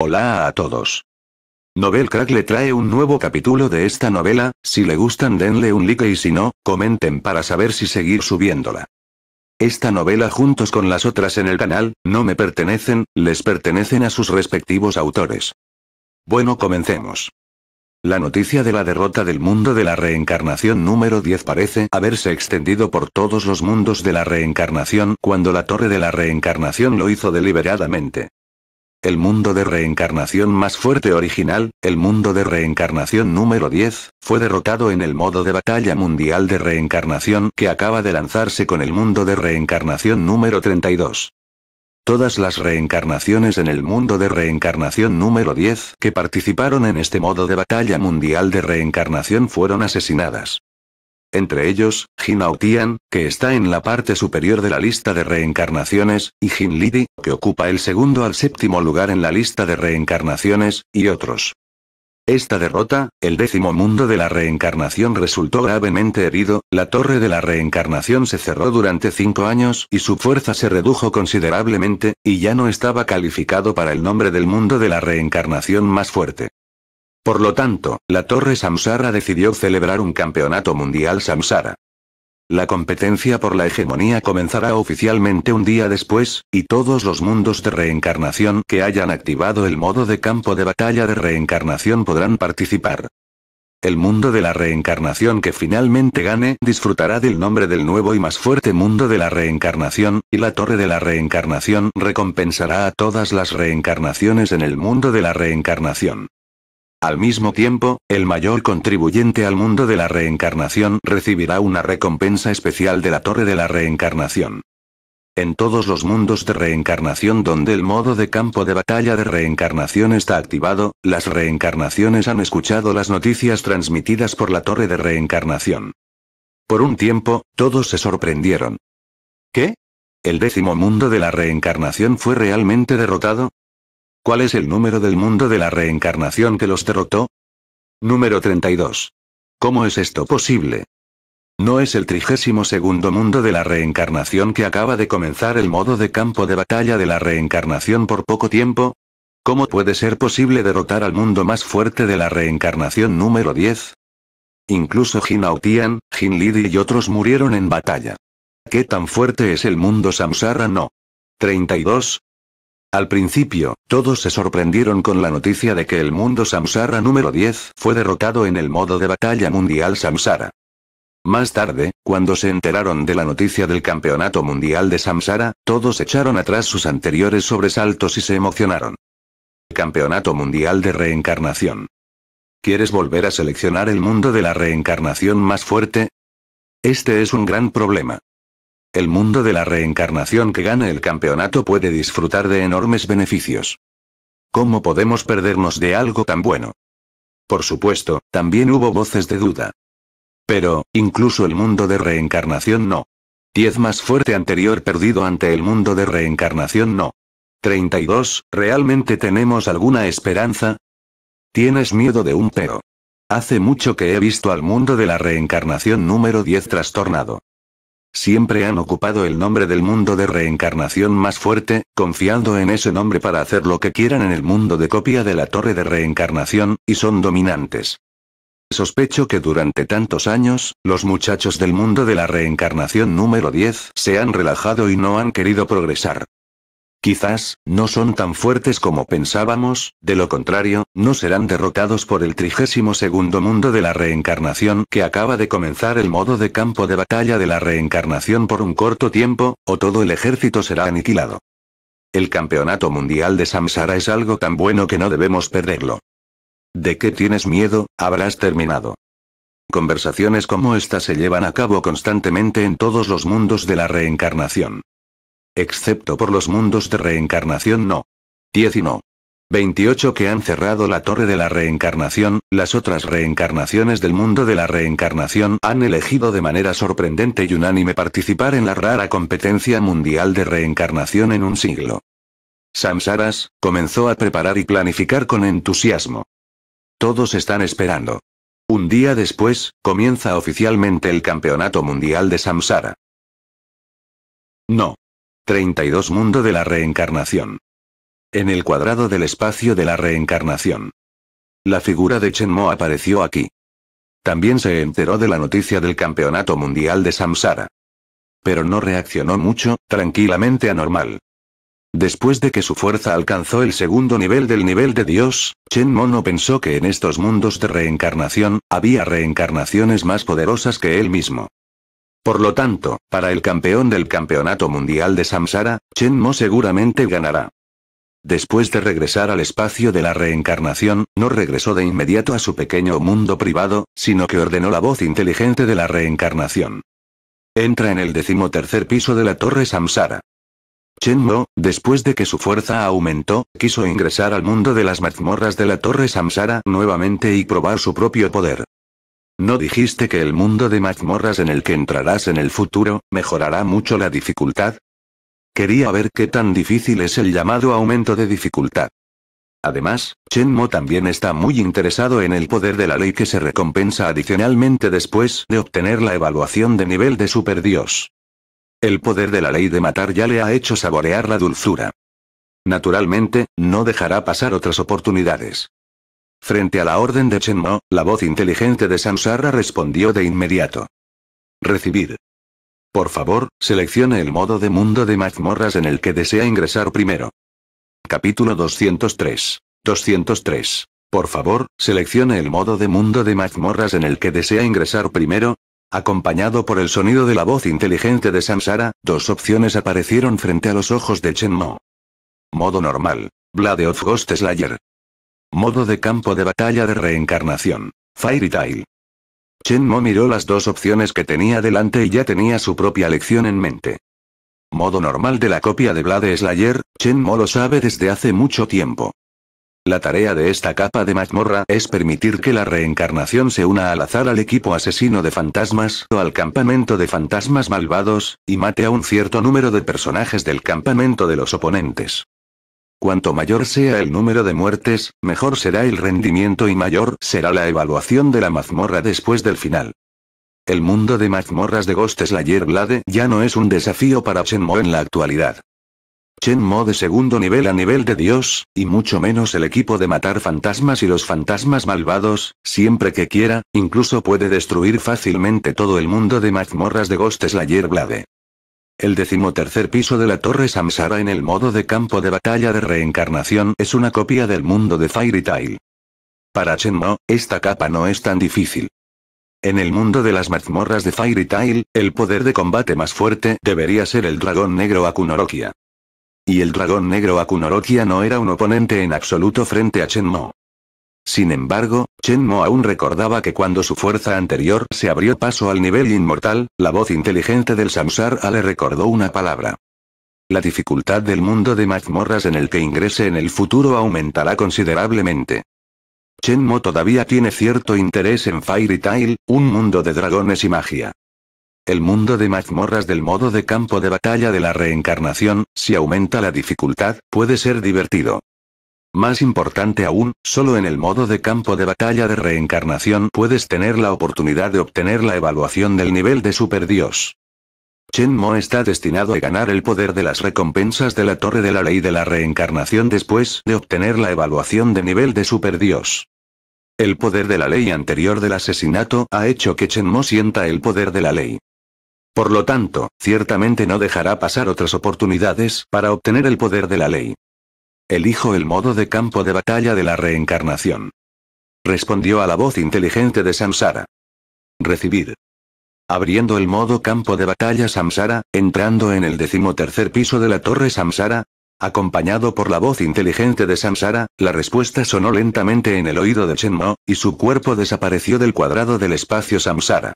Hola a todos. Novel Crack le trae un nuevo capítulo de esta novela, si le gustan denle un like y si no, comenten para saber si seguir subiéndola. Esta novela juntos con las otras en el canal, no me pertenecen, les pertenecen a sus respectivos autores. Bueno comencemos. La noticia de la derrota del mundo de la reencarnación número 10 parece haberse extendido por todos los mundos de la reencarnación cuando la torre de la reencarnación lo hizo deliberadamente. El mundo de reencarnación más fuerte original, el mundo de reencarnación número 10, fue derrotado en el modo de batalla mundial de reencarnación que acaba de lanzarse con el mundo de reencarnación número 32. Todas las reencarnaciones en el mundo de reencarnación número 10 que participaron en este modo de batalla mundial de reencarnación fueron asesinadas entre ellos, Jin Aotian, que está en la parte superior de la lista de reencarnaciones, y Jin Lidi, que ocupa el segundo al séptimo lugar en la lista de reencarnaciones, y otros. Esta derrota, el décimo mundo de la reencarnación resultó gravemente herido, la torre de la reencarnación se cerró durante cinco años y su fuerza se redujo considerablemente, y ya no estaba calificado para el nombre del mundo de la reencarnación más fuerte. Por lo tanto, la Torre Samsara decidió celebrar un campeonato mundial Samsara. La competencia por la hegemonía comenzará oficialmente un día después, y todos los mundos de reencarnación que hayan activado el modo de campo de batalla de reencarnación podrán participar. El mundo de la reencarnación que finalmente gane disfrutará del nombre del nuevo y más fuerte mundo de la reencarnación, y la torre de la reencarnación recompensará a todas las reencarnaciones en el mundo de la reencarnación. Al mismo tiempo, el mayor contribuyente al mundo de la reencarnación recibirá una recompensa especial de la Torre de la Reencarnación. En todos los mundos de reencarnación donde el modo de campo de batalla de reencarnación está activado, las reencarnaciones han escuchado las noticias transmitidas por la Torre de Reencarnación. Por un tiempo, todos se sorprendieron. ¿Qué? ¿El décimo mundo de la reencarnación fue realmente derrotado? ¿Cuál es el número del mundo de la reencarnación que los derrotó? Número 32. ¿Cómo es esto posible? ¿No es el trigésimo segundo mundo de la reencarnación que acaba de comenzar el modo de campo de batalla de la reencarnación por poco tiempo? ¿Cómo puede ser posible derrotar al mundo más fuerte de la reencarnación número 10? Incluso Jin Aotian, Jin Lidi y otros murieron en batalla. ¿Qué tan fuerte es el mundo Samsara no? 32, al principio, todos se sorprendieron con la noticia de que el mundo Samsara número 10 fue derrotado en el modo de batalla mundial Samsara. Más tarde, cuando se enteraron de la noticia del Campeonato Mundial de Samsara, todos echaron atrás sus anteriores sobresaltos y se emocionaron. Campeonato Mundial de Reencarnación. ¿Quieres volver a seleccionar el mundo de la reencarnación más fuerte? Este es un gran problema. El mundo de la reencarnación que gane el campeonato puede disfrutar de enormes beneficios. ¿Cómo podemos perdernos de algo tan bueno? Por supuesto, también hubo voces de duda. Pero, incluso el mundo de reencarnación no. 10 más fuerte anterior perdido ante el mundo de reencarnación no. 32. ¿Realmente tenemos alguna esperanza? Tienes miedo de un pero. Hace mucho que he visto al mundo de la reencarnación número 10 trastornado. Siempre han ocupado el nombre del mundo de reencarnación más fuerte, confiando en ese nombre para hacer lo que quieran en el mundo de copia de la torre de reencarnación, y son dominantes. Sospecho que durante tantos años, los muchachos del mundo de la reencarnación número 10 se han relajado y no han querido progresar. Quizás, no son tan fuertes como pensábamos, de lo contrario, no serán derrotados por el trigésimo segundo mundo de la reencarnación que acaba de comenzar el modo de campo de batalla de la reencarnación por un corto tiempo, o todo el ejército será aniquilado. El campeonato mundial de Samsara es algo tan bueno que no debemos perderlo. ¿De qué tienes miedo? Habrás terminado. Conversaciones como esta se llevan a cabo constantemente en todos los mundos de la reencarnación excepto por los mundos de reencarnación no. 10 y no. 28 que han cerrado la torre de la reencarnación, las otras reencarnaciones del mundo de la reencarnación han elegido de manera sorprendente y unánime participar en la rara competencia mundial de reencarnación en un siglo. Samsaras, comenzó a preparar y planificar con entusiasmo. Todos están esperando. Un día después, comienza oficialmente el Campeonato Mundial de Samsara. No. 32 Mundo de la Reencarnación. En el cuadrado del espacio de la reencarnación. La figura de Chen Mo apareció aquí. También se enteró de la noticia del Campeonato Mundial de Samsara. Pero no reaccionó mucho, tranquilamente anormal. Después de que su fuerza alcanzó el segundo nivel del nivel de Dios, Chen Mo no pensó que en estos mundos de reencarnación, había reencarnaciones más poderosas que él mismo. Por lo tanto, para el campeón del Campeonato Mundial de Samsara, Chen Mo seguramente ganará. Después de regresar al espacio de la reencarnación, no regresó de inmediato a su pequeño mundo privado, sino que ordenó la voz inteligente de la reencarnación. Entra en el decimotercer piso de la torre Samsara. Chen Mo, después de que su fuerza aumentó, quiso ingresar al mundo de las mazmorras de la torre Samsara nuevamente y probar su propio poder. ¿No dijiste que el mundo de mazmorras en el que entrarás en el futuro, mejorará mucho la dificultad? Quería ver qué tan difícil es el llamado aumento de dificultad. Además, Chen Mo también está muy interesado en el poder de la ley que se recompensa adicionalmente después de obtener la evaluación de nivel de superdios. El poder de la ley de matar ya le ha hecho saborear la dulzura. Naturalmente, no dejará pasar otras oportunidades. Frente a la orden de Chen Mo, la voz inteligente de Samsara respondió de inmediato. Recibir. Por favor, seleccione el modo de mundo de mazmorras en el que desea ingresar primero. Capítulo 203. 203. Por favor, seleccione el modo de mundo de mazmorras en el que desea ingresar primero. Acompañado por el sonido de la voz inteligente de Samsara, dos opciones aparecieron frente a los ojos de Chen Mo. Modo normal. Blade of Ghost Slayer. Modo de campo de batalla de reencarnación. Fairy Tail. Chen Mo miró las dos opciones que tenía delante y ya tenía su propia lección en mente. Modo normal de la copia de Blade Slayer, Chen Mo lo sabe desde hace mucho tiempo. La tarea de esta capa de mazmorra es permitir que la reencarnación se una al azar al equipo asesino de fantasmas o al campamento de fantasmas malvados, y mate a un cierto número de personajes del campamento de los oponentes. Cuanto mayor sea el número de muertes, mejor será el rendimiento y mayor será la evaluación de la mazmorra después del final. El mundo de mazmorras de Ghost Slayer Blade ya no es un desafío para Shenmue en la actualidad. Shenmue de segundo nivel a nivel de Dios, y mucho menos el equipo de matar fantasmas y los fantasmas malvados, siempre que quiera, incluso puede destruir fácilmente todo el mundo de mazmorras de Ghost Slayer Blade. El decimotercer piso de la Torre Samsara en el modo de campo de batalla de reencarnación es una copia del mundo de Fairy Tail. Para Chenmo, esta capa no es tan difícil. En el mundo de las mazmorras de Fairy Tail, el poder de combate más fuerte debería ser el dragón negro Akunorokia. Y el dragón negro Akunorokia no era un oponente en absoluto frente a Chenmo. Sin embargo, Chen Mo aún recordaba que cuando su fuerza anterior se abrió paso al nivel inmortal, la voz inteligente del Samsara le recordó una palabra. La dificultad del mundo de mazmorras en el que ingrese en el futuro aumentará considerablemente. Chen Mo todavía tiene cierto interés en Fairy Tail, un mundo de dragones y magia. El mundo de mazmorras del modo de campo de batalla de la reencarnación, si aumenta la dificultad, puede ser divertido. Más importante aún, solo en el modo de campo de batalla de reencarnación puedes tener la oportunidad de obtener la evaluación del nivel de superdios. Chen Mo está destinado a ganar el poder de las recompensas de la Torre de la Ley de la Reencarnación después de obtener la evaluación de nivel de superdios. El poder de la ley anterior del asesinato ha hecho que Chen Mo sienta el poder de la ley. Por lo tanto, ciertamente no dejará pasar otras oportunidades para obtener el poder de la ley. Elijo el modo de campo de batalla de la reencarnación. Respondió a la voz inteligente de Samsara. Recibir. Abriendo el modo campo de batalla Samsara, entrando en el decimotercer piso de la torre Samsara, acompañado por la voz inteligente de Samsara, la respuesta sonó lentamente en el oído de Mo, y su cuerpo desapareció del cuadrado del espacio Samsara.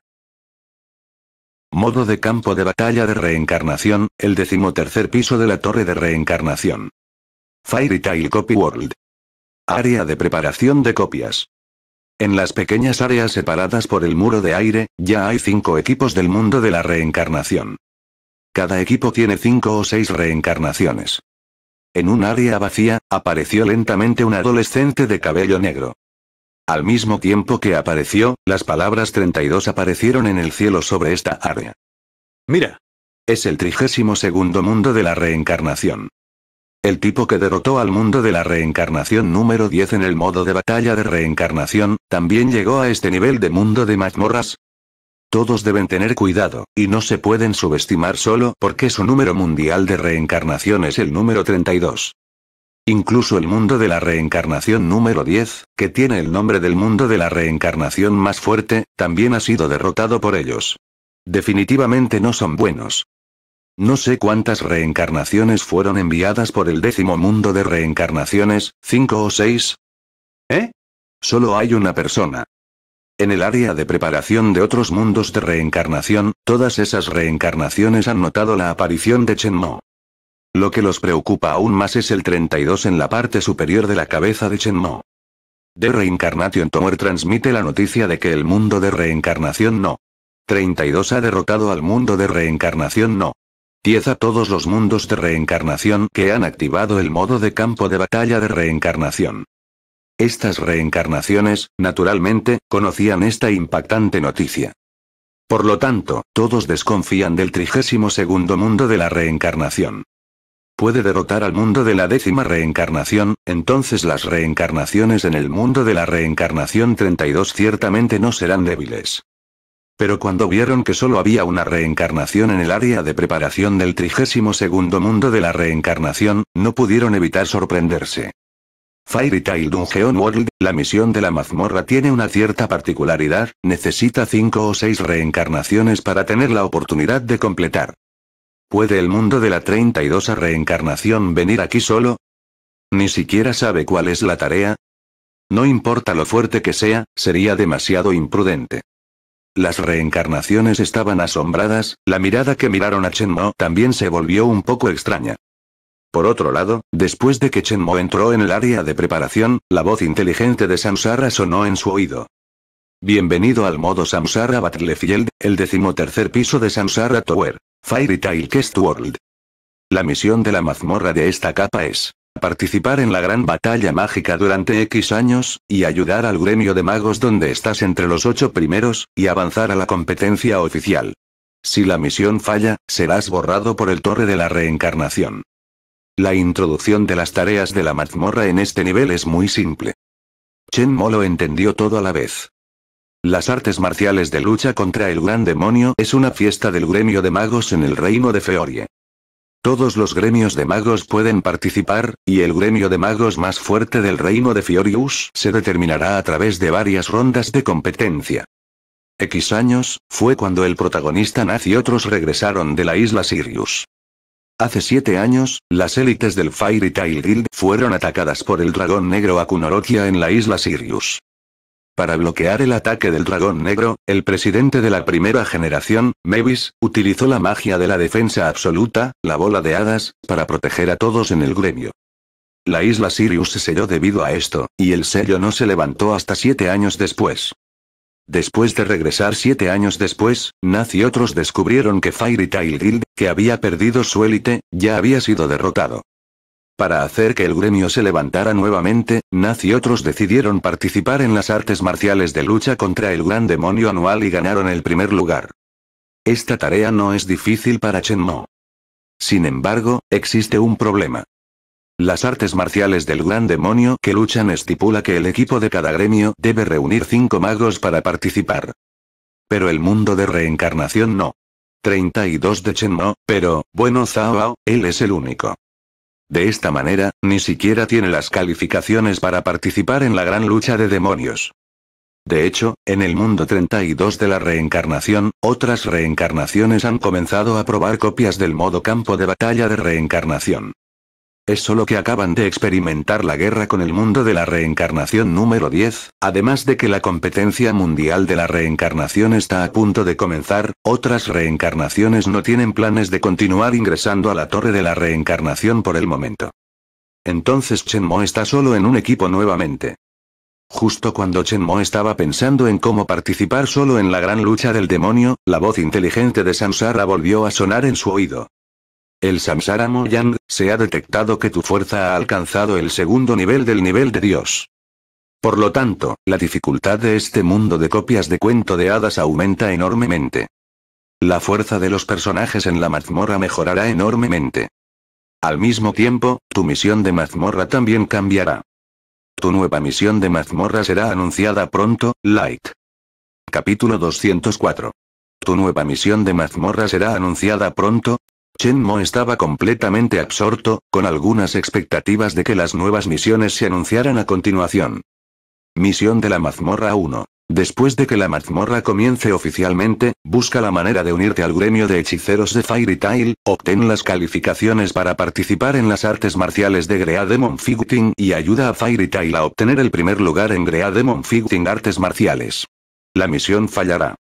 Modo de campo de batalla de reencarnación, el decimotercer piso de la torre de reencarnación. Fairy Copy World. Área de preparación de copias. En las pequeñas áreas separadas por el muro de aire, ya hay cinco equipos del mundo de la reencarnación. Cada equipo tiene cinco o seis reencarnaciones. En un área vacía, apareció lentamente un adolescente de cabello negro. Al mismo tiempo que apareció, las palabras 32 aparecieron en el cielo sobre esta área. Mira. Es el trigésimo segundo mundo de la reencarnación. El tipo que derrotó al mundo de la reencarnación número 10 en el modo de batalla de reencarnación, también llegó a este nivel de mundo de mazmorras. Todos deben tener cuidado, y no se pueden subestimar solo porque su número mundial de reencarnación es el número 32. Incluso el mundo de la reencarnación número 10, que tiene el nombre del mundo de la reencarnación más fuerte, también ha sido derrotado por ellos. Definitivamente no son buenos. No sé cuántas reencarnaciones fueron enviadas por el décimo mundo de reencarnaciones, cinco o seis. ¿Eh? Solo hay una persona. En el área de preparación de otros mundos de reencarnación, todas esas reencarnaciones han notado la aparición de Mo. Lo que los preocupa aún más es el 32 en la parte superior de la cabeza de Chenmo. De Reincarnation Tower transmite la noticia de que el mundo de reencarnación no. 32 ha derrotado al mundo de reencarnación no. 10 a todos los mundos de reencarnación que han activado el modo de campo de batalla de reencarnación. Estas reencarnaciones, naturalmente, conocían esta impactante noticia. Por lo tanto, todos desconfían del trigésimo segundo mundo de la reencarnación. Puede derrotar al mundo de la décima reencarnación, entonces las reencarnaciones en el mundo de la reencarnación 32 ciertamente no serán débiles. Pero cuando vieron que solo había una reencarnación en el área de preparación del segundo mundo de la reencarnación, no pudieron evitar sorprenderse. Fairy Tail Dungeon World, la misión de la mazmorra tiene una cierta particularidad, necesita 5 o 6 reencarnaciones para tener la oportunidad de completar. ¿Puede el mundo de la 32 reencarnación venir aquí solo? ¿Ni siquiera sabe cuál es la tarea? No importa lo fuerte que sea, sería demasiado imprudente. Las reencarnaciones estaban asombradas, la mirada que miraron a Chen Mo también se volvió un poco extraña. Por otro lado, después de que Chen Mo entró en el área de preparación, la voz inteligente de Samsara sonó en su oído. Bienvenido al modo Samsara Battlefield, el decimotercer piso de Samsara Tower. Fairy Tail Quest World. La misión de la mazmorra de esta capa es participar en la gran batalla mágica durante X años, y ayudar al gremio de magos donde estás entre los ocho primeros, y avanzar a la competencia oficial. Si la misión falla, serás borrado por el Torre de la Reencarnación. La introducción de las tareas de la mazmorra en este nivel es muy simple. Chen Mo lo entendió todo a la vez. Las artes marciales de lucha contra el gran demonio es una fiesta del gremio de magos en el reino de Feorie. Todos los gremios de magos pueden participar, y el gremio de magos más fuerte del reino de Fiorius se determinará a través de varias rondas de competencia. X años, fue cuando el protagonista Naz y otros regresaron de la isla Sirius. Hace siete años, las élites del Fairy Tail Guild fueron atacadas por el dragón negro Akunorokia en la isla Sirius. Para bloquear el ataque del dragón negro, el presidente de la primera generación, Mavis, utilizó la magia de la defensa absoluta, la bola de hadas, para proteger a todos en el gremio. La isla Sirius se selló debido a esto, y el sello no se levantó hasta siete años después. Después de regresar siete años después, Naz y otros descubrieron que Fairy Tail que había perdido su élite, ya había sido derrotado. Para hacer que el gremio se levantara nuevamente, Naz y otros decidieron participar en las artes marciales de lucha contra el gran demonio anual y ganaron el primer lugar. Esta tarea no es difícil para Chen Mo. Sin embargo, existe un problema. Las artes marciales del gran demonio que luchan estipula que el equipo de cada gremio debe reunir cinco magos para participar. Pero el mundo de reencarnación no. 32 de Chen Mo, pero, bueno Zhao, él es el único. De esta manera, ni siquiera tiene las calificaciones para participar en la gran lucha de demonios. De hecho, en el mundo 32 de la reencarnación, otras reencarnaciones han comenzado a probar copias del modo campo de batalla de reencarnación. Es solo que acaban de experimentar la guerra con el mundo de la reencarnación número 10, además de que la competencia mundial de la reencarnación está a punto de comenzar, otras reencarnaciones no tienen planes de continuar ingresando a la torre de la reencarnación por el momento. Entonces Chen Mo está solo en un equipo nuevamente. Justo cuando Chen Mo estaba pensando en cómo participar solo en la gran lucha del demonio, la voz inteligente de Samsara volvió a sonar en su oído. El Samsara Moyang, se ha detectado que tu fuerza ha alcanzado el segundo nivel del nivel de Dios. Por lo tanto, la dificultad de este mundo de copias de cuento de hadas aumenta enormemente. La fuerza de los personajes en la mazmorra mejorará enormemente. Al mismo tiempo, tu misión de mazmorra también cambiará. Tu nueva misión de mazmorra será anunciada pronto, Light. Capítulo 204. Tu nueva misión de mazmorra será anunciada pronto, Chen Mo estaba completamente absorto, con algunas expectativas de que las nuevas misiones se anunciaran a continuación. Misión de la mazmorra 1. Después de que la mazmorra comience oficialmente, busca la manera de unirte al gremio de hechiceros de Fairy Tail, obtén las calificaciones para participar en las artes marciales de Greademon Fighting y ayuda a Fairy Tail a obtener el primer lugar en Demon Fighting Artes Marciales. La misión fallará.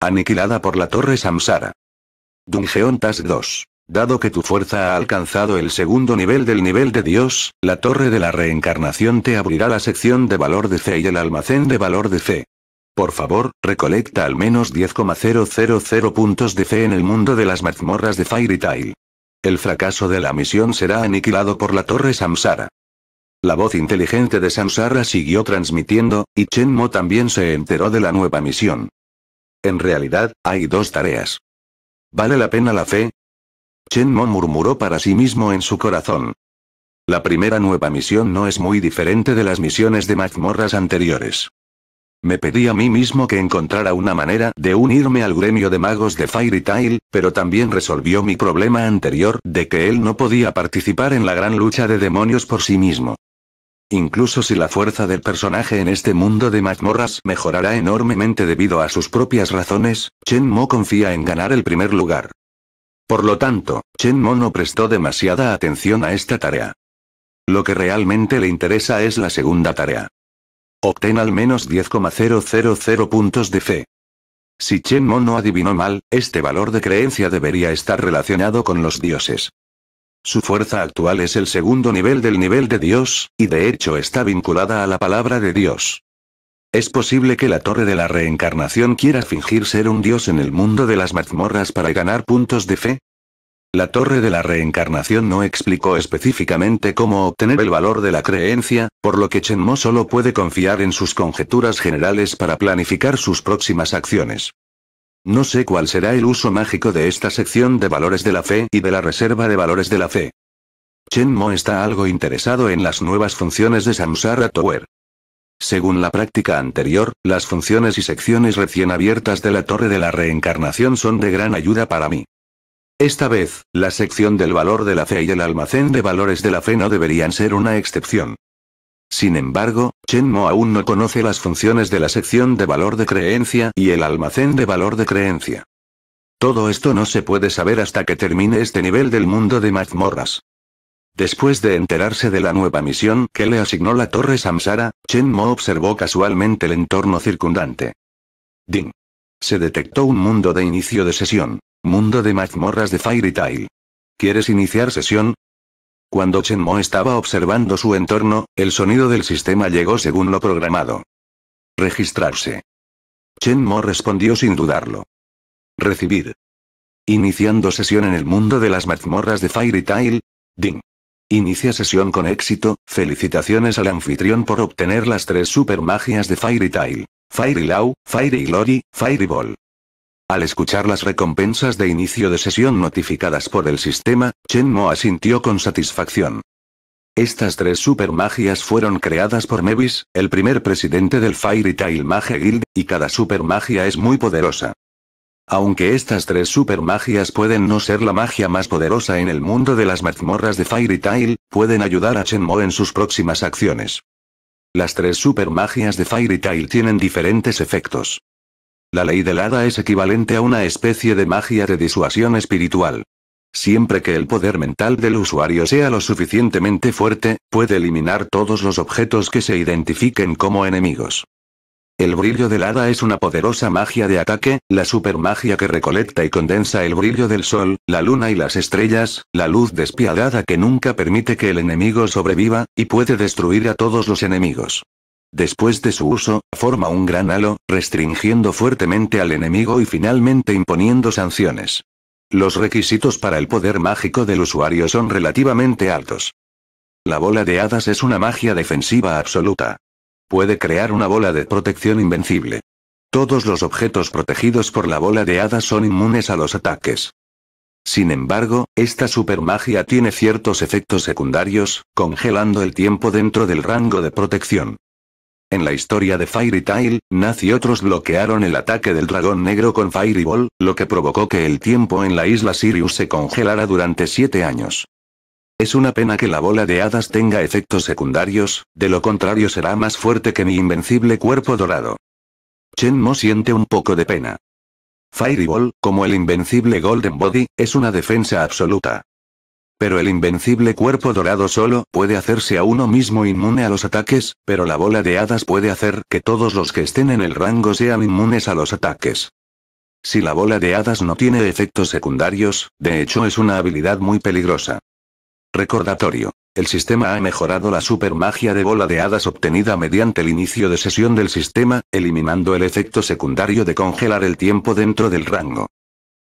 Aniquilada por la Torre Samsara. Dungeon Task 2. Dado que tu fuerza ha alcanzado el segundo nivel del nivel de Dios, la torre de la reencarnación te abrirá la sección de valor de fe y el almacén de valor de fe. Por favor, recolecta al menos 10,000 puntos de fe en el mundo de las mazmorras de Fairy El fracaso de la misión será aniquilado por la Torre Samsara. La voz inteligente de Samsara siguió transmitiendo, y Chen Mo también se enteró de la nueva misión. En realidad, hay dos tareas. ¿Vale la pena la fe? Chen Mo murmuró para sí mismo en su corazón. La primera nueva misión no es muy diferente de las misiones de mazmorras anteriores. Me pedí a mí mismo que encontrara una manera de unirme al gremio de magos de Fairy Tail, pero también resolvió mi problema anterior de que él no podía participar en la gran lucha de demonios por sí mismo. Incluso si la fuerza del personaje en este mundo de mazmorras mejorará enormemente debido a sus propias razones, Chen Mo confía en ganar el primer lugar. Por lo tanto, Chen Mo no prestó demasiada atención a esta tarea. Lo que realmente le interesa es la segunda tarea. Obtén al menos 10,000 puntos de fe. Si Chen Mo no adivinó mal, este valor de creencia debería estar relacionado con los dioses. Su fuerza actual es el segundo nivel del nivel de Dios, y de hecho está vinculada a la palabra de Dios. Es posible que la Torre de la Reencarnación quiera fingir ser un dios en el mundo de las mazmorras para ganar puntos de fe. La Torre de la Reencarnación no explicó específicamente cómo obtener el valor de la creencia, por lo que Chenmo solo puede confiar en sus conjeturas generales para planificar sus próximas acciones. No sé cuál será el uso mágico de esta sección de valores de la fe y de la reserva de valores de la fe. Chenmo está algo interesado en las nuevas funciones de Samsara Tower. Según la práctica anterior, las funciones y secciones recién abiertas de la Torre de la Reencarnación son de gran ayuda para mí. Esta vez, la sección del valor de la fe y el almacén de valores de la fe no deberían ser una excepción. Sin embargo, Chen Mo aún no conoce las funciones de la sección de valor de creencia y el almacén de valor de creencia. Todo esto no se puede saber hasta que termine este nivel del mundo de mazmorras. Después de enterarse de la nueva misión que le asignó la Torre Samsara, Chen Mo observó casualmente el entorno circundante. Ding. Se detectó un mundo de inicio de sesión. Mundo de mazmorras de Fairy Tail. ¿Quieres iniciar sesión? Cuando Chen Mo estaba observando su entorno, el sonido del sistema llegó según lo programado. Registrarse. Chen Mo respondió sin dudarlo. Recibir. Iniciando sesión en el mundo de las mazmorras de Fairy Tail. Ding. Inicia sesión con éxito, felicitaciones al anfitrión por obtener las tres super magias de Fairy Tail. Fairy Law, Fairy Glory, Fairy Ball. Al escuchar las recompensas de inicio de sesión notificadas por el sistema, Chen Mo asintió con satisfacción. Estas tres magias fueron creadas por Mevis, el primer presidente del Fairy Tail Mage Guild, y cada super magia es muy poderosa. Aunque estas tres magias pueden no ser la magia más poderosa en el mundo de las mazmorras de Fairy Tail, pueden ayudar a Mo en sus próximas acciones. Las tres magias de Fairy Tail tienen diferentes efectos. La ley del hada es equivalente a una especie de magia de disuasión espiritual. Siempre que el poder mental del usuario sea lo suficientemente fuerte, puede eliminar todos los objetos que se identifiquen como enemigos. El brillo del hada es una poderosa magia de ataque, la supermagia que recolecta y condensa el brillo del sol, la luna y las estrellas, la luz despiadada que nunca permite que el enemigo sobreviva, y puede destruir a todos los enemigos. Después de su uso, forma un gran halo, restringiendo fuertemente al enemigo y finalmente imponiendo sanciones. Los requisitos para el poder mágico del usuario son relativamente altos. La bola de hadas es una magia defensiva absoluta puede crear una bola de protección invencible. Todos los objetos protegidos por la bola de hada son inmunes a los ataques. Sin embargo, esta super magia tiene ciertos efectos secundarios, congelando el tiempo dentro del rango de protección. En la historia de Fairy Tail, Naz y otros bloquearon el ataque del dragón negro con Fireball, lo que provocó que el tiempo en la isla Sirius se congelara durante siete años. Es una pena que la bola de hadas tenga efectos secundarios, de lo contrario será más fuerte que mi invencible cuerpo dorado. Chen Mo siente un poco de pena. Fireball, como el invencible Golden Body, es una defensa absoluta. Pero el invencible cuerpo dorado solo puede hacerse a uno mismo inmune a los ataques, pero la bola de hadas puede hacer que todos los que estén en el rango sean inmunes a los ataques. Si la bola de hadas no tiene efectos secundarios, de hecho es una habilidad muy peligrosa. Recordatorio. El sistema ha mejorado la super magia de bola de hadas obtenida mediante el inicio de sesión del sistema, eliminando el efecto secundario de congelar el tiempo dentro del rango.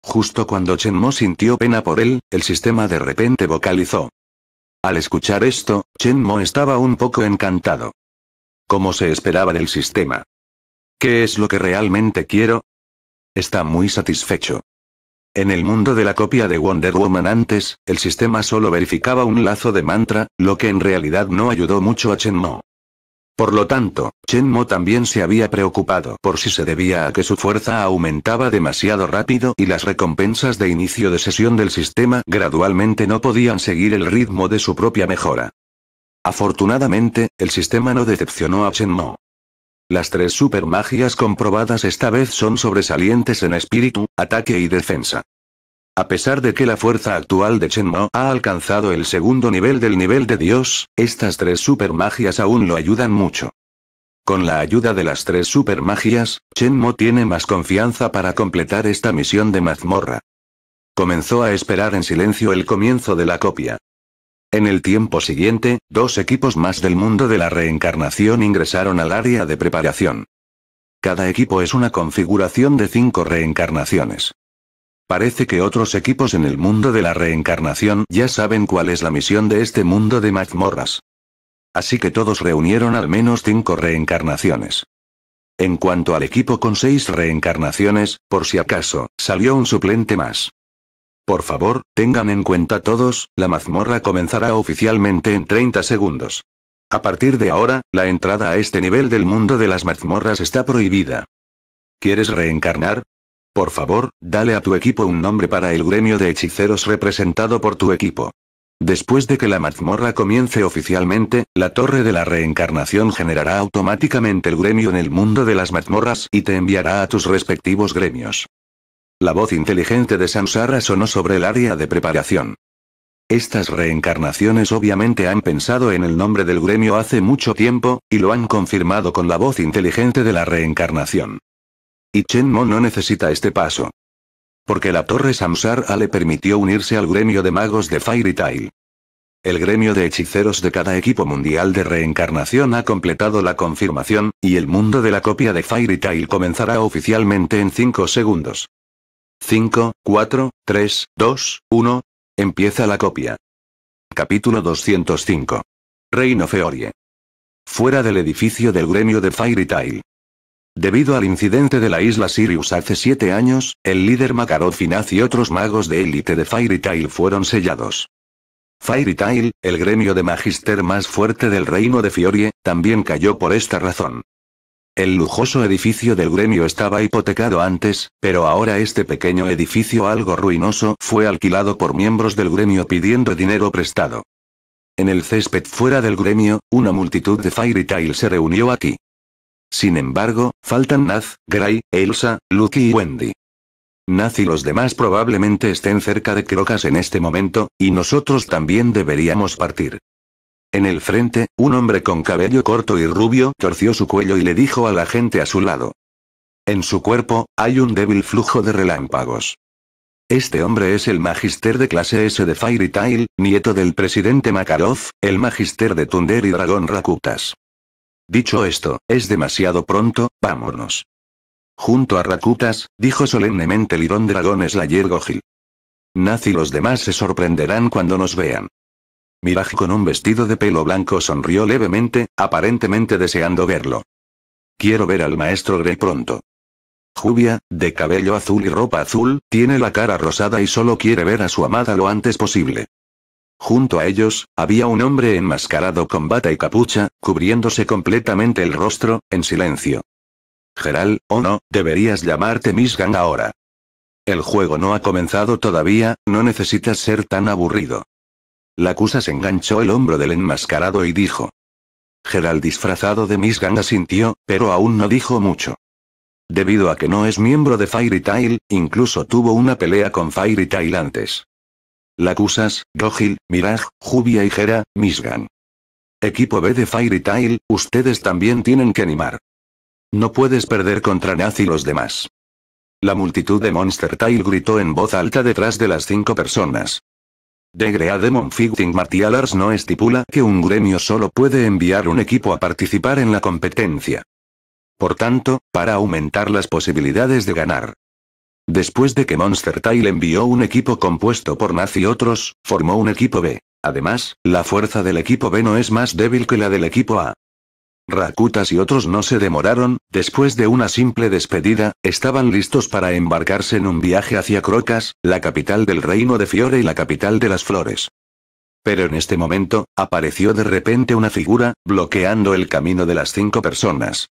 Justo cuando Chen Mo sintió pena por él, el sistema de repente vocalizó. Al escuchar esto, Chen Mo estaba un poco encantado. Como se esperaba del sistema. ¿Qué es lo que realmente quiero? Está muy satisfecho. En el mundo de la copia de Wonder Woman antes, el sistema solo verificaba un lazo de mantra, lo que en realidad no ayudó mucho a Mo. Por lo tanto, Mo también se había preocupado por si se debía a que su fuerza aumentaba demasiado rápido y las recompensas de inicio de sesión del sistema gradualmente no podían seguir el ritmo de su propia mejora. Afortunadamente, el sistema no decepcionó a Mo. Las tres supermagias comprobadas esta vez son sobresalientes en espíritu, ataque y defensa. A pesar de que la fuerza actual de Mo ha alcanzado el segundo nivel del nivel de Dios, estas tres supermagias aún lo ayudan mucho. Con la ayuda de las tres supermagias, Mo tiene más confianza para completar esta misión de mazmorra. Comenzó a esperar en silencio el comienzo de la copia. En el tiempo siguiente, dos equipos más del mundo de la reencarnación ingresaron al área de preparación. Cada equipo es una configuración de cinco reencarnaciones. Parece que otros equipos en el mundo de la reencarnación ya saben cuál es la misión de este mundo de mazmorras. Así que todos reunieron al menos cinco reencarnaciones. En cuanto al equipo con seis reencarnaciones, por si acaso, salió un suplente más. Por favor, tengan en cuenta todos, la mazmorra comenzará oficialmente en 30 segundos. A partir de ahora, la entrada a este nivel del mundo de las mazmorras está prohibida. ¿Quieres reencarnar? Por favor, dale a tu equipo un nombre para el gremio de hechiceros representado por tu equipo. Después de que la mazmorra comience oficialmente, la torre de la reencarnación generará automáticamente el gremio en el mundo de las mazmorras y te enviará a tus respectivos gremios. La voz inteligente de Samsara sonó sobre el área de preparación. Estas reencarnaciones obviamente han pensado en el nombre del gremio hace mucho tiempo, y lo han confirmado con la voz inteligente de la reencarnación. Y Chen Mo no necesita este paso. Porque la torre Samsara le permitió unirse al gremio de magos de Fairy Tail. El gremio de hechiceros de cada equipo mundial de reencarnación ha completado la confirmación, y el mundo de la copia de Fairy Tail comenzará oficialmente en 5 segundos. 5, 4, 3, 2, 1. Empieza la copia. Capítulo 205. Reino Feorie. Fuera del edificio del gremio de Fairy Tail. Debido al incidente de la isla Sirius hace siete años, el líder Makarov Finaz y otros magos de élite de Fairy Tail fueron sellados. Fairy Tail, el gremio de magister más fuerte del reino de Fiorie, también cayó por esta razón. El lujoso edificio del gremio estaba hipotecado antes, pero ahora este pequeño edificio algo ruinoso fue alquilado por miembros del gremio pidiendo dinero prestado. En el césped fuera del gremio, una multitud de Fairy Tail se reunió aquí. Sin embargo, faltan Naz, Gray, Elsa, Lucky y Wendy. Naz y los demás probablemente estén cerca de Crocas en este momento, y nosotros también deberíamos partir. En el frente, un hombre con cabello corto y rubio torció su cuello y le dijo a la gente a su lado. En su cuerpo, hay un débil flujo de relámpagos. Este hombre es el magister de clase S de Fairy Tail, nieto del presidente Makarov, el magister de Tunder y Dragón Rakutas. Dicho esto, es demasiado pronto, vámonos. Junto a Rakutas, dijo solemnemente Lidón Dragón Slayer Gogil. Nazi y los demás se sorprenderán cuando nos vean. Mirage con un vestido de pelo blanco sonrió levemente, aparentemente deseando verlo. Quiero ver al maestro Grey pronto. Jubia, de cabello azul y ropa azul, tiene la cara rosada y solo quiere ver a su amada lo antes posible. Junto a ellos, había un hombre enmascarado con bata y capucha, cubriéndose completamente el rostro, en silencio. Geral, o oh no, deberías llamarte Miss Gang ahora. El juego no ha comenzado todavía, no necesitas ser tan aburrido. Lacusas enganchó el hombro del enmascarado y dijo. Gerald disfrazado de Miss asintió, pero aún no dijo mucho. Debido a que no es miembro de Fairy Tail, incluso tuvo una pelea con Fairy Tail antes. Lacusas, Gogil, Mirage, Jubia y Gera, Misgan. Equipo B de Fairy Tail, ustedes también tienen que animar. No puedes perder contra Nazi y los demás. La multitud de Monster Tail gritó en voz alta detrás de las cinco personas grea de Fighting Martial Arts no estipula que un gremio solo puede enviar un equipo a participar en la competencia. Por tanto, para aumentar las posibilidades de ganar. Después de que Monster Tail envió un equipo compuesto por Naz y otros, formó un equipo B. Además, la fuerza del equipo B no es más débil que la del equipo A. Rakutas y otros no se demoraron, después de una simple despedida, estaban listos para embarcarse en un viaje hacia Crocas, la capital del reino de Fiore y la capital de las flores. Pero en este momento, apareció de repente una figura, bloqueando el camino de las cinco personas.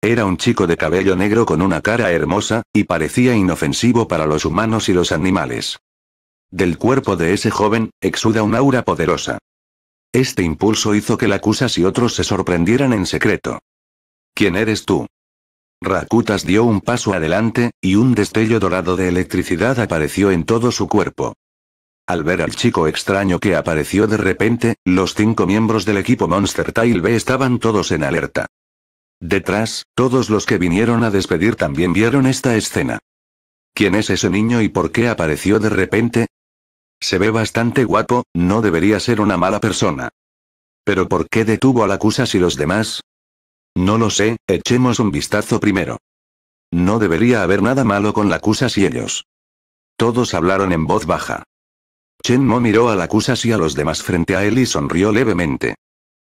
Era un chico de cabello negro con una cara hermosa, y parecía inofensivo para los humanos y los animales. Del cuerpo de ese joven, exuda un aura poderosa. Este impulso hizo que Lacusas y otros se sorprendieran en secreto. ¿Quién eres tú? Rakutas dio un paso adelante, y un destello dorado de electricidad apareció en todo su cuerpo. Al ver al chico extraño que apareció de repente, los cinco miembros del equipo Monster Tail B estaban todos en alerta. Detrás, todos los que vinieron a despedir también vieron esta escena. ¿Quién es ese niño y por qué apareció de repente? Se ve bastante guapo, no debería ser una mala persona. Pero ¿por qué detuvo a la acusa y los demás? No lo sé, echemos un vistazo primero. No debería haber nada malo con la y ellos. Todos hablaron en voz baja. Chen Mo miró a la y a los demás frente a él y sonrió levemente.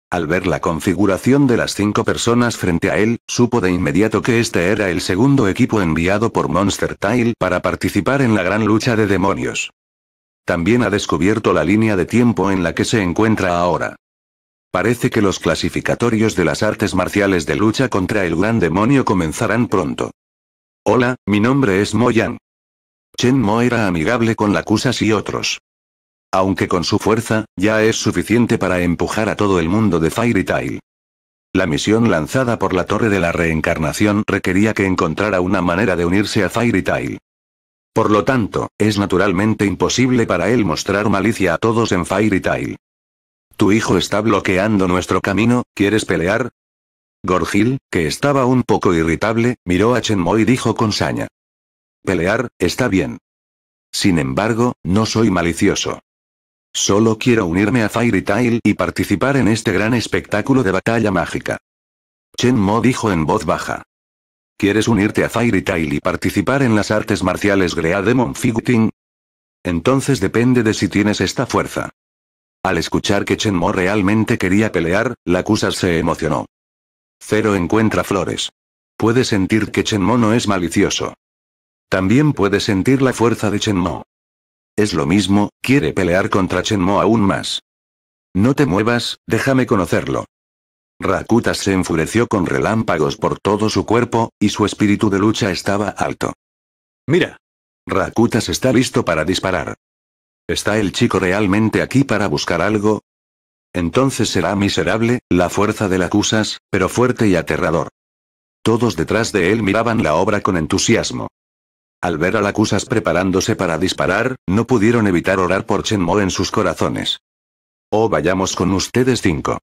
Al ver la configuración de las cinco personas frente a él, supo de inmediato que este era el segundo equipo enviado por Monster Tail para participar en la gran lucha de demonios. También ha descubierto la línea de tiempo en la que se encuentra ahora. Parece que los clasificatorios de las artes marciales de lucha contra el gran demonio comenzarán pronto. Hola, mi nombre es Mo Chen Mo era amigable con Lacusas y otros. Aunque con su fuerza, ya es suficiente para empujar a todo el mundo de Fairy Tail. La misión lanzada por la Torre de la Reencarnación requería que encontrara una manera de unirse a Fairy Tail. Por lo tanto, es naturalmente imposible para él mostrar malicia a todos en Fairy Tail. Tu hijo está bloqueando nuestro camino, ¿quieres pelear? Gorgil, que estaba un poco irritable, miró a Mo y dijo con saña. Pelear, está bien. Sin embargo, no soy malicioso. Solo quiero unirme a Fairy Tail y participar en este gran espectáculo de batalla mágica. Chen Mo dijo en voz baja. ¿Quieres unirte a Fairy Tail y participar en las artes marciales Grea Demon Fighting? Entonces depende de si tienes esta fuerza. Al escuchar que Mo realmente quería pelear, la se emocionó. Cero encuentra flores. Puede sentir que Mo no es malicioso. También puede sentir la fuerza de Mo. Es lo mismo, quiere pelear contra Mo aún más. No te muevas, déjame conocerlo. Rakutas se enfureció con relámpagos por todo su cuerpo, y su espíritu de lucha estaba alto. Mira. Rakutas está listo para disparar. ¿Está el chico realmente aquí para buscar algo? Entonces será miserable, la fuerza de la pero fuerte y aterrador. Todos detrás de él miraban la obra con entusiasmo. Al ver a la preparándose para disparar, no pudieron evitar orar por mo en sus corazones. Oh vayamos con ustedes cinco.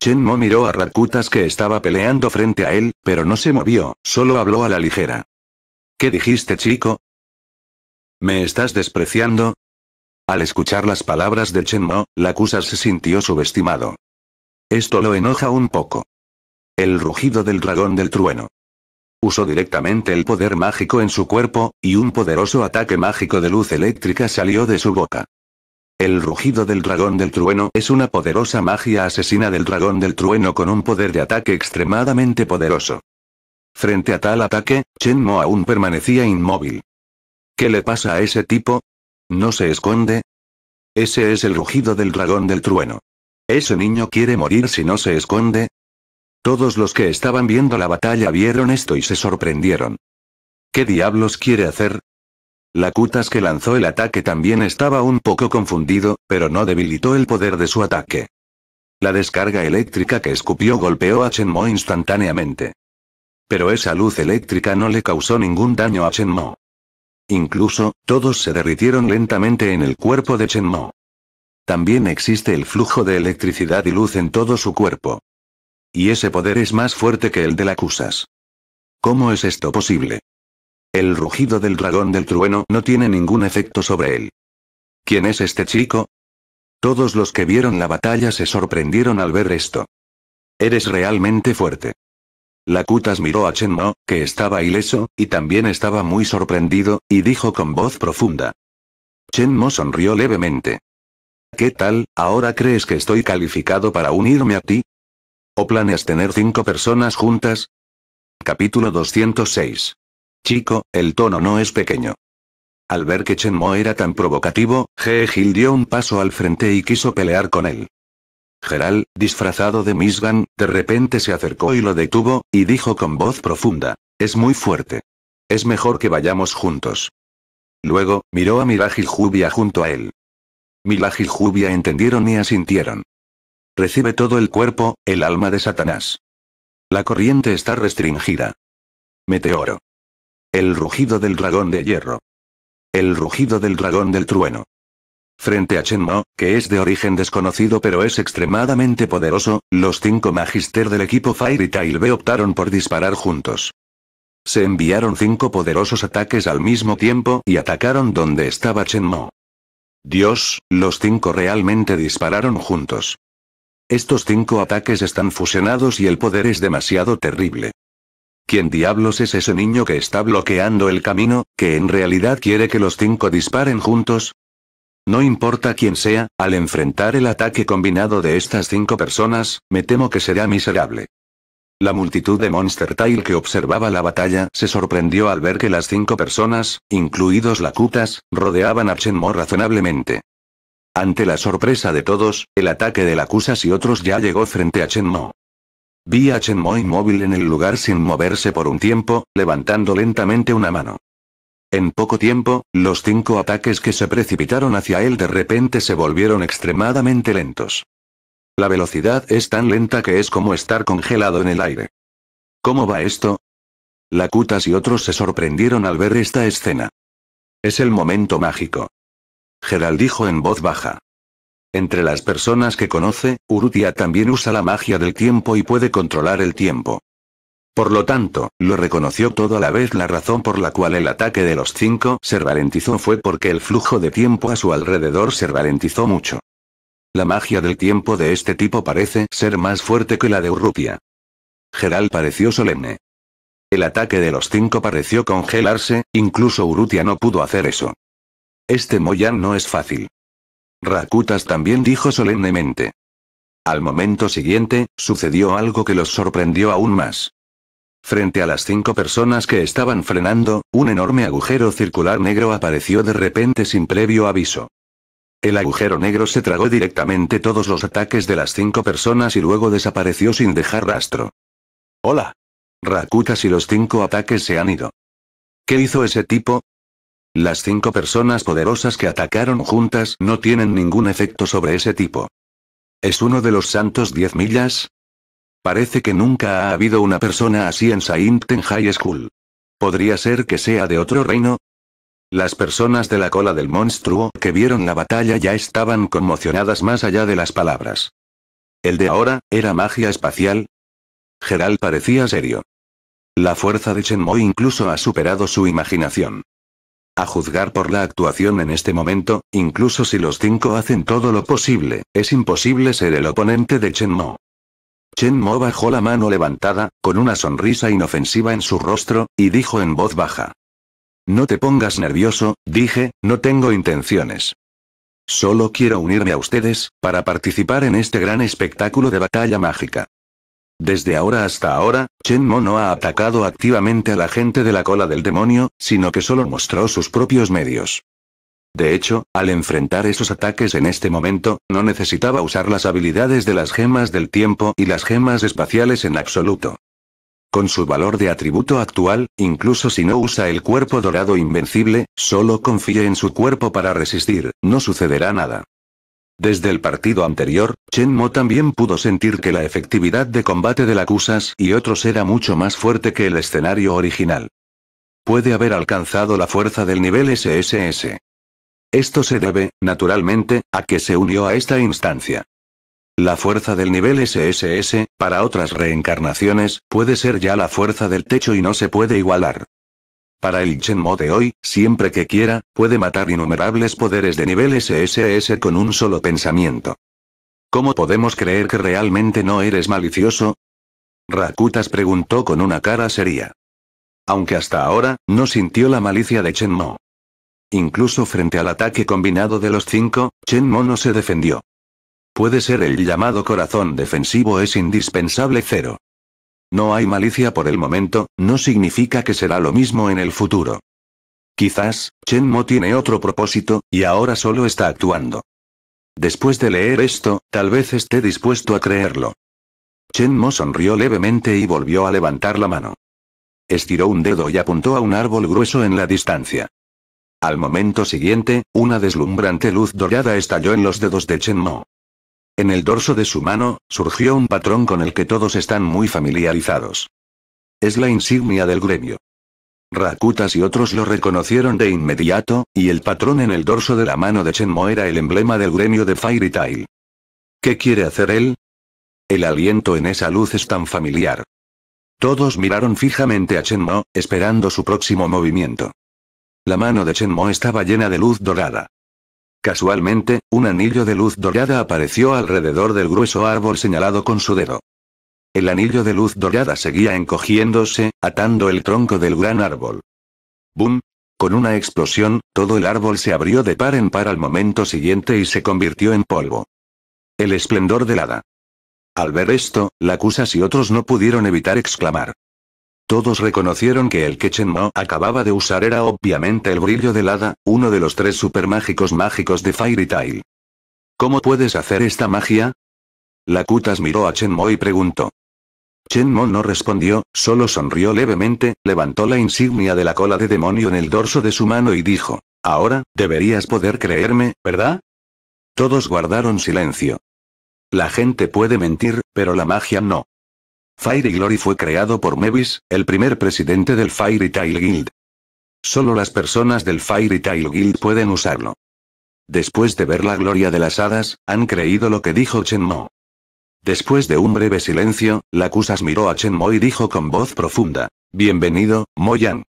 Chen Mo miró a Rakutas que estaba peleando frente a él, pero no se movió, solo habló a la ligera. ¿Qué dijiste chico? ¿Me estás despreciando? Al escuchar las palabras de Chen Mo, Lakusa se sintió subestimado. Esto lo enoja un poco. El rugido del dragón del trueno. Usó directamente el poder mágico en su cuerpo, y un poderoso ataque mágico de luz eléctrica salió de su boca. El rugido del dragón del trueno es una poderosa magia asesina del dragón del trueno con un poder de ataque extremadamente poderoso. Frente a tal ataque, Chen Mo aún permanecía inmóvil. ¿Qué le pasa a ese tipo? ¿No se esconde? Ese es el rugido del dragón del trueno. ¿Ese niño quiere morir si no se esconde? Todos los que estaban viendo la batalla vieron esto y se sorprendieron. ¿Qué diablos quiere hacer? La Cutas que lanzó el ataque también estaba un poco confundido, pero no debilitó el poder de su ataque. La descarga eléctrica que escupió golpeó a Mo instantáneamente. Pero esa luz eléctrica no le causó ningún daño a Mo. Incluso, todos se derritieron lentamente en el cuerpo de Mo. También existe el flujo de electricidad y luz en todo su cuerpo. Y ese poder es más fuerte que el de la kutas ¿Cómo es esto posible? El rugido del dragón del trueno no tiene ningún efecto sobre él. ¿Quién es este chico? Todos los que vieron la batalla se sorprendieron al ver esto. Eres realmente fuerte. Lakutas miró a Chen Mo, que estaba ileso, y también estaba muy sorprendido, y dijo con voz profunda. "Chen Mo sonrió levemente. ¿Qué tal, ahora crees que estoy calificado para unirme a ti? ¿O planeas tener cinco personas juntas? Capítulo 206 Chico, el tono no es pequeño. Al ver que Chenmo era tan provocativo, G. dio un paso al frente y quiso pelear con él. Geral, disfrazado de Misgan, de repente se acercó y lo detuvo, y dijo con voz profunda. Es muy fuerte. Es mejor que vayamos juntos. Luego, miró a Mirajil Jubia junto a él. Mirajil Jubia entendieron y asintieron. Recibe todo el cuerpo, el alma de Satanás. La corriente está restringida. Meteoro. El rugido del dragón de hierro. El rugido del dragón del trueno. Frente a Chenmo, que es de origen desconocido pero es extremadamente poderoso, los cinco magister del equipo Fire y Tail B optaron por disparar juntos. Se enviaron cinco poderosos ataques al mismo tiempo y atacaron donde estaba Chenmo. Dios, los cinco realmente dispararon juntos. Estos cinco ataques están fusionados y el poder es demasiado terrible. ¿Quién diablos es ese niño que está bloqueando el camino, que en realidad quiere que los cinco disparen juntos? No importa quién sea, al enfrentar el ataque combinado de estas cinco personas, me temo que será miserable. La multitud de Monster Tail que observaba la batalla se sorprendió al ver que las cinco personas, incluidos Lakutas, rodeaban a Chenmo razonablemente. Ante la sorpresa de todos, el ataque de Lacusas y otros ya llegó frente a Chenmo. Vi a móvil inmóvil en el lugar sin moverse por un tiempo, levantando lentamente una mano. En poco tiempo, los cinco ataques que se precipitaron hacia él de repente se volvieron extremadamente lentos. La velocidad es tan lenta que es como estar congelado en el aire. ¿Cómo va esto? Lakutas y otros se sorprendieron al ver esta escena. Es el momento mágico. Gerald dijo en voz baja. Entre las personas que conoce, Urutia también usa la magia del tiempo y puede controlar el tiempo. Por lo tanto, lo reconoció todo a la vez la razón por la cual el ataque de los cinco se ralentizó fue porque el flujo de tiempo a su alrededor se ralentizó mucho. La magia del tiempo de este tipo parece ser más fuerte que la de Urutia. Geral pareció solemne. El ataque de los cinco pareció congelarse, incluso Urutia no pudo hacer eso. Este Moyan no es fácil. Rakutas también dijo solemnemente. Al momento siguiente, sucedió algo que los sorprendió aún más. Frente a las cinco personas que estaban frenando, un enorme agujero circular negro apareció de repente sin previo aviso. El agujero negro se tragó directamente todos los ataques de las cinco personas y luego desapareció sin dejar rastro. Hola. Rakutas y los cinco ataques se han ido. ¿Qué hizo ese tipo? Las cinco personas poderosas que atacaron juntas no tienen ningún efecto sobre ese tipo. ¿Es uno de los santos diez millas? Parece que nunca ha habido una persona así en ten High School. ¿Podría ser que sea de otro reino? Las personas de la cola del monstruo que vieron la batalla ya estaban conmocionadas más allá de las palabras. ¿El de ahora, era magia espacial? Geral parecía serio. La fuerza de Shenmue incluso ha superado su imaginación. A juzgar por la actuación en este momento, incluso si los cinco hacen todo lo posible, es imposible ser el oponente de Chen Mo. Chen Mo bajó la mano levantada, con una sonrisa inofensiva en su rostro, y dijo en voz baja. No te pongas nervioso, dije, no tengo intenciones. Solo quiero unirme a ustedes, para participar en este gran espectáculo de batalla mágica. Desde ahora hasta ahora, Chen Mo no ha atacado activamente a la gente de la cola del demonio, sino que solo mostró sus propios medios. De hecho, al enfrentar esos ataques en este momento, no necesitaba usar las habilidades de las gemas del tiempo y las gemas espaciales en absoluto. Con su valor de atributo actual, incluso si no usa el cuerpo dorado invencible, solo confíe en su cuerpo para resistir, no sucederá nada. Desde el partido anterior, Chen Mo también pudo sentir que la efectividad de combate de lacusas y otros era mucho más fuerte que el escenario original. Puede haber alcanzado la fuerza del nivel SSS. Esto se debe, naturalmente, a que se unió a esta instancia. La fuerza del nivel SSS, para otras reencarnaciones, puede ser ya la fuerza del techo y no se puede igualar. Para el Mo de hoy, siempre que quiera, puede matar innumerables poderes de nivel SSS con un solo pensamiento. ¿Cómo podemos creer que realmente no eres malicioso? Rakutas preguntó con una cara seria. Aunque hasta ahora, no sintió la malicia de Mo. Incluso frente al ataque combinado de los cinco, Mo no se defendió. Puede ser el llamado corazón defensivo es indispensable cero. No hay malicia por el momento, no significa que será lo mismo en el futuro. Quizás, Chen Mo tiene otro propósito, y ahora solo está actuando. Después de leer esto, tal vez esté dispuesto a creerlo. Chen Mo sonrió levemente y volvió a levantar la mano. Estiró un dedo y apuntó a un árbol grueso en la distancia. Al momento siguiente, una deslumbrante luz dorada estalló en los dedos de Chen Mo. En el dorso de su mano, surgió un patrón con el que todos están muy familiarizados. Es la insignia del gremio. Rakutas y otros lo reconocieron de inmediato, y el patrón en el dorso de la mano de Chenmo era el emblema del gremio de Fairy Tail. ¿Qué quiere hacer él? El aliento en esa luz es tan familiar. Todos miraron fijamente a Chenmo, esperando su próximo movimiento. La mano de Chenmo estaba llena de luz dorada. Casualmente, un anillo de luz dorada apareció alrededor del grueso árbol señalado con su dedo. El anillo de luz dorada seguía encogiéndose, atando el tronco del gran árbol. ¡Bum! Con una explosión, todo el árbol se abrió de par en par al momento siguiente y se convirtió en polvo. El esplendor del hada. Al ver esto, la y otros no pudieron evitar exclamar. Todos reconocieron que el que Chen Mo acababa de usar era obviamente el brillo del hada, uno de los tres supermágicos mágicos de Fairy Tail. ¿Cómo puedes hacer esta magia? Lakutas miró a Chen Mo y preguntó. Chen Mo no respondió, solo sonrió levemente, levantó la insignia de la cola de demonio en el dorso de su mano y dijo, Ahora, deberías poder creerme, ¿verdad? Todos guardaron silencio. La gente puede mentir, pero la magia no. Fire Glory fue creado por Mevis, el primer presidente del Fairy Tail Guild. Solo las personas del Fairy Tail Guild pueden usarlo. Después de ver la gloria de las hadas, han creído lo que dijo Chen Mo. Después de un breve silencio, Lacusas miró a Chen Mo y dijo con voz profunda: Bienvenido, Moyan.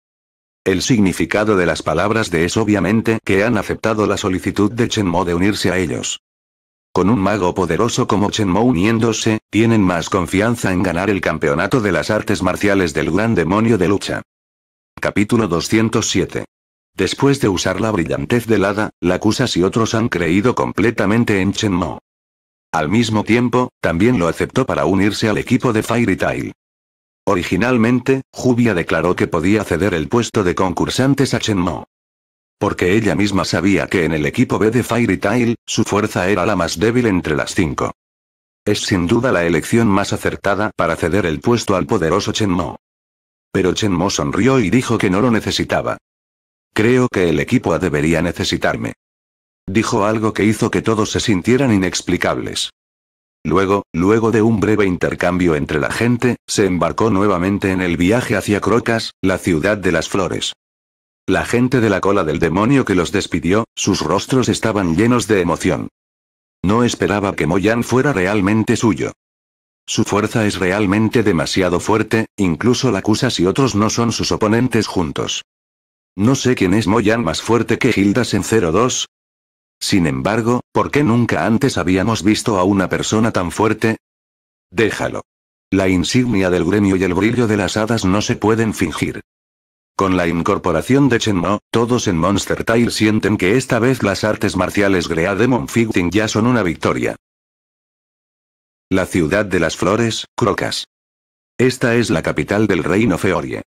El significado de las palabras de es obviamente que han aceptado la solicitud de Chen Mo de unirse a ellos. Con un mago poderoso como Chen Mo uniéndose, tienen más confianza en ganar el campeonato de las artes marciales del gran demonio de lucha. Capítulo 207. Después de usar la brillantez del hada, Lacusas y otros han creído completamente en Chen Mo. Al mismo tiempo, también lo aceptó para unirse al equipo de Fairy Tail. Originalmente, Jubia declaró que podía ceder el puesto de concursantes a Chen Mo porque ella misma sabía que en el equipo B de Fairy Tail, su fuerza era la más débil entre las cinco. Es sin duda la elección más acertada para ceder el puesto al poderoso Mo. Pero Mo sonrió y dijo que no lo necesitaba. Creo que el equipo A debería necesitarme. Dijo algo que hizo que todos se sintieran inexplicables. Luego, luego de un breve intercambio entre la gente, se embarcó nuevamente en el viaje hacia Crocas, la ciudad de las flores. La gente de la cola del demonio que los despidió, sus rostros estaban llenos de emoción. No esperaba que Moyan fuera realmente suyo. Su fuerza es realmente demasiado fuerte, incluso la acusa si otros no son sus oponentes juntos. No sé quién es Moyan más fuerte que Gildas en 02. Sin embargo, ¿por qué nunca antes habíamos visto a una persona tan fuerte? Déjalo. La insignia del gremio y el brillo de las hadas no se pueden fingir. Con la incorporación de Chenmo, todos en Monster Tail sienten que esta vez las artes marciales Grea Demon Fighting ya son una victoria. La ciudad de las flores, Crocas. Esta es la capital del reino Feorie.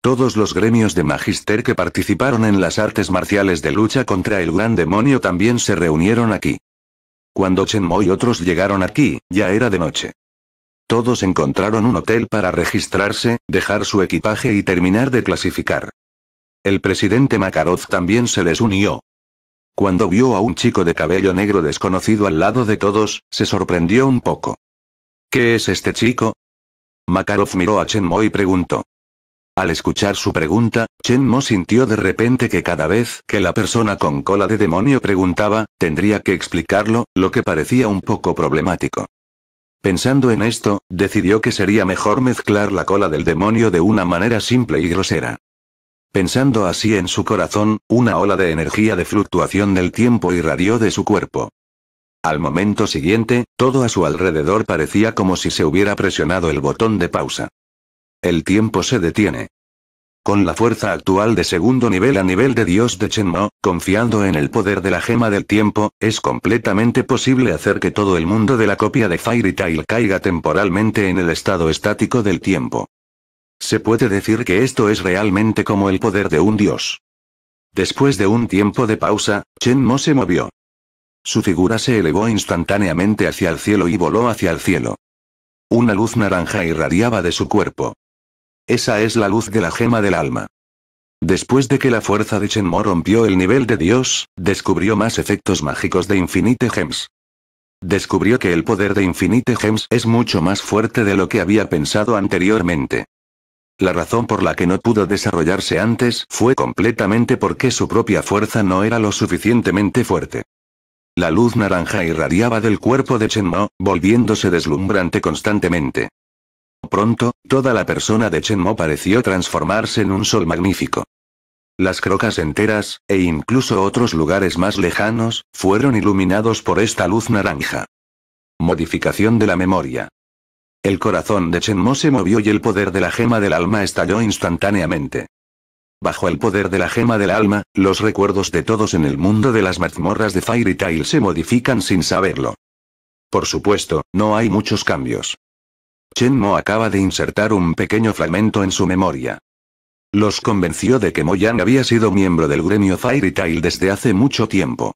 Todos los gremios de Magister que participaron en las artes marciales de lucha contra el gran demonio también se reunieron aquí. Cuando Chenmo y otros llegaron aquí, ya era de noche. Todos encontraron un hotel para registrarse, dejar su equipaje y terminar de clasificar. El presidente Makarov también se les unió. Cuando vio a un chico de cabello negro desconocido al lado de todos, se sorprendió un poco. ¿Qué es este chico? Makarov miró a Chen Mo y preguntó. Al escuchar su pregunta, Chen Mo sintió de repente que cada vez que la persona con cola de demonio preguntaba, tendría que explicarlo, lo que parecía un poco problemático. Pensando en esto, decidió que sería mejor mezclar la cola del demonio de una manera simple y grosera. Pensando así en su corazón, una ola de energía de fluctuación del tiempo irradió de su cuerpo. Al momento siguiente, todo a su alrededor parecía como si se hubiera presionado el botón de pausa. El tiempo se detiene. Con la fuerza actual de segundo nivel a nivel de Dios de Chenmo, confiando en el poder de la gema del tiempo, es completamente posible hacer que todo el mundo de la copia de Fairy Tail caiga temporalmente en el estado estático del tiempo. Se puede decir que esto es realmente como el poder de un dios. Después de un tiempo de pausa, Chenmo se movió. Su figura se elevó instantáneamente hacia el cielo y voló hacia el cielo. Una luz naranja irradiaba de su cuerpo. Esa es la luz de la gema del alma. Después de que la fuerza de Mo rompió el nivel de Dios, descubrió más efectos mágicos de Infinite Gems. Descubrió que el poder de Infinite Gems es mucho más fuerte de lo que había pensado anteriormente. La razón por la que no pudo desarrollarse antes fue completamente porque su propia fuerza no era lo suficientemente fuerte. La luz naranja irradiaba del cuerpo de Mo, volviéndose deslumbrante constantemente. Pronto, toda la persona de Mo pareció transformarse en un sol magnífico. Las crocas enteras, e incluso otros lugares más lejanos, fueron iluminados por esta luz naranja. Modificación de la memoria. El corazón de Mo se movió y el poder de la gema del alma estalló instantáneamente. Bajo el poder de la gema del alma, los recuerdos de todos en el mundo de las mazmorras de Fairy Tail se modifican sin saberlo. Por supuesto, no hay muchos cambios. Chen Mo acaba de insertar un pequeño fragmento en su memoria. Los convenció de que Moyan había sido miembro del gremio Fairy Tail desde hace mucho tiempo.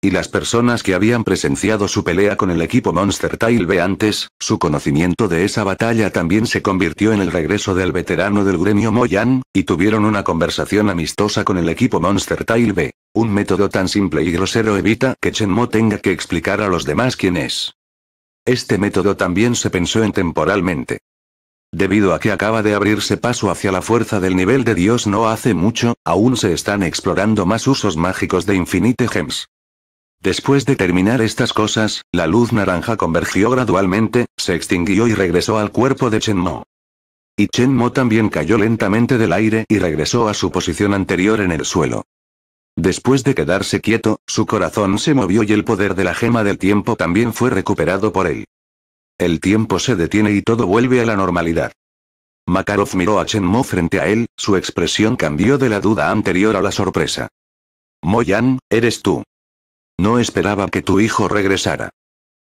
Y las personas que habían presenciado su pelea con el equipo Monster Tail B antes, su conocimiento de esa batalla también se convirtió en el regreso del veterano del gremio Moyan, y tuvieron una conversación amistosa con el equipo Monster Tail B. Un método tan simple y grosero evita que Chen Mo tenga que explicar a los demás quién es. Este método también se pensó en temporalmente. Debido a que acaba de abrirse paso hacia la fuerza del nivel de Dios no hace mucho, aún se están explorando más usos mágicos de Infinite Gems. Después de terminar estas cosas, la luz naranja convergió gradualmente, se extinguió y regresó al cuerpo de Chen Mo. Y Chen Mo también cayó lentamente del aire y regresó a su posición anterior en el suelo. Después de quedarse quieto, su corazón se movió y el poder de la gema del tiempo también fue recuperado por él. El tiempo se detiene y todo vuelve a la normalidad. Makarov miró a Chen Mo frente a él, su expresión cambió de la duda anterior a la sorpresa. Moyan, eres tú. No esperaba que tu hijo regresara.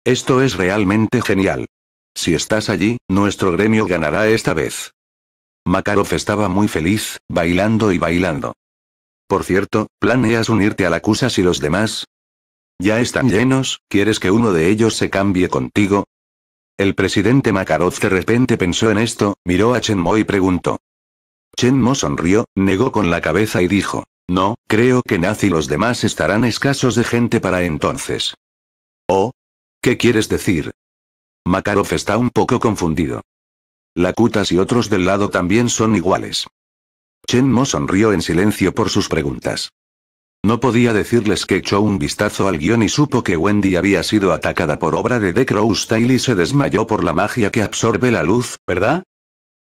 Esto es realmente genial. Si estás allí, nuestro gremio ganará esta vez. Makarov estaba muy feliz, bailando y bailando. Por cierto, ¿planeas unirte a la CUSA si los demás? Ya están llenos, ¿quieres que uno de ellos se cambie contigo? El presidente Makarov de repente pensó en esto, miró a Chen Mo y preguntó. Chen Mo sonrió, negó con la cabeza y dijo, no, creo que Nazi y los demás estarán escasos de gente para entonces. ¿Oh? ¿Qué quieres decir? Makarov está un poco confundido. La Lakutas y otros del lado también son iguales. Chen Mo sonrió en silencio por sus preguntas. No podía decirles que echó un vistazo al guión y supo que Wendy había sido atacada por obra de The Crow Style y se desmayó por la magia que absorbe la luz, ¿verdad?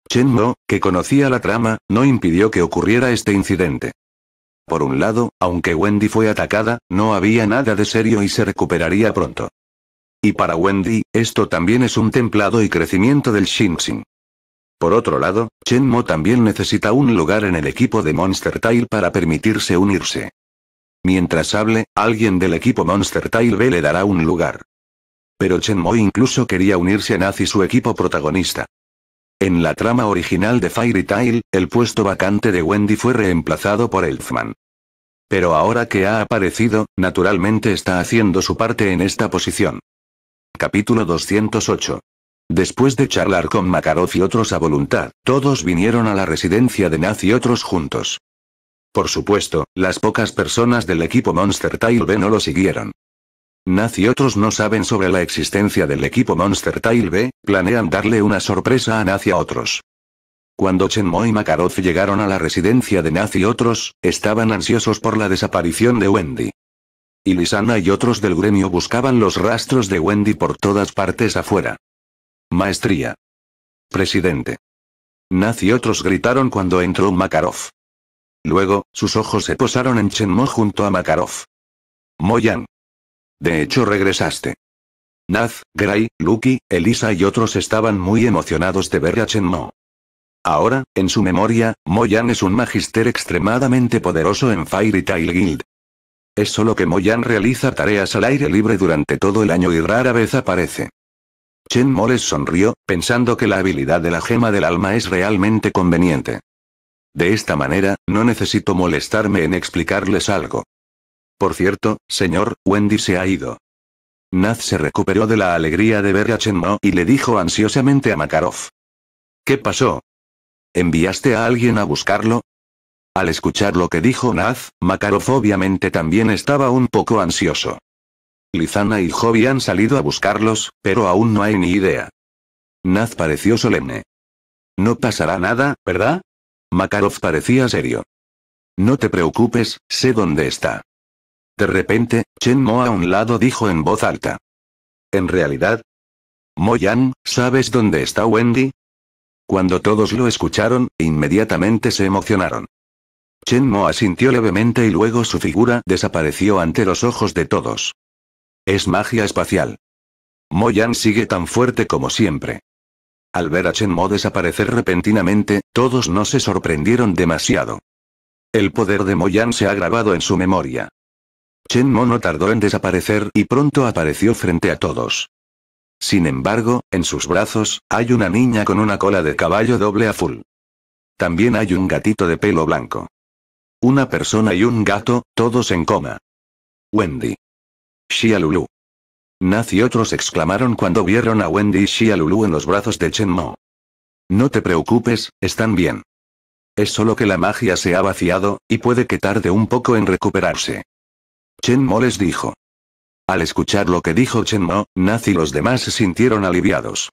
Chen Mo, que conocía la trama, no impidió que ocurriera este incidente. Por un lado, aunque Wendy fue atacada, no había nada de serio y se recuperaría pronto. Y para Wendy, esto también es un templado y crecimiento del Shinxin. Por otro lado, Chen Mo también necesita un lugar en el equipo de Monster Tail para permitirse unirse. Mientras hable, alguien del equipo Monster Tail B le dará un lugar. Pero Chen Mo incluso quería unirse a Nazi su equipo protagonista. En la trama original de Fairy Tail, el puesto vacante de Wendy fue reemplazado por Elfman. Pero ahora que ha aparecido, naturalmente está haciendo su parte en esta posición. Capítulo 208. Después de charlar con Makarov y otros a voluntad, todos vinieron a la residencia de Naz y otros juntos. Por supuesto, las pocas personas del equipo Monster Tail B no lo siguieron. Naz y otros no saben sobre la existencia del equipo Monster Tail B, planean darle una sorpresa a Naz y a otros. Cuando Chenmo y Makarov llegaron a la residencia de Naz y otros, estaban ansiosos por la desaparición de Wendy. Y Lisana y otros del gremio buscaban los rastros de Wendy por todas partes afuera. Maestría. Presidente. Naz y otros gritaron cuando entró Makarov. Luego, sus ojos se posaron en Chenmo junto a Makarov. Moyan. De hecho regresaste. Naz, Gray, Lucky, Elisa y otros estaban muy emocionados de ver a Chenmo. Ahora, en su memoria, Moyan es un magister extremadamente poderoso en Fairy Tail Guild. Es solo que Moyan realiza tareas al aire libre durante todo el año y rara vez aparece. Chen les sonrió, pensando que la habilidad de la gema del alma es realmente conveniente. De esta manera, no necesito molestarme en explicarles algo. Por cierto, señor, Wendy se ha ido. Naz se recuperó de la alegría de ver a Chen Mo y le dijo ansiosamente a Makarov. ¿Qué pasó? ¿Enviaste a alguien a buscarlo? Al escuchar lo que dijo Naz, Makarov obviamente también estaba un poco ansioso. Lizana y Joby han salido a buscarlos, pero aún no hay ni idea. Naz pareció solemne. No pasará nada, ¿verdad? Makarov parecía serio. No te preocupes, sé dónde está. De repente, Chen Mo a un lado dijo en voz alta. En realidad, Yan, ¿sabes dónde está Wendy? Cuando todos lo escucharon, inmediatamente se emocionaron. Chen Mo asintió levemente y luego su figura desapareció ante los ojos de todos. Es magia espacial. Moyan sigue tan fuerte como siempre. Al ver a Chen Mo desaparecer repentinamente, todos no se sorprendieron demasiado. El poder de Moyan se ha grabado en su memoria. Chen Mo no tardó en desaparecer y pronto apareció frente a todos. Sin embargo, en sus brazos, hay una niña con una cola de caballo doble azul. También hay un gatito de pelo blanco. Una persona y un gato, todos en coma. Wendy. Shia Lulu. Naz y otros exclamaron cuando vieron a Wendy y Shia Lulu en los brazos de Chen Mo. No te preocupes, están bien. Es solo que la magia se ha vaciado, y puede que tarde un poco en recuperarse. Chen Mo les dijo. Al escuchar lo que dijo Chen Mo, Naz y los demás se sintieron aliviados.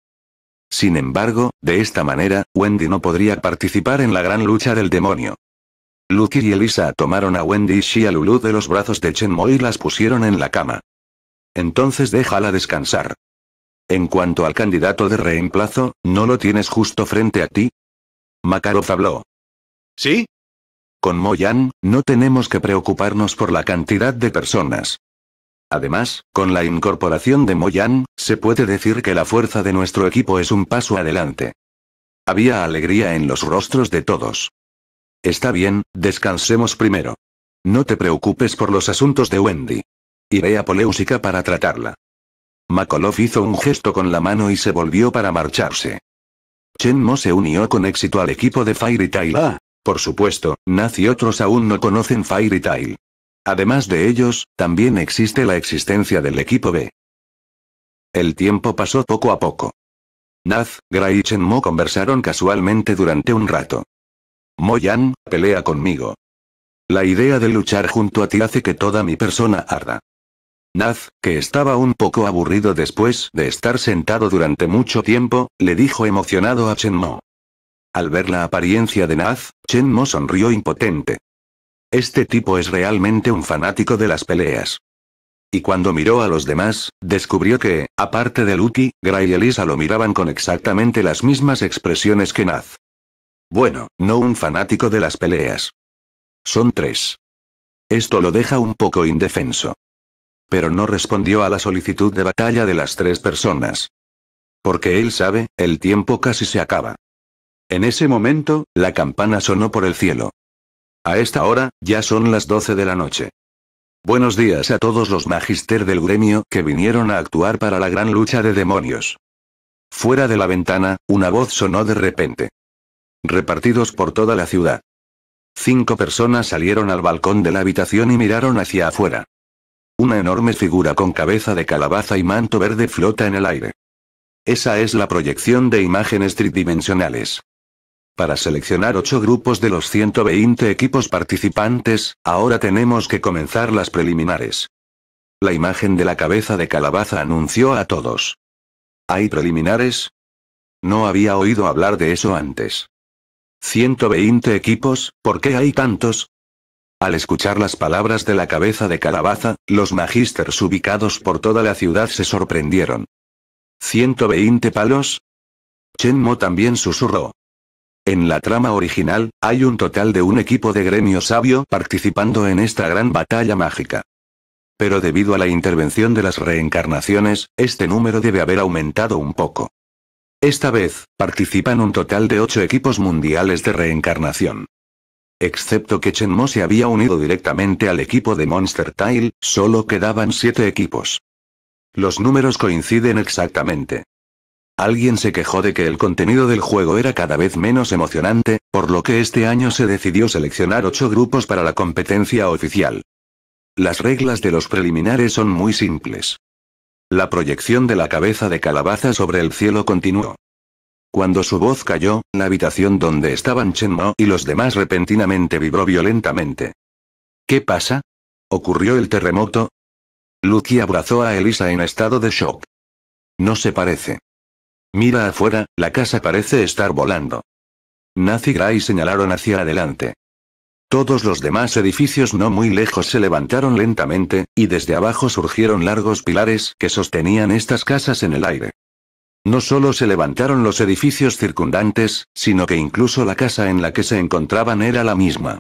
Sin embargo, de esta manera, Wendy no podría participar en la gran lucha del demonio. Lucky y Elisa tomaron a Wendy y a Lulu de los brazos de Chenmo y las pusieron en la cama. Entonces déjala descansar. En cuanto al candidato de reemplazo, ¿no lo tienes justo frente a ti? Makarov habló. ¿Sí? Con Moyan, no tenemos que preocuparnos por la cantidad de personas. Además, con la incorporación de Moyan, se puede decir que la fuerza de nuestro equipo es un paso adelante. Había alegría en los rostros de todos. Está bien, descansemos primero. No te preocupes por los asuntos de Wendy. Iré a Poleusica para tratarla. Makolov hizo un gesto con la mano y se volvió para marcharse. Chen Mo se unió con éxito al equipo de Firetail. Tail. Ah. por supuesto, Naz y otros aún no conocen y Además de ellos, también existe la existencia del equipo B. El tiempo pasó poco a poco. Naz, Gray y Chen Mo conversaron casualmente durante un rato. Moyan, pelea conmigo. La idea de luchar junto a ti hace que toda mi persona arda. Naz, que estaba un poco aburrido después de estar sentado durante mucho tiempo, le dijo emocionado a Chen Mo. Al ver la apariencia de Naz, Chen Mo sonrió impotente. Este tipo es realmente un fanático de las peleas. Y cuando miró a los demás, descubrió que, aparte de Lucky, Gray y Elisa lo miraban con exactamente las mismas expresiones que Naz. Bueno, no un fanático de las peleas. Son tres. Esto lo deja un poco indefenso. Pero no respondió a la solicitud de batalla de las tres personas. Porque él sabe, el tiempo casi se acaba. En ese momento, la campana sonó por el cielo. A esta hora, ya son las 12 de la noche. Buenos días a todos los magister del gremio que vinieron a actuar para la gran lucha de demonios. Fuera de la ventana, una voz sonó de repente repartidos por toda la ciudad. Cinco personas salieron al balcón de la habitación y miraron hacia afuera. Una enorme figura con cabeza de calabaza y manto verde flota en el aire. Esa es la proyección de imágenes tridimensionales. Para seleccionar ocho grupos de los 120 equipos participantes, ahora tenemos que comenzar las preliminares. La imagen de la cabeza de calabaza anunció a todos. ¿Hay preliminares? No había oído hablar de eso antes. 120 equipos, ¿por qué hay tantos? Al escuchar las palabras de la cabeza de calabaza, los magisters ubicados por toda la ciudad se sorprendieron. ¿120 palos? Mo también susurró. En la trama original, hay un total de un equipo de gremio sabio participando en esta gran batalla mágica. Pero debido a la intervención de las reencarnaciones, este número debe haber aumentado un poco. Esta vez, participan un total de 8 equipos mundiales de reencarnación. Excepto que Mo se había unido directamente al equipo de Monster Tile, solo quedaban 7 equipos. Los números coinciden exactamente. Alguien se quejó de que el contenido del juego era cada vez menos emocionante, por lo que este año se decidió seleccionar 8 grupos para la competencia oficial. Las reglas de los preliminares son muy simples. La proyección de la cabeza de calabaza sobre el cielo continuó. Cuando su voz cayó, la habitación donde estaban Chen Mo y los demás repentinamente vibró violentamente. ¿Qué pasa? ¿Ocurrió el terremoto? Lucky abrazó a Elisa en estado de shock. No se parece. Mira afuera, la casa parece estar volando. Nazi y Gray señalaron hacia adelante. Todos los demás edificios no muy lejos se levantaron lentamente, y desde abajo surgieron largos pilares que sostenían estas casas en el aire. No solo se levantaron los edificios circundantes, sino que incluso la casa en la que se encontraban era la misma.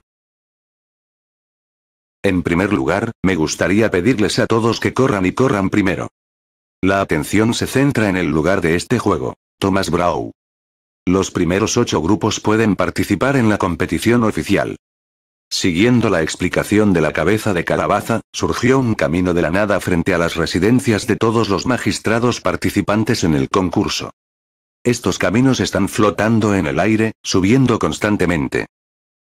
En primer lugar, me gustaría pedirles a todos que corran y corran primero. La atención se centra en el lugar de este juego. Thomas Brau. Los primeros ocho grupos pueden participar en la competición oficial. Siguiendo la explicación de la cabeza de calabaza, surgió un camino de la nada frente a las residencias de todos los magistrados participantes en el concurso. Estos caminos están flotando en el aire, subiendo constantemente.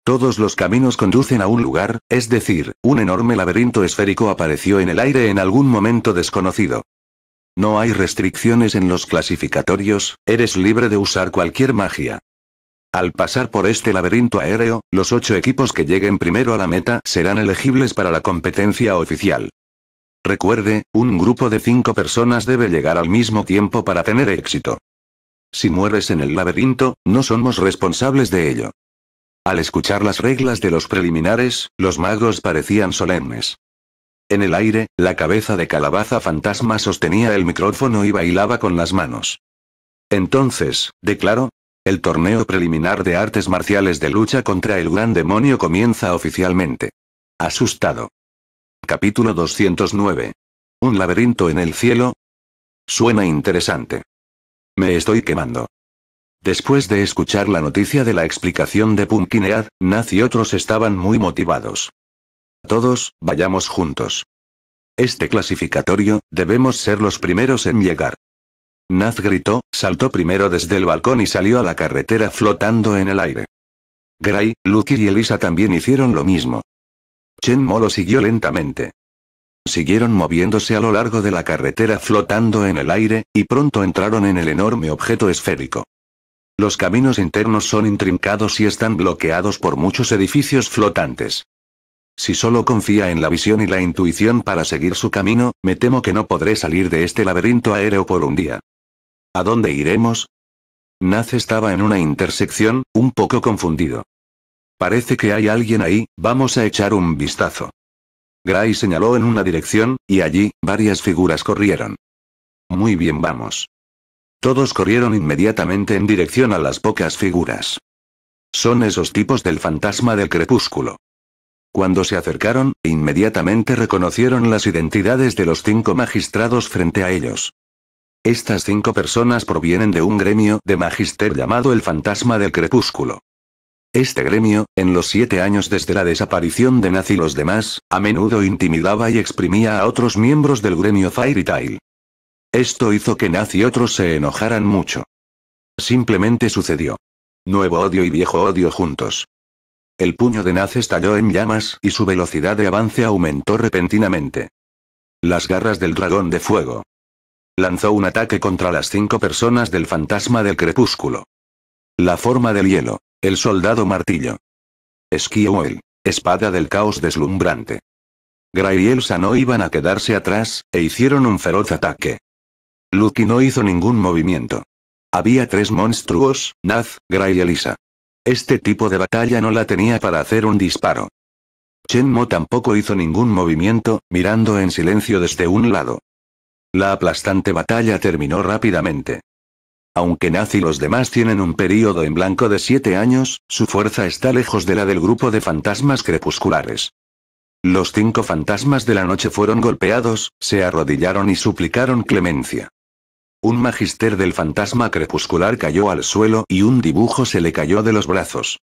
Todos los caminos conducen a un lugar, es decir, un enorme laberinto esférico apareció en el aire en algún momento desconocido. No hay restricciones en los clasificatorios, eres libre de usar cualquier magia. Al pasar por este laberinto aéreo, los ocho equipos que lleguen primero a la meta serán elegibles para la competencia oficial. Recuerde, un grupo de cinco personas debe llegar al mismo tiempo para tener éxito. Si mueres en el laberinto, no somos responsables de ello. Al escuchar las reglas de los preliminares, los magos parecían solemnes. En el aire, la cabeza de calabaza fantasma sostenía el micrófono y bailaba con las manos. Entonces, declaró. El torneo preliminar de artes marciales de lucha contra el gran demonio comienza oficialmente. Asustado. Capítulo 209. Un laberinto en el cielo. Suena interesante. Me estoy quemando. Después de escuchar la noticia de la explicación de Punkinead, Naz y otros estaban muy motivados. Todos, vayamos juntos. Este clasificatorio, debemos ser los primeros en llegar. Naz gritó, saltó primero desde el balcón y salió a la carretera flotando en el aire. Gray, Lucky y Elisa también hicieron lo mismo. Chen Mo lo siguió lentamente. Siguieron moviéndose a lo largo de la carretera flotando en el aire, y pronto entraron en el enorme objeto esférico. Los caminos internos son intrincados y están bloqueados por muchos edificios flotantes. Si solo confía en la visión y la intuición para seguir su camino, me temo que no podré salir de este laberinto aéreo por un día. ¿A dónde iremos? Naz estaba en una intersección, un poco confundido. Parece que hay alguien ahí, vamos a echar un vistazo. Gray señaló en una dirección, y allí, varias figuras corrieron. Muy bien, vamos. Todos corrieron inmediatamente en dirección a las pocas figuras. Son esos tipos del fantasma del crepúsculo. Cuando se acercaron, inmediatamente reconocieron las identidades de los cinco magistrados frente a ellos. Estas cinco personas provienen de un gremio de magister llamado el Fantasma del Crepúsculo. Este gremio, en los siete años desde la desaparición de Nazi y los demás, a menudo intimidaba y exprimía a otros miembros del gremio Fairy Esto hizo que Nazi y otros se enojaran mucho. Simplemente sucedió. Nuevo odio y viejo odio juntos. El puño de Naz estalló en llamas y su velocidad de avance aumentó repentinamente. Las garras del dragón de fuego, lanzó un ataque contra las cinco personas del fantasma del crepúsculo. La forma del hielo. El soldado martillo. Esquioel. Espada del caos deslumbrante. Gray y Elsa no iban a quedarse atrás, e hicieron un feroz ataque. Lucky no hizo ningún movimiento. Había tres monstruos, Naz, Gray y Elisa. Este tipo de batalla no la tenía para hacer un disparo. Chenmo tampoco hizo ningún movimiento, mirando en silencio desde un lado. La aplastante batalla terminó rápidamente. Aunque Nazi y los demás tienen un período en blanco de siete años, su fuerza está lejos de la del grupo de fantasmas crepusculares. Los cinco fantasmas de la noche fueron golpeados, se arrodillaron y suplicaron clemencia. Un magister del fantasma crepuscular cayó al suelo y un dibujo se le cayó de los brazos.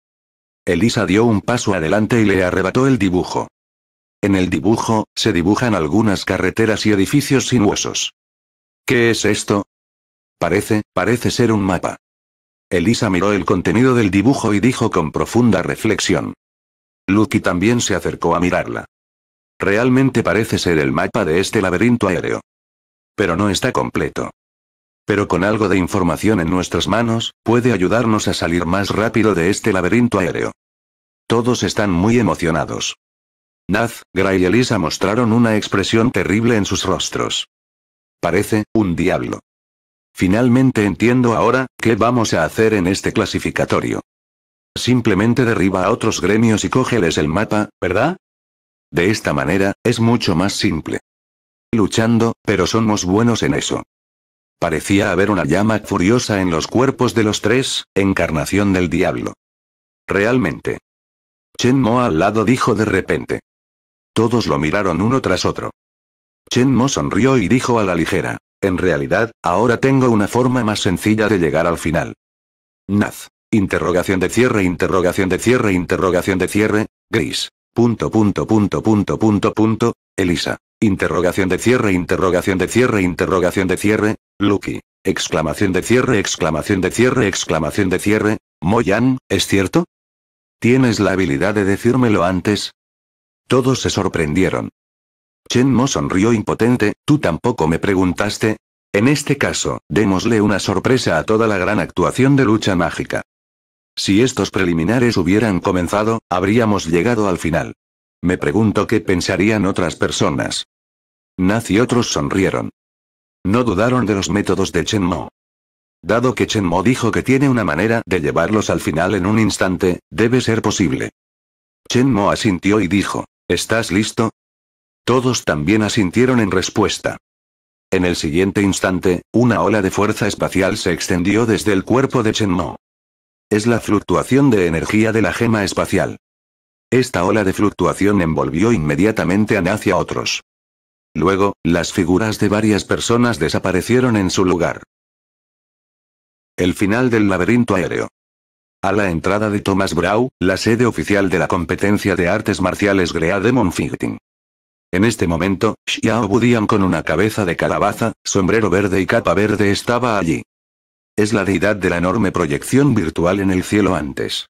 Elisa dio un paso adelante y le arrebató el dibujo. En el dibujo, se dibujan algunas carreteras y edificios sinuosos. ¿Qué es esto? Parece, parece ser un mapa. Elisa miró el contenido del dibujo y dijo con profunda reflexión. Lucky también se acercó a mirarla. Realmente parece ser el mapa de este laberinto aéreo. Pero no está completo. Pero con algo de información en nuestras manos, puede ayudarnos a salir más rápido de este laberinto aéreo. Todos están muy emocionados. Naz, Gray y Elisa mostraron una expresión terrible en sus rostros. Parece, un diablo. Finalmente entiendo ahora, qué vamos a hacer en este clasificatorio. Simplemente derriba a otros gremios y cógeles el mapa, ¿verdad? De esta manera, es mucho más simple. Luchando, pero somos buenos en eso. Parecía haber una llama furiosa en los cuerpos de los tres, encarnación del diablo. Realmente. Chen Mo al lado dijo de repente. Todos lo miraron uno tras otro. Chen Mo sonrió y dijo a la ligera. En realidad, ahora tengo una forma más sencilla de llegar al final. Naz. Interrogación de cierre, interrogación de cierre, interrogación de cierre, gris. Punto, punto, punto, punto, punto, punto, Elisa. Interrogación de cierre, interrogación de cierre, interrogación de cierre, Lucky. Exclamación de cierre, exclamación de cierre, exclamación de cierre, Moyan, ¿es cierto? ¿Tienes la habilidad de decírmelo antes? Todos se sorprendieron. Chen Mo sonrió impotente, tú tampoco me preguntaste. En este caso, démosle una sorpresa a toda la gran actuación de lucha mágica. Si estos preliminares hubieran comenzado, habríamos llegado al final. Me pregunto qué pensarían otras personas. Naz y otros sonrieron. No dudaron de los métodos de Chen Mo. Dado que Chen Mo dijo que tiene una manera de llevarlos al final en un instante, debe ser posible. Chen Mo asintió y dijo, ¿Estás listo? Todos también asintieron en respuesta. En el siguiente instante, una ola de fuerza espacial se extendió desde el cuerpo de Chen Mo. Es la fluctuación de energía de la gema espacial. Esta ola de fluctuación envolvió inmediatamente a Nacia y a otros. Luego, las figuras de varias personas desaparecieron en su lugar. El final del laberinto aéreo. A la entrada de Thomas Brau, la sede oficial de la competencia de artes marciales Grea de Fighting. En este momento, Xiao Budian con una cabeza de calabaza, sombrero verde y capa verde estaba allí. Es la deidad de la enorme proyección virtual en el cielo antes.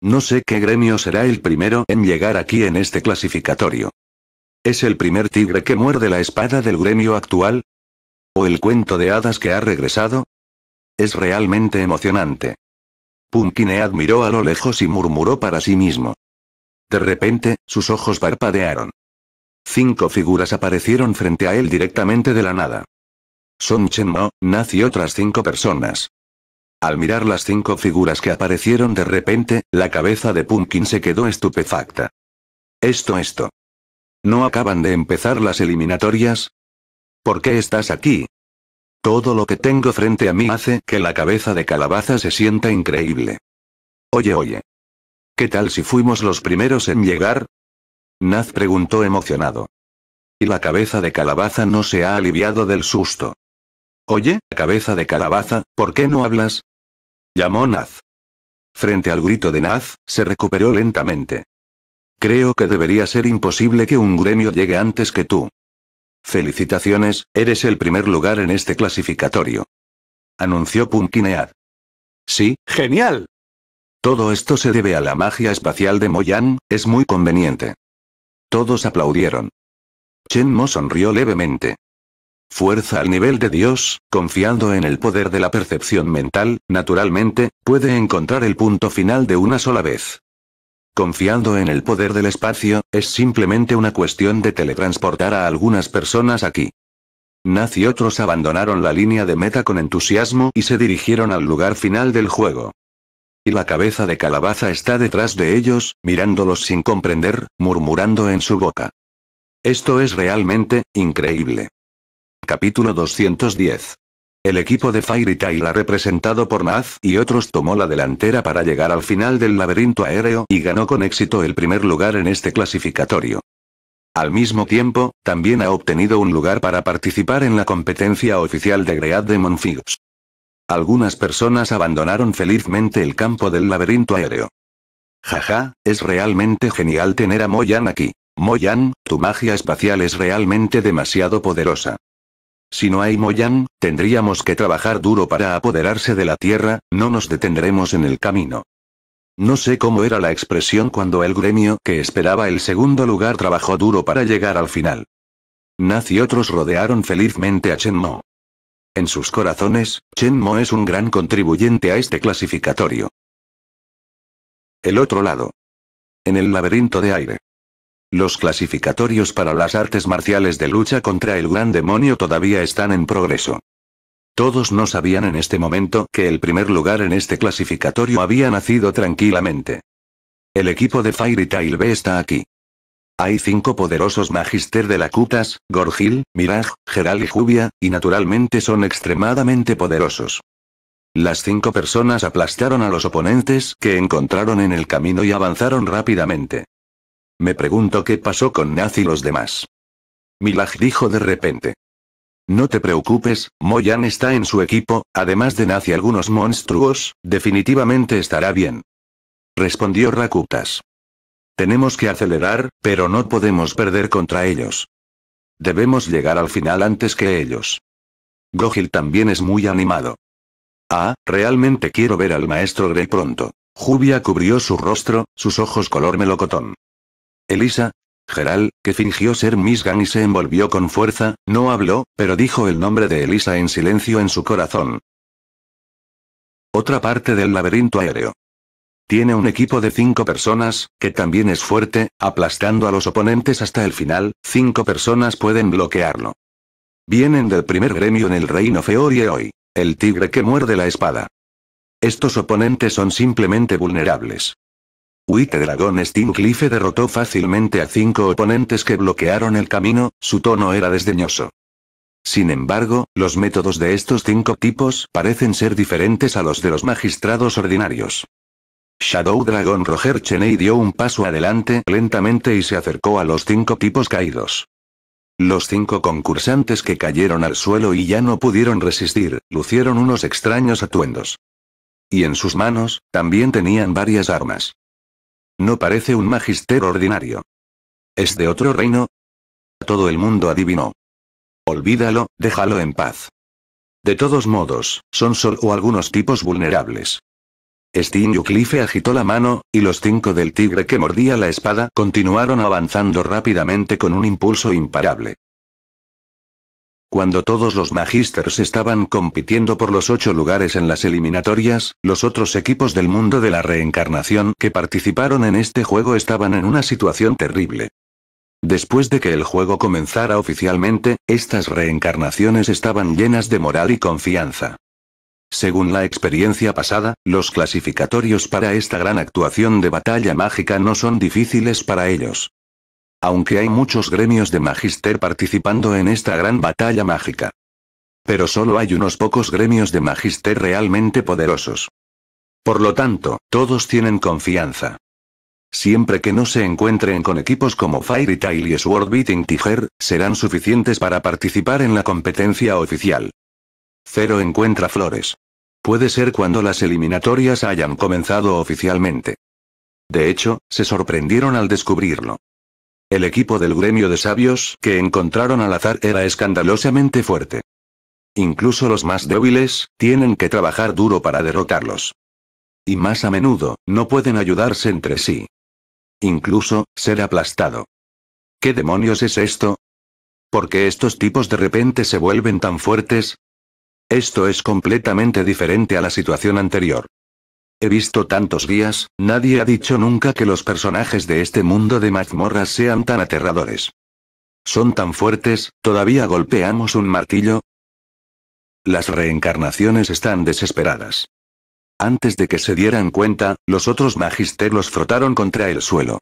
No sé qué gremio será el primero en llegar aquí en este clasificatorio. ¿Es el primer tigre que muerde la espada del gremio actual? ¿O el cuento de hadas que ha regresado? Es realmente emocionante le admiró a lo lejos y murmuró para sí mismo. De repente, sus ojos parpadearon. Cinco figuras aparecieron frente a él directamente de la nada. Son Mo, Naz y otras cinco personas. Al mirar las cinco figuras que aparecieron de repente, la cabeza de Pumpkin se quedó estupefacta. Esto, esto. ¿No acaban de empezar las eliminatorias? ¿Por qué estás aquí? Todo lo que tengo frente a mí hace que la cabeza de calabaza se sienta increíble. Oye, oye. ¿Qué tal si fuimos los primeros en llegar? Naz preguntó emocionado. Y la cabeza de calabaza no se ha aliviado del susto. Oye, cabeza de calabaza, ¿por qué no hablas? Llamó Naz. Frente al grito de Naz, se recuperó lentamente. Creo que debería ser imposible que un gremio llegue antes que tú. Felicitaciones, eres el primer lugar en este clasificatorio. Anunció Punkinead. Sí, genial. Todo esto se debe a la magia espacial de Moyan, es muy conveniente. Todos aplaudieron. Chen Mo sonrió levemente. Fuerza al nivel de Dios, confiando en el poder de la percepción mental, naturalmente, puede encontrar el punto final de una sola vez. Confiando en el poder del espacio, es simplemente una cuestión de teletransportar a algunas personas aquí. Naz y otros abandonaron la línea de meta con entusiasmo y se dirigieron al lugar final del juego. Y la cabeza de calabaza está detrás de ellos, mirándolos sin comprender, murmurando en su boca. Esto es realmente, increíble. Capítulo 210. El equipo de y Tail representado por Maz y otros tomó la delantera para llegar al final del laberinto aéreo y ganó con éxito el primer lugar en este clasificatorio. Al mismo tiempo, también ha obtenido un lugar para participar en la competencia oficial de Great de Monfigus. Algunas personas abandonaron felizmente el campo del laberinto aéreo. Jaja, es realmente genial tener a Moyan aquí. Moyan, tu magia espacial es realmente demasiado poderosa. Si no hay Moyan, tendríamos que trabajar duro para apoderarse de la tierra, no nos detendremos en el camino. No sé cómo era la expresión cuando el gremio que esperaba el segundo lugar trabajó duro para llegar al final. Naz y otros rodearon felizmente a Chen Mo. En sus corazones, Chen Mo es un gran contribuyente a este clasificatorio. El otro lado. En el laberinto de aire. Los clasificatorios para las artes marciales de lucha contra el gran demonio todavía están en progreso. Todos no sabían en este momento que el primer lugar en este clasificatorio había nacido tranquilamente. El equipo de Fairy Tail B está aquí. Hay cinco poderosos magister de la Kutas, Gorgil, Miraj, Geral y Jubia, y naturalmente son extremadamente poderosos. Las cinco personas aplastaron a los oponentes que encontraron en el camino y avanzaron rápidamente. Me pregunto qué pasó con Naz y los demás. Milag dijo de repente. No te preocupes, Moyan está en su equipo, además de Nazi y algunos monstruos, definitivamente estará bien. Respondió Rakutas. Tenemos que acelerar, pero no podemos perder contra ellos. Debemos llegar al final antes que ellos. Gogil también es muy animado. Ah, realmente quiero ver al maestro Grey pronto. Jubia cubrió su rostro, sus ojos color melocotón. Elisa. Geral, que fingió ser Miss y se envolvió con fuerza, no habló, pero dijo el nombre de Elisa en silencio en su corazón. Otra parte del laberinto aéreo. Tiene un equipo de cinco personas, que también es fuerte, aplastando a los oponentes hasta el final, cinco personas pueden bloquearlo. Vienen del primer gremio en el reino y hoy, el tigre que muerde la espada. Estos oponentes son simplemente vulnerables. White Dragon Cliff derrotó fácilmente a cinco oponentes que bloquearon el camino, su tono era desdeñoso. Sin embargo, los métodos de estos cinco tipos parecen ser diferentes a los de los magistrados ordinarios. Shadow Dragon Roger Cheney dio un paso adelante lentamente y se acercó a los cinco tipos caídos. Los cinco concursantes que cayeron al suelo y ya no pudieron resistir, lucieron unos extraños atuendos. Y en sus manos, también tenían varias armas. No parece un magister ordinario. ¿Es de otro reino? Todo el mundo adivinó. Olvídalo, déjalo en paz. De todos modos, son solo algunos tipos vulnerables. Steen Yuclife agitó la mano, y los cinco del tigre que mordía la espada continuaron avanzando rápidamente con un impulso imparable. Cuando todos los Magisters estaban compitiendo por los ocho lugares en las eliminatorias, los otros equipos del mundo de la reencarnación que participaron en este juego estaban en una situación terrible. Después de que el juego comenzara oficialmente, estas reencarnaciones estaban llenas de moral y confianza. Según la experiencia pasada, los clasificatorios para esta gran actuación de batalla mágica no son difíciles para ellos aunque hay muchos gremios de magister participando en esta gran batalla mágica. Pero solo hay unos pocos gremios de magister realmente poderosos. Por lo tanto, todos tienen confianza. Siempre que no se encuentren con equipos como Fairy Tail y Sword Beating Tiger, serán suficientes para participar en la competencia oficial. Cero encuentra flores. Puede ser cuando las eliminatorias hayan comenzado oficialmente. De hecho, se sorprendieron al descubrirlo. El equipo del gremio de sabios que encontraron al azar era escandalosamente fuerte. Incluso los más débiles, tienen que trabajar duro para derrotarlos. Y más a menudo, no pueden ayudarse entre sí. Incluso, ser aplastado. ¿Qué demonios es esto? ¿Por qué estos tipos de repente se vuelven tan fuertes? Esto es completamente diferente a la situación anterior. He visto tantos días, nadie ha dicho nunca que los personajes de este mundo de mazmorras sean tan aterradores. Son tan fuertes, todavía golpeamos un martillo. Las reencarnaciones están desesperadas. Antes de que se dieran cuenta, los otros los frotaron contra el suelo.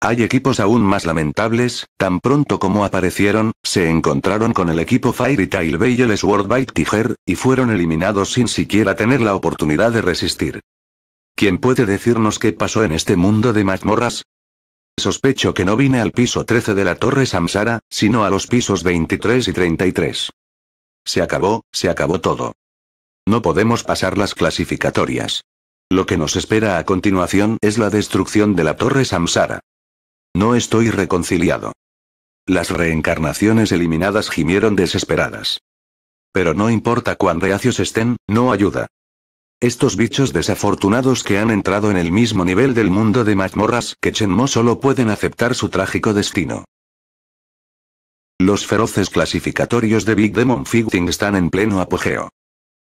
Hay equipos aún más lamentables, tan pronto como aparecieron, se encontraron con el equipo Fairy Tail el Sword Bite Tiger, y fueron eliminados sin siquiera tener la oportunidad de resistir. ¿Quién puede decirnos qué pasó en este mundo de mazmorras? Sospecho que no vine al piso 13 de la Torre Samsara, sino a los pisos 23 y 33. Se acabó, se acabó todo. No podemos pasar las clasificatorias. Lo que nos espera a continuación es la destrucción de la Torre Samsara. No estoy reconciliado. Las reencarnaciones eliminadas gimieron desesperadas. Pero no importa cuán reacios estén, no ayuda. Estos bichos desafortunados que han entrado en el mismo nivel del mundo de mazmorras que Chenmo solo pueden aceptar su trágico destino. Los feroces clasificatorios de Big Demon Fighting están en pleno apogeo.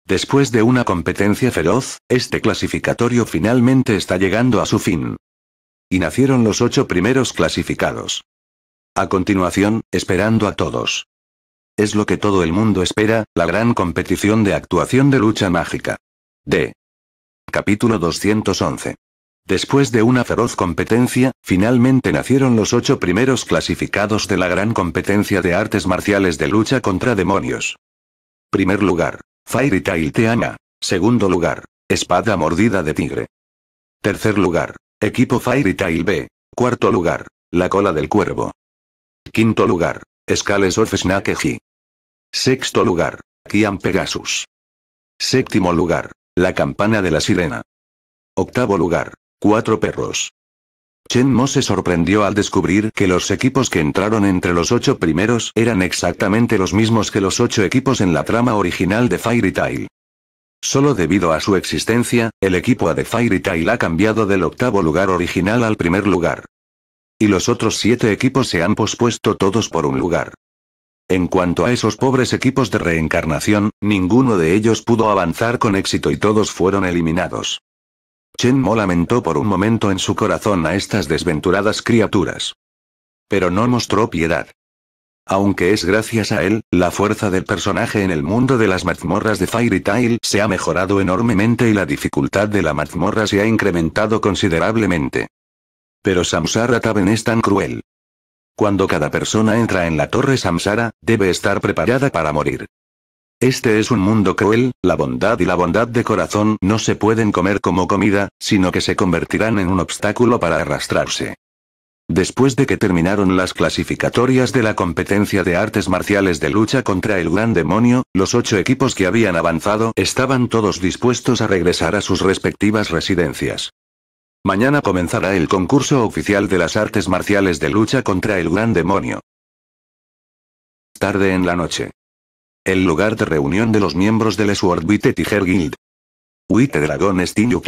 Después de una competencia feroz, este clasificatorio finalmente está llegando a su fin. Y nacieron los ocho primeros clasificados. A continuación, esperando a todos. Es lo que todo el mundo espera, la gran competición de actuación de lucha mágica. D. Capítulo 211. Después de una feroz competencia, finalmente nacieron los ocho primeros clasificados de la gran competencia de artes marciales de lucha contra demonios. Primer lugar, Fairy Tail Teana. Segundo lugar, Espada Mordida de Tigre. Tercer lugar, Equipo Fairy Tail B. Cuarto lugar, La Cola del Cuervo. Quinto lugar, Scales of Snakeji. Sexto lugar, Kian Pegasus. Séptimo lugar, la campana de la sirena. Octavo lugar. Cuatro perros. Chen Mo se sorprendió al descubrir que los equipos que entraron entre los ocho primeros eran exactamente los mismos que los ocho equipos en la trama original de Fairy Tail. Solo debido a su existencia, el equipo A de Fairy Tail ha cambiado del octavo lugar original al primer lugar. Y los otros siete equipos se han pospuesto todos por un lugar. En cuanto a esos pobres equipos de reencarnación, ninguno de ellos pudo avanzar con éxito y todos fueron eliminados. Chen Mo lamentó por un momento en su corazón a estas desventuradas criaturas. Pero no mostró piedad. Aunque es gracias a él, la fuerza del personaje en el mundo de las mazmorras de Fairy Tail se ha mejorado enormemente y la dificultad de la mazmorra se ha incrementado considerablemente. Pero Samsara Taben es tan cruel. Cuando cada persona entra en la torre Samsara, debe estar preparada para morir. Este es un mundo cruel, la bondad y la bondad de corazón no se pueden comer como comida, sino que se convertirán en un obstáculo para arrastrarse. Después de que terminaron las clasificatorias de la competencia de artes marciales de lucha contra el gran demonio, los ocho equipos que habían avanzado estaban todos dispuestos a regresar a sus respectivas residencias. Mañana comenzará el concurso oficial de las artes marciales de lucha contra el gran demonio. Tarde en la noche. El lugar de reunión de los miembros del Swordbite Tiger Guild. Witte Dragon Steen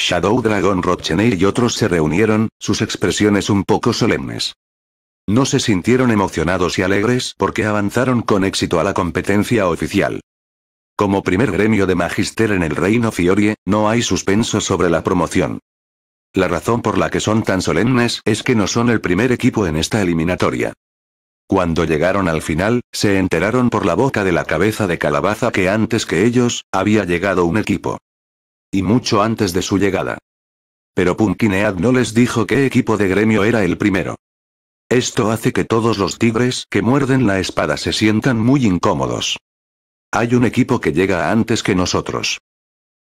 Shadow Dragon Rochenay y otros se reunieron, sus expresiones un poco solemnes. No se sintieron emocionados y alegres porque avanzaron con éxito a la competencia oficial. Como primer gremio de magister en el reino Fiorie, no hay suspenso sobre la promoción. La razón por la que son tan solemnes es que no son el primer equipo en esta eliminatoria. Cuando llegaron al final, se enteraron por la boca de la cabeza de calabaza que antes que ellos, había llegado un equipo. Y mucho antes de su llegada. Pero Punkinead no les dijo qué equipo de gremio era el primero. Esto hace que todos los tigres que muerden la espada se sientan muy incómodos. Hay un equipo que llega antes que nosotros.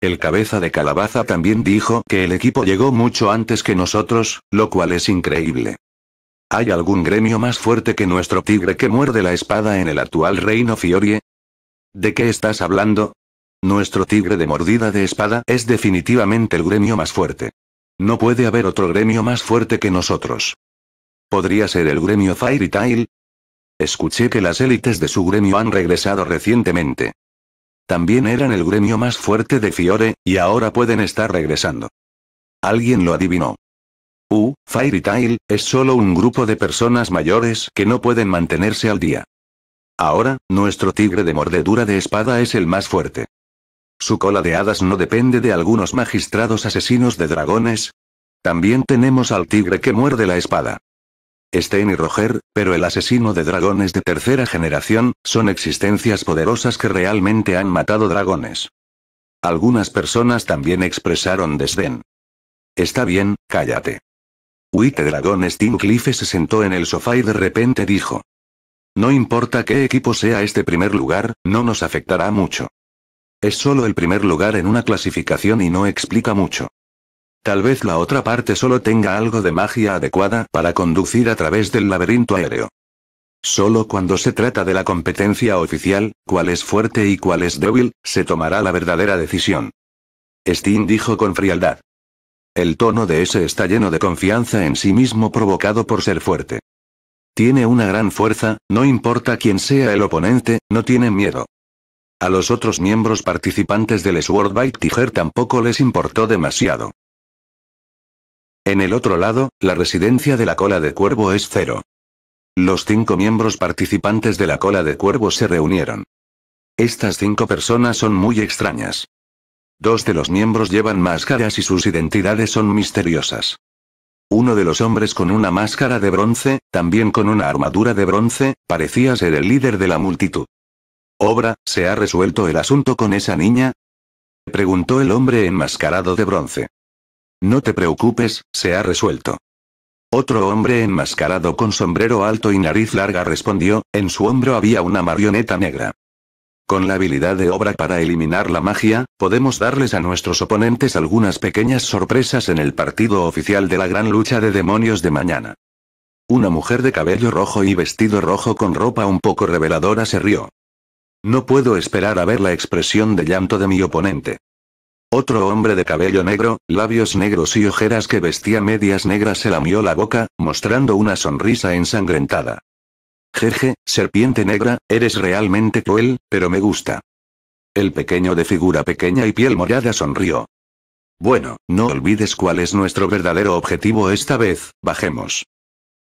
El cabeza de calabaza también dijo que el equipo llegó mucho antes que nosotros, lo cual es increíble. ¿Hay algún gremio más fuerte que nuestro tigre que muerde la espada en el actual reino Fiorie? ¿De qué estás hablando? Nuestro tigre de mordida de espada es definitivamente el gremio más fuerte. No puede haber otro gremio más fuerte que nosotros. ¿Podría ser el gremio Fairy Tail? Escuché que las élites de su gremio han regresado recientemente. También eran el gremio más fuerte de Fiore, y ahora pueden estar regresando. Alguien lo adivinó. U, uh, Fairy Tail, es solo un grupo de personas mayores que no pueden mantenerse al día. Ahora, nuestro tigre de mordedura de espada es el más fuerte. Su cola de hadas no depende de algunos magistrados asesinos de dragones. También tenemos al tigre que muerde la espada. Stein y Roger, pero el asesino de dragones de tercera generación, son existencias poderosas que realmente han matado dragones. Algunas personas también expresaron desdén. Está bien, cállate. Dragones, Dragon Cliff se sentó en el sofá y de repente dijo. No importa qué equipo sea este primer lugar, no nos afectará mucho. Es solo el primer lugar en una clasificación y no explica mucho. Tal vez la otra parte solo tenga algo de magia adecuada para conducir a través del laberinto aéreo. Solo cuando se trata de la competencia oficial, cuál es fuerte y cuál es débil, se tomará la verdadera decisión. Steen dijo con frialdad. El tono de ese está lleno de confianza en sí mismo provocado por ser fuerte. Tiene una gran fuerza, no importa quién sea el oponente, no tiene miedo. A los otros miembros participantes del Bite Tiger tampoco les importó demasiado. En el otro lado, la residencia de la cola de cuervo es cero. Los cinco miembros participantes de la cola de cuervo se reunieron. Estas cinco personas son muy extrañas. Dos de los miembros llevan máscaras y sus identidades son misteriosas. Uno de los hombres con una máscara de bronce, también con una armadura de bronce, parecía ser el líder de la multitud. Obra, ¿se ha resuelto el asunto con esa niña? preguntó el hombre enmascarado de bronce. No te preocupes, se ha resuelto. Otro hombre enmascarado con sombrero alto y nariz larga respondió, en su hombro había una marioneta negra. Con la habilidad de obra para eliminar la magia, podemos darles a nuestros oponentes algunas pequeñas sorpresas en el partido oficial de la gran lucha de demonios de mañana. Una mujer de cabello rojo y vestido rojo con ropa un poco reveladora se rió. No puedo esperar a ver la expresión de llanto de mi oponente. Otro hombre de cabello negro, labios negros y ojeras que vestía medias negras se lamió la boca, mostrando una sonrisa ensangrentada. Jerje, serpiente negra, eres realmente cruel, pero me gusta. El pequeño de figura pequeña y piel morada sonrió. Bueno, no olvides cuál es nuestro verdadero objetivo esta vez, bajemos.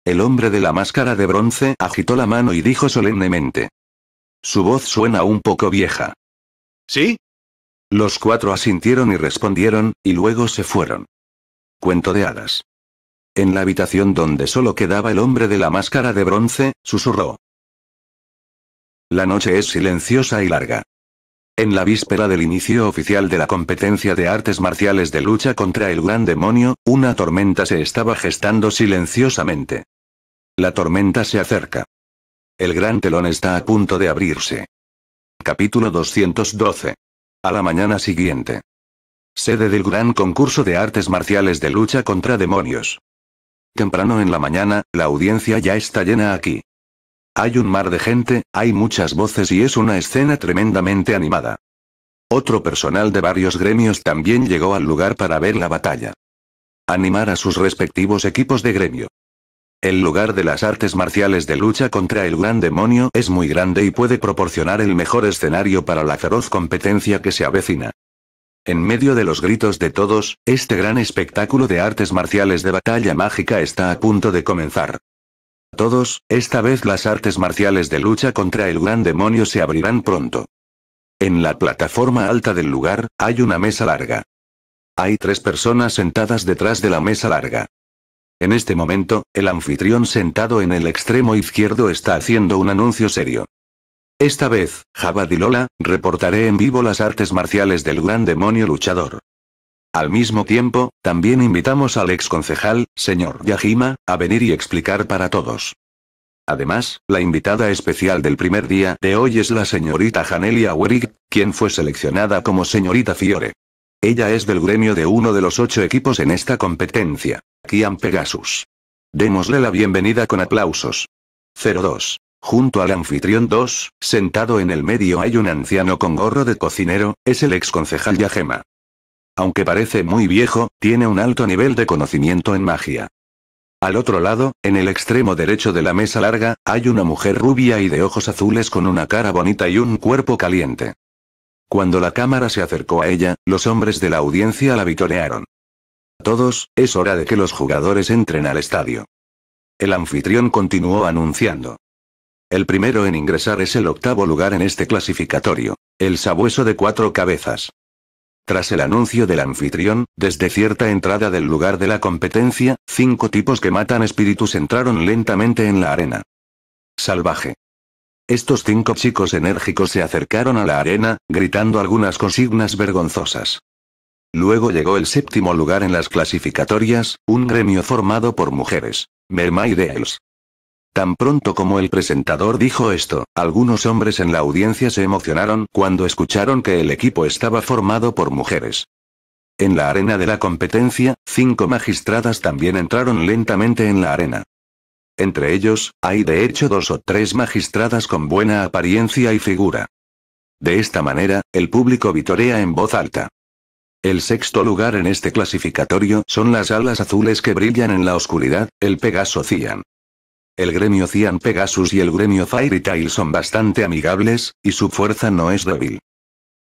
El hombre de la máscara de bronce agitó la mano y dijo solemnemente. Su voz suena un poco vieja. ¿Sí? Los cuatro asintieron y respondieron, y luego se fueron. Cuento de hadas. En la habitación donde solo quedaba el hombre de la máscara de bronce, susurró. La noche es silenciosa y larga. En la víspera del inicio oficial de la competencia de artes marciales de lucha contra el gran demonio, una tormenta se estaba gestando silenciosamente. La tormenta se acerca. El gran telón está a punto de abrirse. Capítulo 212. A la mañana siguiente. Sede del gran concurso de artes marciales de lucha contra demonios. Temprano en la mañana, la audiencia ya está llena aquí. Hay un mar de gente, hay muchas voces y es una escena tremendamente animada. Otro personal de varios gremios también llegó al lugar para ver la batalla. Animar a sus respectivos equipos de gremio. El lugar de las artes marciales de lucha contra el gran demonio es muy grande y puede proporcionar el mejor escenario para la feroz competencia que se avecina. En medio de los gritos de todos, este gran espectáculo de artes marciales de batalla mágica está a punto de comenzar. Todos, esta vez las artes marciales de lucha contra el gran demonio se abrirán pronto. En la plataforma alta del lugar, hay una mesa larga. Hay tres personas sentadas detrás de la mesa larga. En este momento, el anfitrión sentado en el extremo izquierdo está haciendo un anuncio serio. Esta vez, Jabad Lola, reportaré en vivo las artes marciales del gran demonio luchador. Al mismo tiempo, también invitamos al exconcejal, señor Yajima, a venir y explicar para todos. Además, la invitada especial del primer día de hoy es la señorita Janelia Werig, quien fue seleccionada como señorita Fiore. Ella es del gremio de uno de los ocho equipos en esta competencia. Kian Pegasus. Démosle la bienvenida con aplausos. 02. Junto al anfitrión 2, sentado en el medio hay un anciano con gorro de cocinero, es el ex concejal Yajema. Aunque parece muy viejo, tiene un alto nivel de conocimiento en magia. Al otro lado, en el extremo derecho de la mesa larga, hay una mujer rubia y de ojos azules con una cara bonita y un cuerpo caliente. Cuando la cámara se acercó a ella, los hombres de la audiencia la vitorearon. Todos, es hora de que los jugadores entren al estadio. El anfitrión continuó anunciando. El primero en ingresar es el octavo lugar en este clasificatorio, el sabueso de cuatro cabezas. Tras el anuncio del anfitrión, desde cierta entrada del lugar de la competencia, cinco tipos que matan espíritus entraron lentamente en la arena. Salvaje. Estos cinco chicos enérgicos se acercaron a la arena, gritando algunas consignas vergonzosas. Luego llegó el séptimo lugar en las clasificatorias, un gremio formado por mujeres. Mermaidales. Tan pronto como el presentador dijo esto, algunos hombres en la audiencia se emocionaron cuando escucharon que el equipo estaba formado por mujeres. En la arena de la competencia, cinco magistradas también entraron lentamente en la arena. Entre ellos, hay de hecho dos o tres magistradas con buena apariencia y figura. De esta manera, el público vitorea en voz alta. El sexto lugar en este clasificatorio son las alas azules que brillan en la oscuridad, el Pegaso Cian. El gremio Cian Pegasus y el gremio Fairy son bastante amigables, y su fuerza no es débil.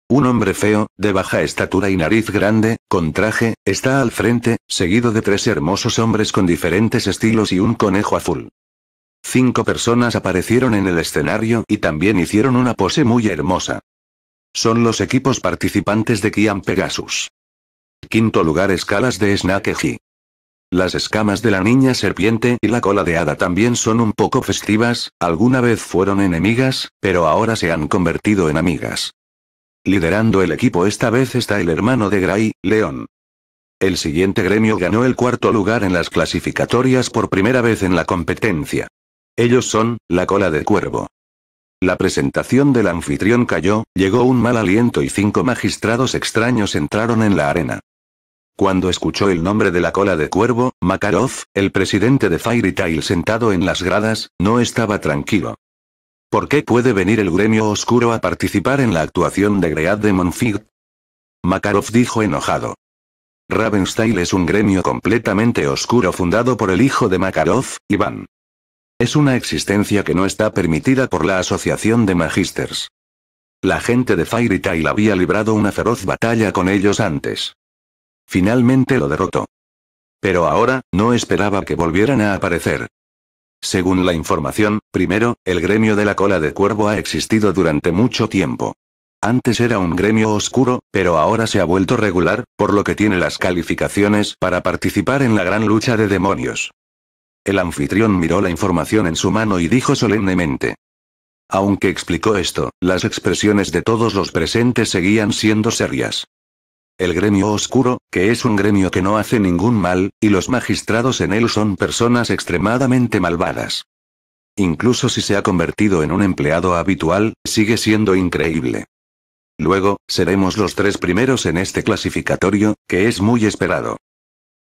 Un hombre feo, de baja estatura y nariz grande, con traje, está al frente, seguido de tres hermosos hombres con diferentes estilos y un conejo azul. Cinco personas aparecieron en el escenario y también hicieron una pose muy hermosa. Son los equipos participantes de Kian Pegasus. Quinto lugar escalas de He. Las escamas de la niña serpiente y la cola de hada también son un poco festivas, alguna vez fueron enemigas, pero ahora se han convertido en amigas. Liderando el equipo esta vez está el hermano de Gray, León. El siguiente gremio ganó el cuarto lugar en las clasificatorias por primera vez en la competencia. Ellos son, la cola de cuervo. La presentación del anfitrión cayó, llegó un mal aliento y cinco magistrados extraños entraron en la arena. Cuando escuchó el nombre de la cola de cuervo, Makarov, el presidente de Fairy Tail sentado en las gradas, no estaba tranquilo. ¿Por qué puede venir el gremio oscuro a participar en la actuación de Great de Monfig? Makarov dijo enojado. Ravenstail es un gremio completamente oscuro fundado por el hijo de Makarov, Iván. Es una existencia que no está permitida por la Asociación de Magisters. La gente de Fairy Tail había librado una feroz batalla con ellos antes. Finalmente lo derrotó. Pero ahora, no esperaba que volvieran a aparecer, según la información, primero, el gremio de la cola de cuervo ha existido durante mucho tiempo. Antes era un gremio oscuro, pero ahora se ha vuelto regular, por lo que tiene las calificaciones para participar en la gran lucha de demonios. El anfitrión miró la información en su mano y dijo solemnemente. Aunque explicó esto, las expresiones de todos los presentes seguían siendo serias. El gremio oscuro, que es un gremio que no hace ningún mal, y los magistrados en él son personas extremadamente malvadas. Incluso si se ha convertido en un empleado habitual, sigue siendo increíble. Luego, seremos los tres primeros en este clasificatorio, que es muy esperado.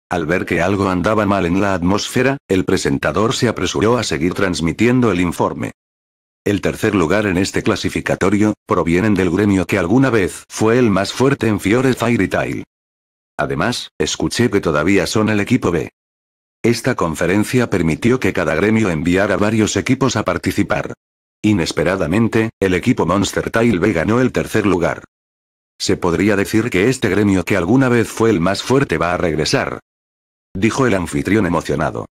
Al ver que algo andaba mal en la atmósfera, el presentador se apresuró a seguir transmitiendo el informe. El tercer lugar en este clasificatorio, provienen del gremio que alguna vez fue el más fuerte en Fiore Fairy Tail. Además, escuché que todavía son el equipo B. Esta conferencia permitió que cada gremio enviara varios equipos a participar. Inesperadamente, el equipo Monster Tail B ganó el tercer lugar. Se podría decir que este gremio que alguna vez fue el más fuerte va a regresar. Dijo el anfitrión emocionado.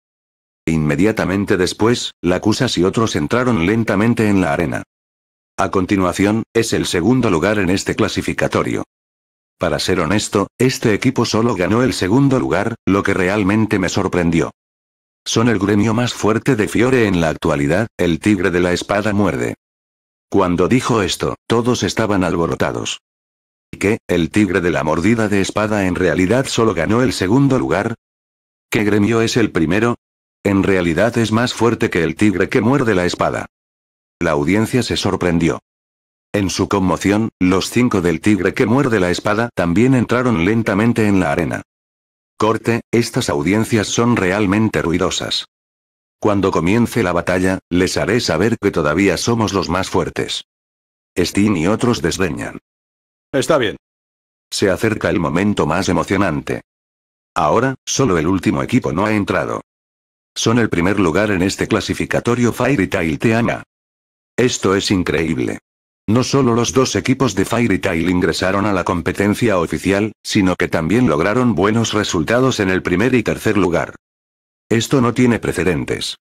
Inmediatamente después, Lacusas y otros entraron lentamente en la arena. A continuación, es el segundo lugar en este clasificatorio. Para ser honesto, este equipo solo ganó el segundo lugar, lo que realmente me sorprendió. Son el gremio más fuerte de Fiore en la actualidad, el tigre de la espada muerde. Cuando dijo esto, todos estaban alborotados. ¿Y qué, el tigre de la mordida de espada en realidad solo ganó el segundo lugar? ¿Qué gremio es el primero? en realidad es más fuerte que el tigre que muerde la espada. La audiencia se sorprendió. En su conmoción, los cinco del tigre que muerde la espada también entraron lentamente en la arena. Corte, estas audiencias son realmente ruidosas. Cuando comience la batalla, les haré saber que todavía somos los más fuertes. steam y otros desdeñan. Está bien. Se acerca el momento más emocionante. Ahora, solo el último equipo no ha entrado. Son el primer lugar en este clasificatorio Fairy Tail Esto es increíble. No solo los dos equipos de Fairy Tail ingresaron a la competencia oficial, sino que también lograron buenos resultados en el primer y tercer lugar. Esto no tiene precedentes.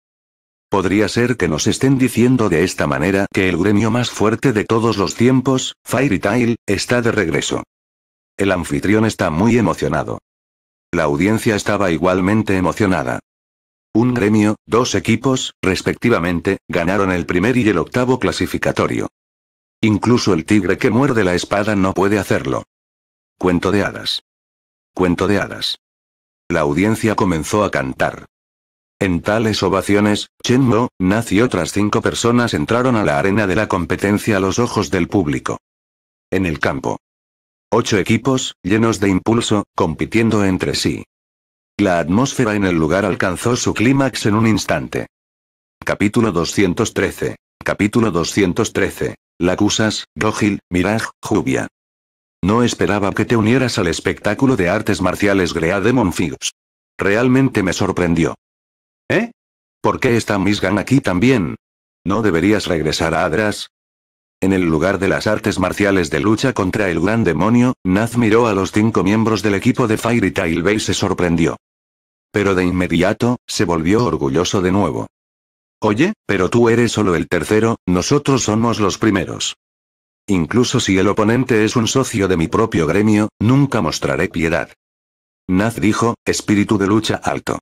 Podría ser que nos estén diciendo de esta manera que el gremio más fuerte de todos los tiempos, Fairy Tail, está de regreso. El anfitrión está muy emocionado. La audiencia estaba igualmente emocionada un gremio, dos equipos, respectivamente, ganaron el primer y el octavo clasificatorio. Incluso el tigre que muerde la espada no puede hacerlo. Cuento de hadas. Cuento de hadas. La audiencia comenzó a cantar. En tales ovaciones, Chen Mo, Naz y otras cinco personas entraron a la arena de la competencia a los ojos del público. En el campo. Ocho equipos, llenos de impulso, compitiendo entre sí. La atmósfera en el lugar alcanzó su clímax en un instante. Capítulo 213. Capítulo 213. Lacusas, Dogil, Miraj, Jubia. No esperaba que te unieras al espectáculo de artes marciales Grea de Figs. Realmente me sorprendió. ¿Eh? ¿Por qué está Misgan aquí también? ¿No deberías regresar a Adras? En el lugar de las artes marciales de lucha contra el gran demonio, Naz miró a los cinco miembros del equipo de Fairy Tail Bay y se sorprendió. Pero de inmediato, se volvió orgulloso de nuevo. Oye, pero tú eres solo el tercero, nosotros somos los primeros. Incluso si el oponente es un socio de mi propio gremio, nunca mostraré piedad. Naz dijo, espíritu de lucha alto.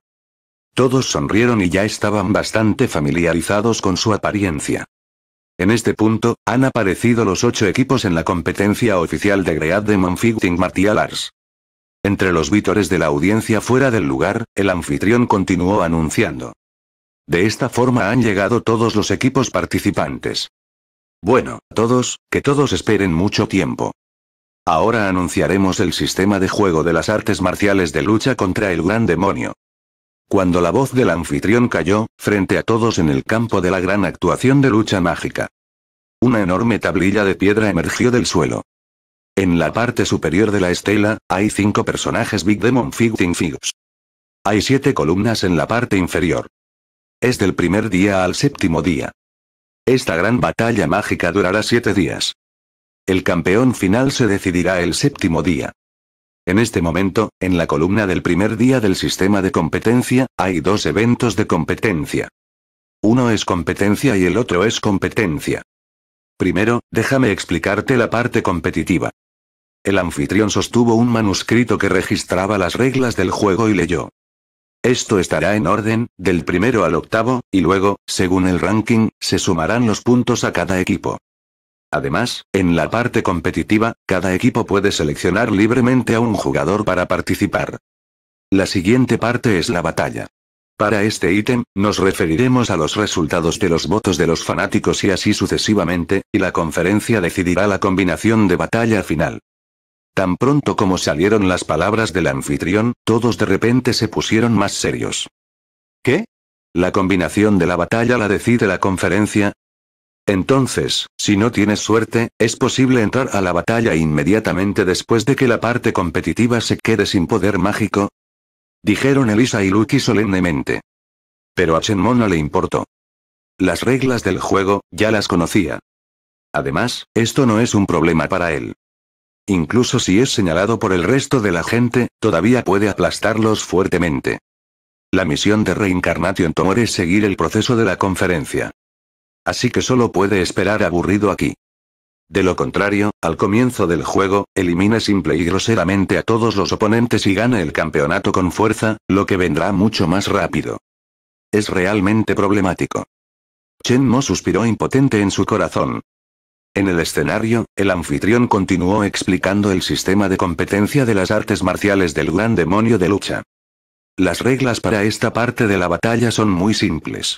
Todos sonrieron y ya estaban bastante familiarizados con su apariencia. En este punto, han aparecido los ocho equipos en la competencia oficial de Great Demon Fighting Martial Arts. Entre los vítores de la audiencia fuera del lugar, el anfitrión continuó anunciando. De esta forma han llegado todos los equipos participantes. Bueno, todos, que todos esperen mucho tiempo. Ahora anunciaremos el sistema de juego de las artes marciales de lucha contra el gran demonio. Cuando la voz del anfitrión cayó, frente a todos en el campo de la gran actuación de lucha mágica. Una enorme tablilla de piedra emergió del suelo. En la parte superior de la estela, hay cinco personajes Big Demon Fighting Figures. Hay siete columnas en la parte inferior. Es del primer día al séptimo día. Esta gran batalla mágica durará siete días. El campeón final se decidirá el séptimo día. En este momento, en la columna del primer día del sistema de competencia, hay dos eventos de competencia. Uno es competencia y el otro es competencia. Primero, déjame explicarte la parte competitiva. El anfitrión sostuvo un manuscrito que registraba las reglas del juego y leyó. Esto estará en orden, del primero al octavo, y luego, según el ranking, se sumarán los puntos a cada equipo. Además, en la parte competitiva, cada equipo puede seleccionar libremente a un jugador para participar. La siguiente parte es la batalla. Para este ítem, nos referiremos a los resultados de los votos de los fanáticos y así sucesivamente, y la conferencia decidirá la combinación de batalla final. Tan pronto como salieron las palabras del anfitrión, todos de repente se pusieron más serios. ¿Qué? ¿La combinación de la batalla la decide la conferencia? Entonces, si no tienes suerte, es posible entrar a la batalla inmediatamente después de que la parte competitiva se quede sin poder mágico. Dijeron Elisa y Lucky solemnemente. Pero a Chenmo no le importó. Las reglas del juego, ya las conocía. Además, esto no es un problema para él. Incluso si es señalado por el resto de la gente, todavía puede aplastarlos fuertemente. La misión de Reincarnation Tomor es seguir el proceso de la conferencia. Así que solo puede esperar aburrido aquí. De lo contrario, al comienzo del juego, elimina simple y groseramente a todos los oponentes y gana el campeonato con fuerza, lo que vendrá mucho más rápido. Es realmente problemático. Chen Mo suspiró impotente en su corazón. En el escenario, el anfitrión continuó explicando el sistema de competencia de las artes marciales del gran demonio de lucha. Las reglas para esta parte de la batalla son muy simples.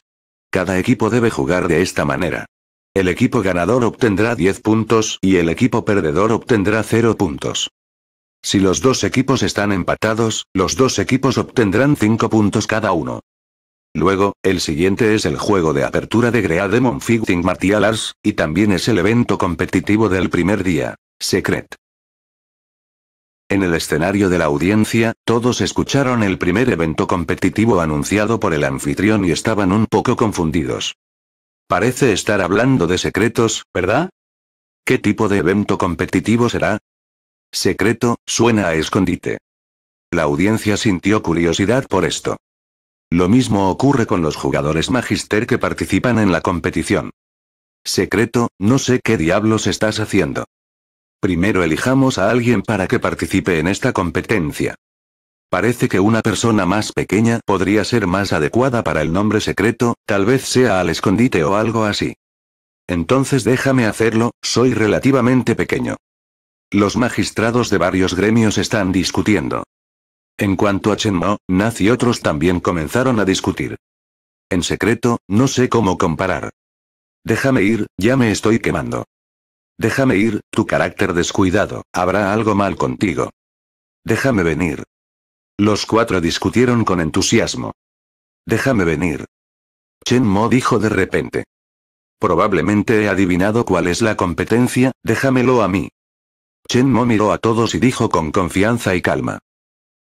Cada equipo debe jugar de esta manera. El equipo ganador obtendrá 10 puntos y el equipo perdedor obtendrá 0 puntos. Si los dos equipos están empatados, los dos equipos obtendrán 5 puntos cada uno. Luego, el siguiente es el juego de apertura de Grea Demon Fighting Martial Arts, y también es el evento competitivo del primer día. Secret. En el escenario de la audiencia, todos escucharon el primer evento competitivo anunciado por el anfitrión y estaban un poco confundidos. Parece estar hablando de secretos, ¿verdad? ¿Qué tipo de evento competitivo será? Secreto, suena a escondite. La audiencia sintió curiosidad por esto. Lo mismo ocurre con los jugadores magister que participan en la competición. Secreto, no sé qué diablos estás haciendo. Primero elijamos a alguien para que participe en esta competencia. Parece que una persona más pequeña podría ser más adecuada para el nombre secreto, tal vez sea al escondite o algo así. Entonces déjame hacerlo, soy relativamente pequeño. Los magistrados de varios gremios están discutiendo. En cuanto a Chen Mo, Naz y otros también comenzaron a discutir. En secreto, no sé cómo comparar. Déjame ir, ya me estoy quemando. Déjame ir, tu carácter descuidado, habrá algo mal contigo. Déjame venir. Los cuatro discutieron con entusiasmo. Déjame venir. Chen Mo dijo de repente. Probablemente he adivinado cuál es la competencia, déjamelo a mí. Chen Mo miró a todos y dijo con confianza y calma.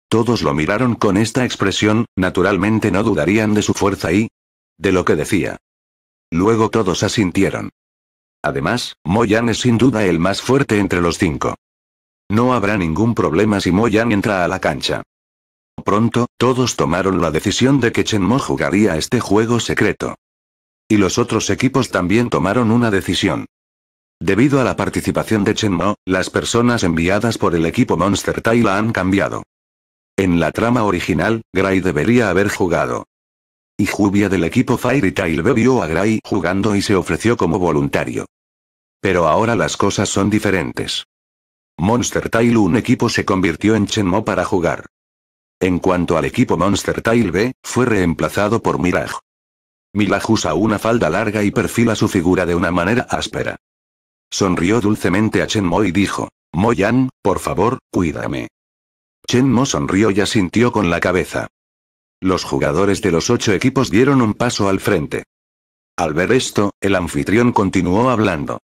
Todos lo miraron con esta expresión, naturalmente no dudarían de su fuerza y... de lo que decía. Luego todos asintieron. Además, Moyan es sin duda el más fuerte entre los cinco. No habrá ningún problema si Moyan entra a la cancha. Pronto, todos tomaron la decisión de que Chen Mo jugaría este juego secreto. Y los otros equipos también tomaron una decisión. Debido a la participación de Chen Mo, las personas enviadas por el equipo Monster Tai la han cambiado. En la trama original, Gray debería haber jugado. Y Jubia del equipo Fairy Tail vio a Gray jugando y se ofreció como voluntario. Pero ahora las cosas son diferentes. Monster Tail un equipo se convirtió en Chenmo para jugar. En cuanto al equipo Monster Tail B, fue reemplazado por Mirage. Mirage usa una falda larga y perfila su figura de una manera áspera. Sonrió dulcemente a Chenmo y dijo, Moyan, por favor, cuídame. Chen Mo sonrió y asintió con la cabeza. Los jugadores de los ocho equipos dieron un paso al frente. Al ver esto, el anfitrión continuó hablando.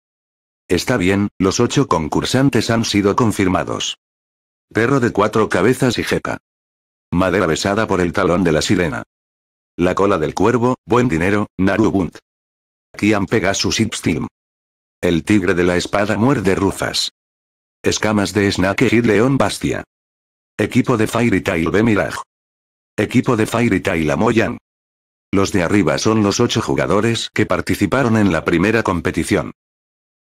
Está bien, los ocho concursantes han sido confirmados. Perro de cuatro cabezas y jepa. Madera besada por el talón de la sirena. La cola del cuervo, buen dinero, Narubunt. Kian Pegasus Ipstim. El tigre de la espada muerde rufas. Escamas de Snake y León Bastia. Equipo de Fairy Tail B Mirage. Equipo de Fairy Tail Amoyan. Los de arriba son los ocho jugadores que participaron en la primera competición.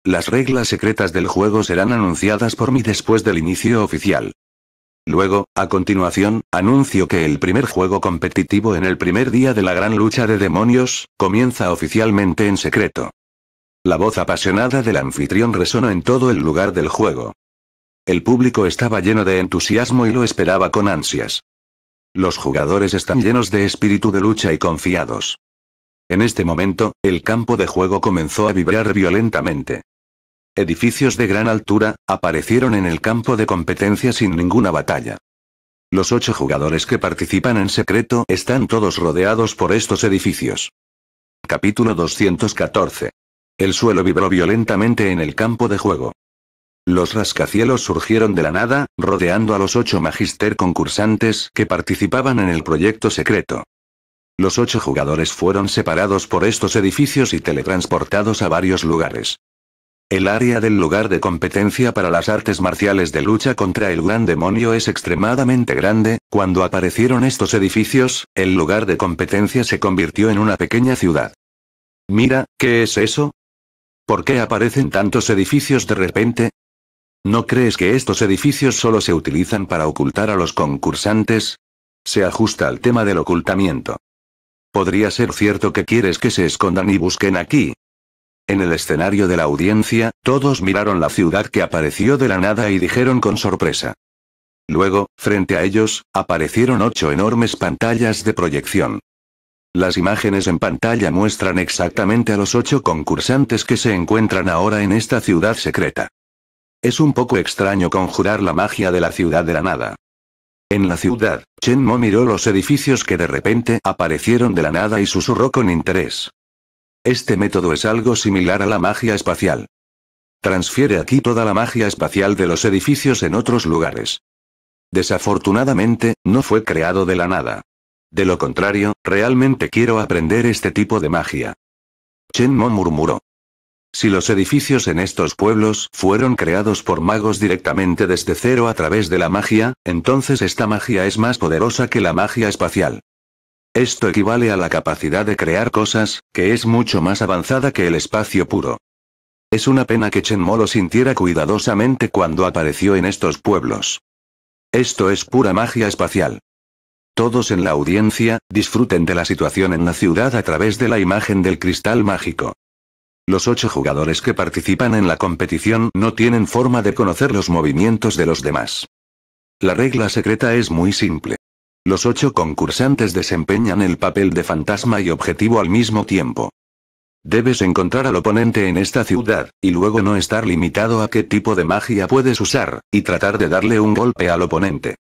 Las reglas secretas del juego serán anunciadas por mí después del inicio oficial. Luego, a continuación, anuncio que el primer juego competitivo en el primer día de la gran lucha de demonios, comienza oficialmente en secreto. La voz apasionada del anfitrión resonó en todo el lugar del juego. El público estaba lleno de entusiasmo y lo esperaba con ansias. Los jugadores están llenos de espíritu de lucha y confiados. En este momento, el campo de juego comenzó a vibrar violentamente. Edificios de gran altura, aparecieron en el campo de competencia sin ninguna batalla. Los ocho jugadores que participan en secreto están todos rodeados por estos edificios. Capítulo 214. El suelo vibró violentamente en el campo de juego. Los rascacielos surgieron de la nada, rodeando a los ocho magister concursantes que participaban en el proyecto secreto. Los ocho jugadores fueron separados por estos edificios y teletransportados a varios lugares. El área del lugar de competencia para las artes marciales de lucha contra el gran demonio es extremadamente grande, cuando aparecieron estos edificios, el lugar de competencia se convirtió en una pequeña ciudad. Mira, ¿qué es eso? ¿Por qué aparecen tantos edificios de repente? ¿No crees que estos edificios solo se utilizan para ocultar a los concursantes? Se ajusta al tema del ocultamiento. Podría ser cierto que quieres que se escondan y busquen aquí. En el escenario de la audiencia, todos miraron la ciudad que apareció de la nada y dijeron con sorpresa. Luego, frente a ellos, aparecieron ocho enormes pantallas de proyección. Las imágenes en pantalla muestran exactamente a los ocho concursantes que se encuentran ahora en esta ciudad secreta. Es un poco extraño conjurar la magia de la ciudad de la nada. En la ciudad, Chen Mo miró los edificios que de repente aparecieron de la nada y susurró con interés. Este método es algo similar a la magia espacial. Transfiere aquí toda la magia espacial de los edificios en otros lugares. Desafortunadamente, no fue creado de la nada. De lo contrario, realmente quiero aprender este tipo de magia. Chen Mo murmuró. Si los edificios en estos pueblos fueron creados por magos directamente desde cero a través de la magia, entonces esta magia es más poderosa que la magia espacial. Esto equivale a la capacidad de crear cosas, que es mucho más avanzada que el espacio puro. Es una pena que Chenmo lo sintiera cuidadosamente cuando apareció en estos pueblos. Esto es pura magia espacial. Todos en la audiencia, disfruten de la situación en la ciudad a través de la imagen del cristal mágico. Los ocho jugadores que participan en la competición no tienen forma de conocer los movimientos de los demás. La regla secreta es muy simple. Los ocho concursantes desempeñan el papel de fantasma y objetivo al mismo tiempo. Debes encontrar al oponente en esta ciudad, y luego no estar limitado a qué tipo de magia puedes usar, y tratar de darle un golpe al oponente.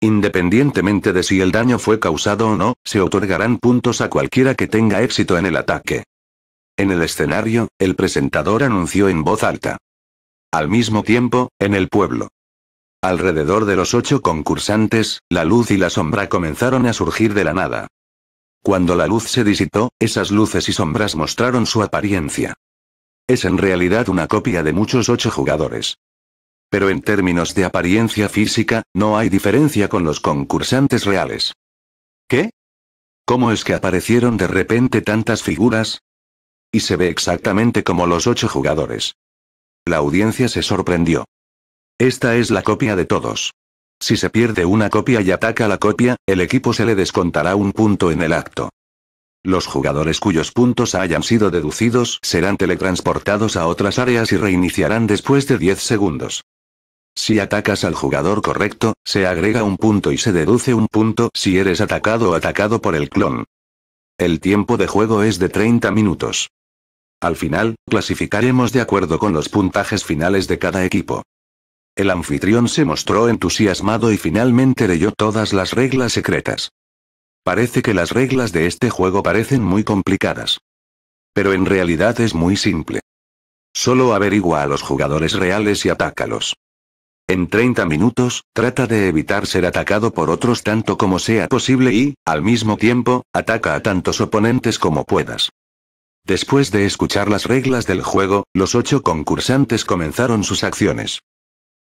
Independientemente de si el daño fue causado o no, se otorgarán puntos a cualquiera que tenga éxito en el ataque. En el escenario, el presentador anunció en voz alta. Al mismo tiempo, en el pueblo. Alrededor de los ocho concursantes, la luz y la sombra comenzaron a surgir de la nada. Cuando la luz se disipó, esas luces y sombras mostraron su apariencia. Es en realidad una copia de muchos ocho jugadores. Pero en términos de apariencia física, no hay diferencia con los concursantes reales. ¿Qué? ¿Cómo es que aparecieron de repente tantas figuras? y se ve exactamente como los ocho jugadores. La audiencia se sorprendió. Esta es la copia de todos. Si se pierde una copia y ataca la copia, el equipo se le descontará un punto en el acto. Los jugadores cuyos puntos hayan sido deducidos serán teletransportados a otras áreas y reiniciarán después de 10 segundos. Si atacas al jugador correcto, se agrega un punto y se deduce un punto si eres atacado o atacado por el clon. El tiempo de juego es de 30 minutos. Al final, clasificaremos de acuerdo con los puntajes finales de cada equipo. El anfitrión se mostró entusiasmado y finalmente leyó todas las reglas secretas. Parece que las reglas de este juego parecen muy complicadas. Pero en realidad es muy simple. Solo averigua a los jugadores reales y atácalos. En 30 minutos, trata de evitar ser atacado por otros tanto como sea posible y, al mismo tiempo, ataca a tantos oponentes como puedas. Después de escuchar las reglas del juego, los ocho concursantes comenzaron sus acciones.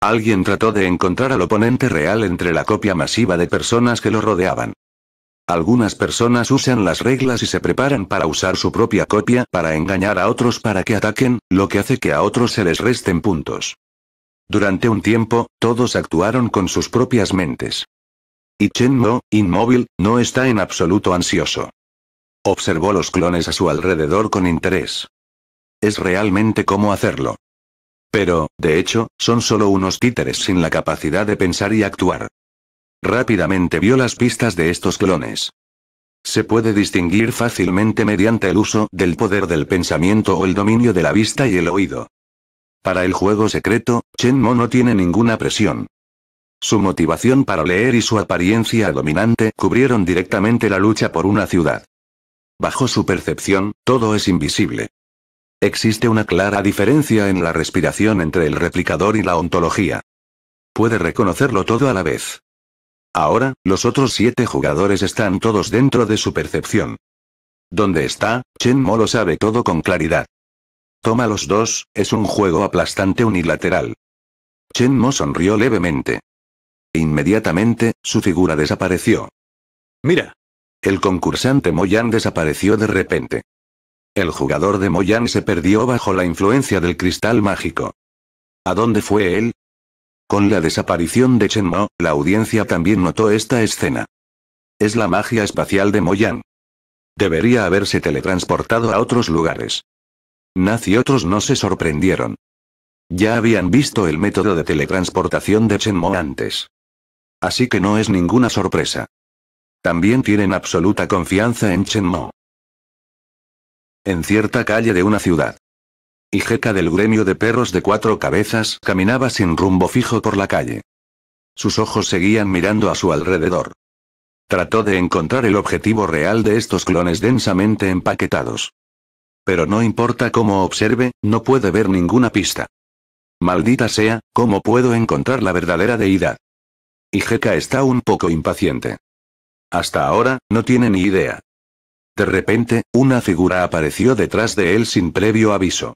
Alguien trató de encontrar al oponente real entre la copia masiva de personas que lo rodeaban. Algunas personas usan las reglas y se preparan para usar su propia copia para engañar a otros para que ataquen, lo que hace que a otros se les resten puntos. Durante un tiempo, todos actuaron con sus propias mentes. Y Chen Mo, inmóvil, no está en absoluto ansioso. Observó los clones a su alrededor con interés. Es realmente cómo hacerlo. Pero, de hecho, son solo unos títeres sin la capacidad de pensar y actuar. Rápidamente vio las pistas de estos clones. Se puede distinguir fácilmente mediante el uso del poder del pensamiento o el dominio de la vista y el oído. Para el juego secreto, Mo no tiene ninguna presión. Su motivación para leer y su apariencia dominante cubrieron directamente la lucha por una ciudad. Bajo su percepción, todo es invisible. Existe una clara diferencia en la respiración entre el replicador y la ontología. Puede reconocerlo todo a la vez. Ahora, los otros siete jugadores están todos dentro de su percepción. ¿Dónde está? Chen Mo lo sabe todo con claridad. Toma los dos, es un juego aplastante unilateral. Chen Mo sonrió levemente. Inmediatamente, su figura desapareció. Mira, el concursante Moyan desapareció de repente. El jugador de Moyan se perdió bajo la influencia del cristal mágico. ¿A dónde fue él? Con la desaparición de Chen Mo, la audiencia también notó esta escena. Es la magia espacial de Moyan. Debería haberse teletransportado a otros lugares. Naz y otros no se sorprendieron. Ya habían visto el método de teletransportación de Chen Mo antes. Así que no es ninguna sorpresa. También tienen absoluta confianza en Chen Mo. En cierta calle de una ciudad. Ijeka del gremio de perros de cuatro cabezas caminaba sin rumbo fijo por la calle. Sus ojos seguían mirando a su alrededor. Trató de encontrar el objetivo real de estos clones densamente empaquetados. Pero no importa cómo observe, no puede ver ninguna pista. Maldita sea, ¿cómo puedo encontrar la verdadera deidad? Ijeka está un poco impaciente. Hasta ahora, no tiene ni idea. De repente, una figura apareció detrás de él sin previo aviso.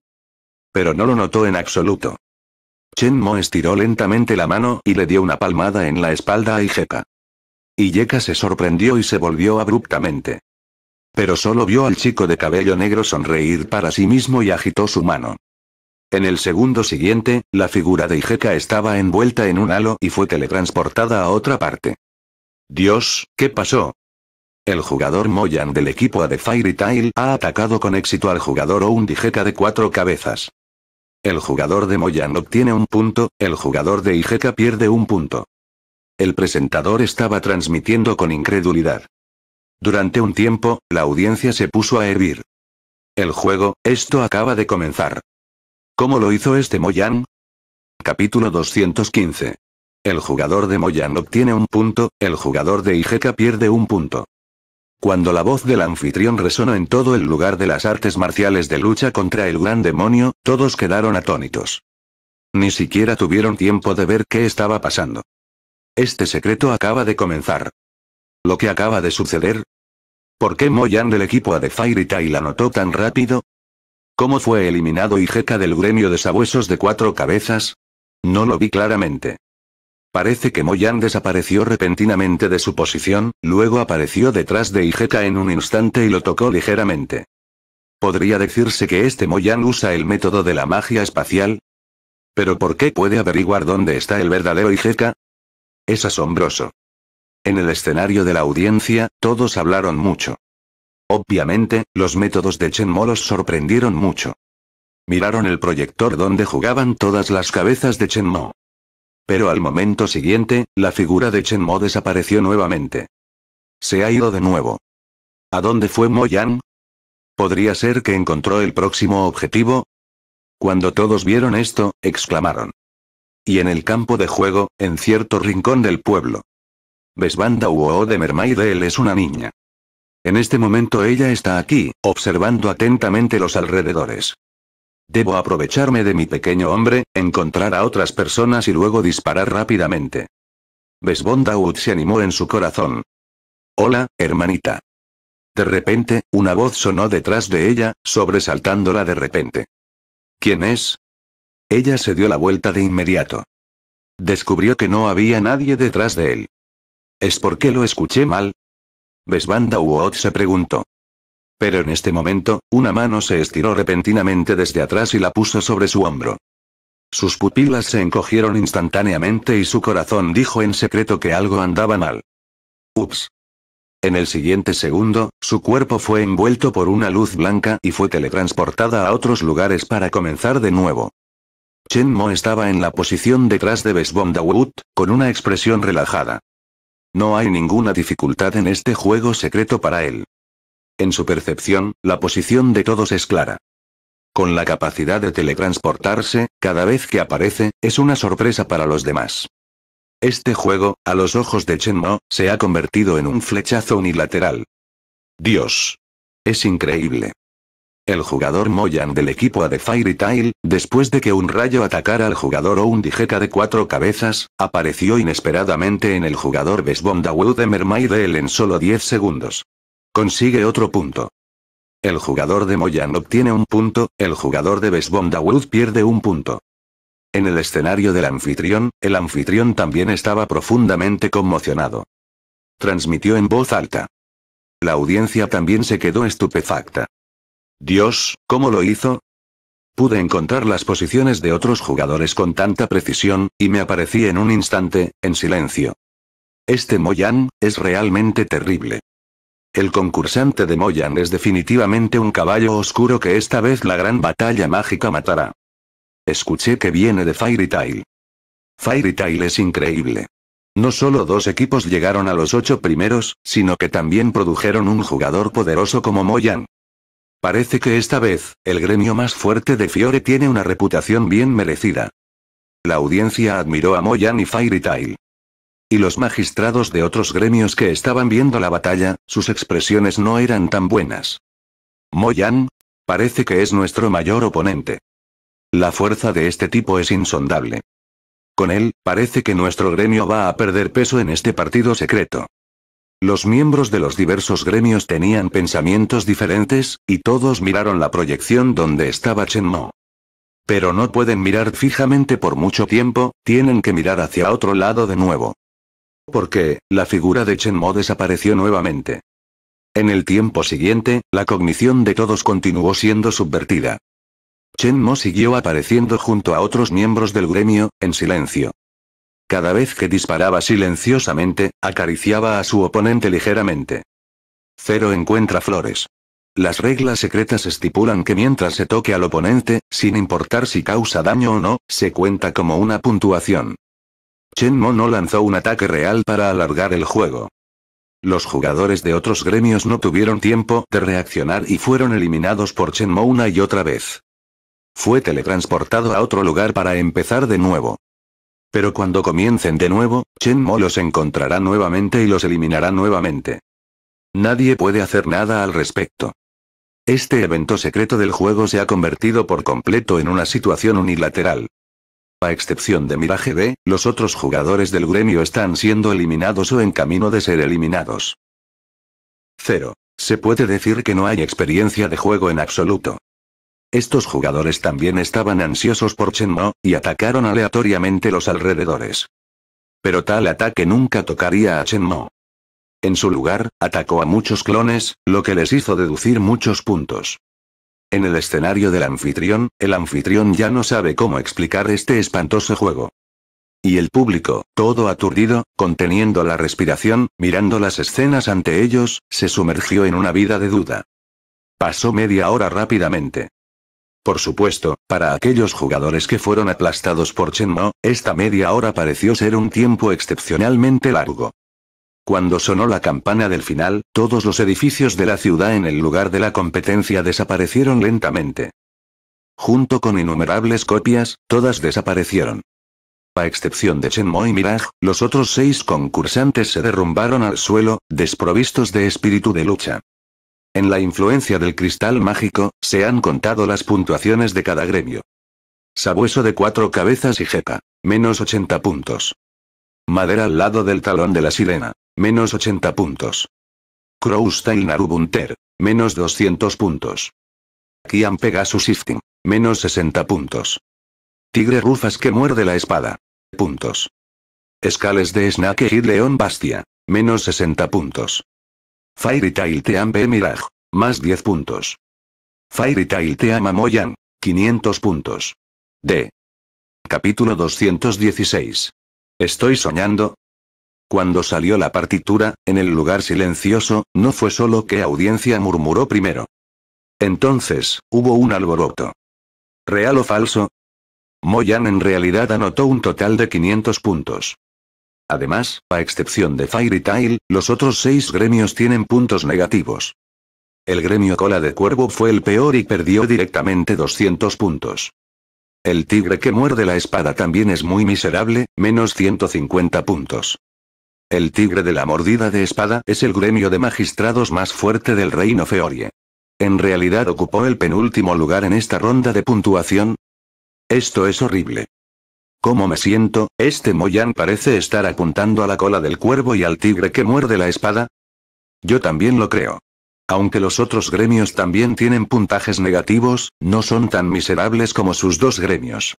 Pero no lo notó en absoluto. Chen Mo estiró lentamente la mano y le dio una palmada en la espalda a Ijeca. Yeka se sorprendió y se volvió abruptamente. Pero solo vio al chico de cabello negro sonreír para sí mismo y agitó su mano. En el segundo siguiente, la figura de Ijeka estaba envuelta en un halo y fue teletransportada a otra parte. Dios, ¿qué pasó? El jugador Moyan del equipo A de Fairy Tail ha atacado con éxito al jugador Oundigeka de cuatro cabezas. El jugador de Moyan obtiene un punto, el jugador de Igeka pierde un punto. El presentador estaba transmitiendo con incredulidad. Durante un tiempo, la audiencia se puso a hervir. El juego, esto acaba de comenzar. ¿Cómo lo hizo este Moyan? Capítulo 215. El jugador de Moyan obtiene un punto, el jugador de Igeka pierde un punto. Cuando la voz del anfitrión resonó en todo el lugar de las artes marciales de lucha contra el gran demonio, todos quedaron atónitos. Ni siquiera tuvieron tiempo de ver qué estaba pasando. Este secreto acaba de comenzar. Lo que acaba de suceder, ¿Por qué Moyan del equipo de y la notó tan rápido? ¿Cómo fue eliminado IJeka del gremio de sabuesos de cuatro cabezas? No lo vi claramente. Parece que Moyan desapareció repentinamente de su posición, luego apareció detrás de Igeka en un instante y lo tocó ligeramente. ¿Podría decirse que este Moyan usa el método de la magia espacial? ¿Pero por qué puede averiguar dónde está el verdadero IJeka? Es asombroso. En el escenario de la audiencia, todos hablaron mucho. Obviamente, los métodos de Mo los sorprendieron mucho. Miraron el proyector donde jugaban todas las cabezas de Chen Mo. Pero al momento siguiente, la figura de Chen Mo desapareció nuevamente. Se ha ido de nuevo. ¿A dónde fue Mo Yan? ¿Podría ser que encontró el próximo objetivo? Cuando todos vieron esto, exclamaron. Y en el campo de juego, en cierto rincón del pueblo. Besbanda Uo de Mermaid él es una niña. En este momento ella está aquí, observando atentamente los alrededores. Debo aprovecharme de mi pequeño hombre, encontrar a otras personas y luego disparar rápidamente. Wood se animó en su corazón. Hola, hermanita. De repente, una voz sonó detrás de ella, sobresaltándola de repente. ¿Quién es? Ella se dio la vuelta de inmediato. Descubrió que no había nadie detrás de él. ¿Es porque lo escuché mal? Besbanda Wood se preguntó. Pero en este momento, una mano se estiró repentinamente desde atrás y la puso sobre su hombro. Sus pupilas se encogieron instantáneamente y su corazón dijo en secreto que algo andaba mal. Ups. En el siguiente segundo, su cuerpo fue envuelto por una luz blanca y fue teletransportada a otros lugares para comenzar de nuevo. Chen Mo estaba en la posición detrás de Besbonda Wood, con una expresión relajada. No hay ninguna dificultad en este juego secreto para él. En su percepción, la posición de todos es clara. Con la capacidad de teletransportarse, cada vez que aparece, es una sorpresa para los demás. Este juego, a los ojos de Chen Mo, se ha convertido en un flechazo unilateral. Dios. Es increíble. El jugador Moyan del equipo A The Fairy Tail, después de que un rayo atacara al jugador o un dijeca de cuatro cabezas, apareció inesperadamente en el jugador Besbonda de Mermaid en solo 10 segundos. Consigue otro punto. El jugador de Moyan obtiene un punto, el jugador de Besbondawood pierde un punto. En el escenario del anfitrión, el anfitrión también estaba profundamente conmocionado. Transmitió en voz alta. La audiencia también se quedó estupefacta. Dios, ¿cómo lo hizo? Pude encontrar las posiciones de otros jugadores con tanta precisión, y me aparecí en un instante, en silencio. Este Moyan, es realmente terrible. El concursante de Moyan es definitivamente un caballo oscuro que esta vez la gran batalla mágica matará. Escuché que viene de Fairy Tail. es increíble. No solo dos equipos llegaron a los ocho primeros, sino que también produjeron un jugador poderoso como Moyan. Parece que esta vez, el gremio más fuerte de Fiore tiene una reputación bien merecida. La audiencia admiró a Moyan y Fairy y los magistrados de otros gremios que estaban viendo la batalla, sus expresiones no eran tan buenas. Moyan, parece que es nuestro mayor oponente. La fuerza de este tipo es insondable. Con él, parece que nuestro gremio va a perder peso en este partido secreto. Los miembros de los diversos gremios tenían pensamientos diferentes, y todos miraron la proyección donde estaba Chen Mo. Pero no pueden mirar fijamente por mucho tiempo, tienen que mirar hacia otro lado de nuevo porque, la figura de Chen Mo desapareció nuevamente. En el tiempo siguiente, la cognición de todos continuó siendo subvertida. Chen Mo siguió apareciendo junto a otros miembros del gremio, en silencio. Cada vez que disparaba silenciosamente, acariciaba a su oponente ligeramente. Cero encuentra flores. Las reglas secretas estipulan que mientras se toque al oponente, sin importar si causa daño o no, se cuenta como una puntuación. Chen Mo no lanzó un ataque real para alargar el juego. Los jugadores de otros gremios no tuvieron tiempo de reaccionar y fueron eliminados por Chen Mo una y otra vez. Fue teletransportado a otro lugar para empezar de nuevo. Pero cuando comiencen de nuevo, Chen Mo los encontrará nuevamente y los eliminará nuevamente. Nadie puede hacer nada al respecto. Este evento secreto del juego se ha convertido por completo en una situación unilateral a excepción de Mirage B, los otros jugadores del gremio están siendo eliminados o en camino de ser eliminados. 0. Se puede decir que no hay experiencia de juego en absoluto. Estos jugadores también estaban ansiosos por Chenmo, y atacaron aleatoriamente los alrededores. Pero tal ataque nunca tocaría a Chenmo. En su lugar, atacó a muchos clones, lo que les hizo deducir muchos puntos. En el escenario del anfitrión, el anfitrión ya no sabe cómo explicar este espantoso juego. Y el público, todo aturdido, conteniendo la respiración, mirando las escenas ante ellos, se sumergió en una vida de duda. Pasó media hora rápidamente. Por supuesto, para aquellos jugadores que fueron aplastados por Chenmo, esta media hora pareció ser un tiempo excepcionalmente largo. Cuando sonó la campana del final, todos los edificios de la ciudad en el lugar de la competencia desaparecieron lentamente. Junto con innumerables copias, todas desaparecieron. A excepción de Mo y Miraj, los otros seis concursantes se derrumbaron al suelo, desprovistos de espíritu de lucha. En la influencia del cristal mágico, se han contado las puntuaciones de cada gremio. Sabueso de cuatro cabezas y jeca. Menos 80 puntos. Madera al lado del talón de la sirena menos 80 puntos. Crowstein Narubunter, menos 200 puntos. Kian Pegasus Shifting. menos 60 puntos. Tigre Rufas que muerde la espada. Puntos. Escales de y León Bastia, menos 60 puntos. Fairy Tail Teambe más 10 puntos. Fairy Tail Amoyan, 500 puntos. D. Capítulo 216. Estoy soñando, cuando salió la partitura, en el lugar silencioso, no fue solo que audiencia murmuró primero. Entonces, hubo un alboroto. ¿Real o falso? Moyan en realidad anotó un total de 500 puntos. Además, a excepción de Fairy Tail, los otros seis gremios tienen puntos negativos. El gremio Cola de Cuervo fue el peor y perdió directamente 200 puntos. El tigre que muerde la espada también es muy miserable, menos 150 puntos. El Tigre de la Mordida de Espada es el gremio de magistrados más fuerte del reino Feorie. En realidad ocupó el penúltimo lugar en esta ronda de puntuación. Esto es horrible. ¿Cómo me siento? Este Moyan parece estar apuntando a la cola del cuervo y al tigre que muerde la espada. Yo también lo creo. Aunque los otros gremios también tienen puntajes negativos, no son tan miserables como sus dos gremios.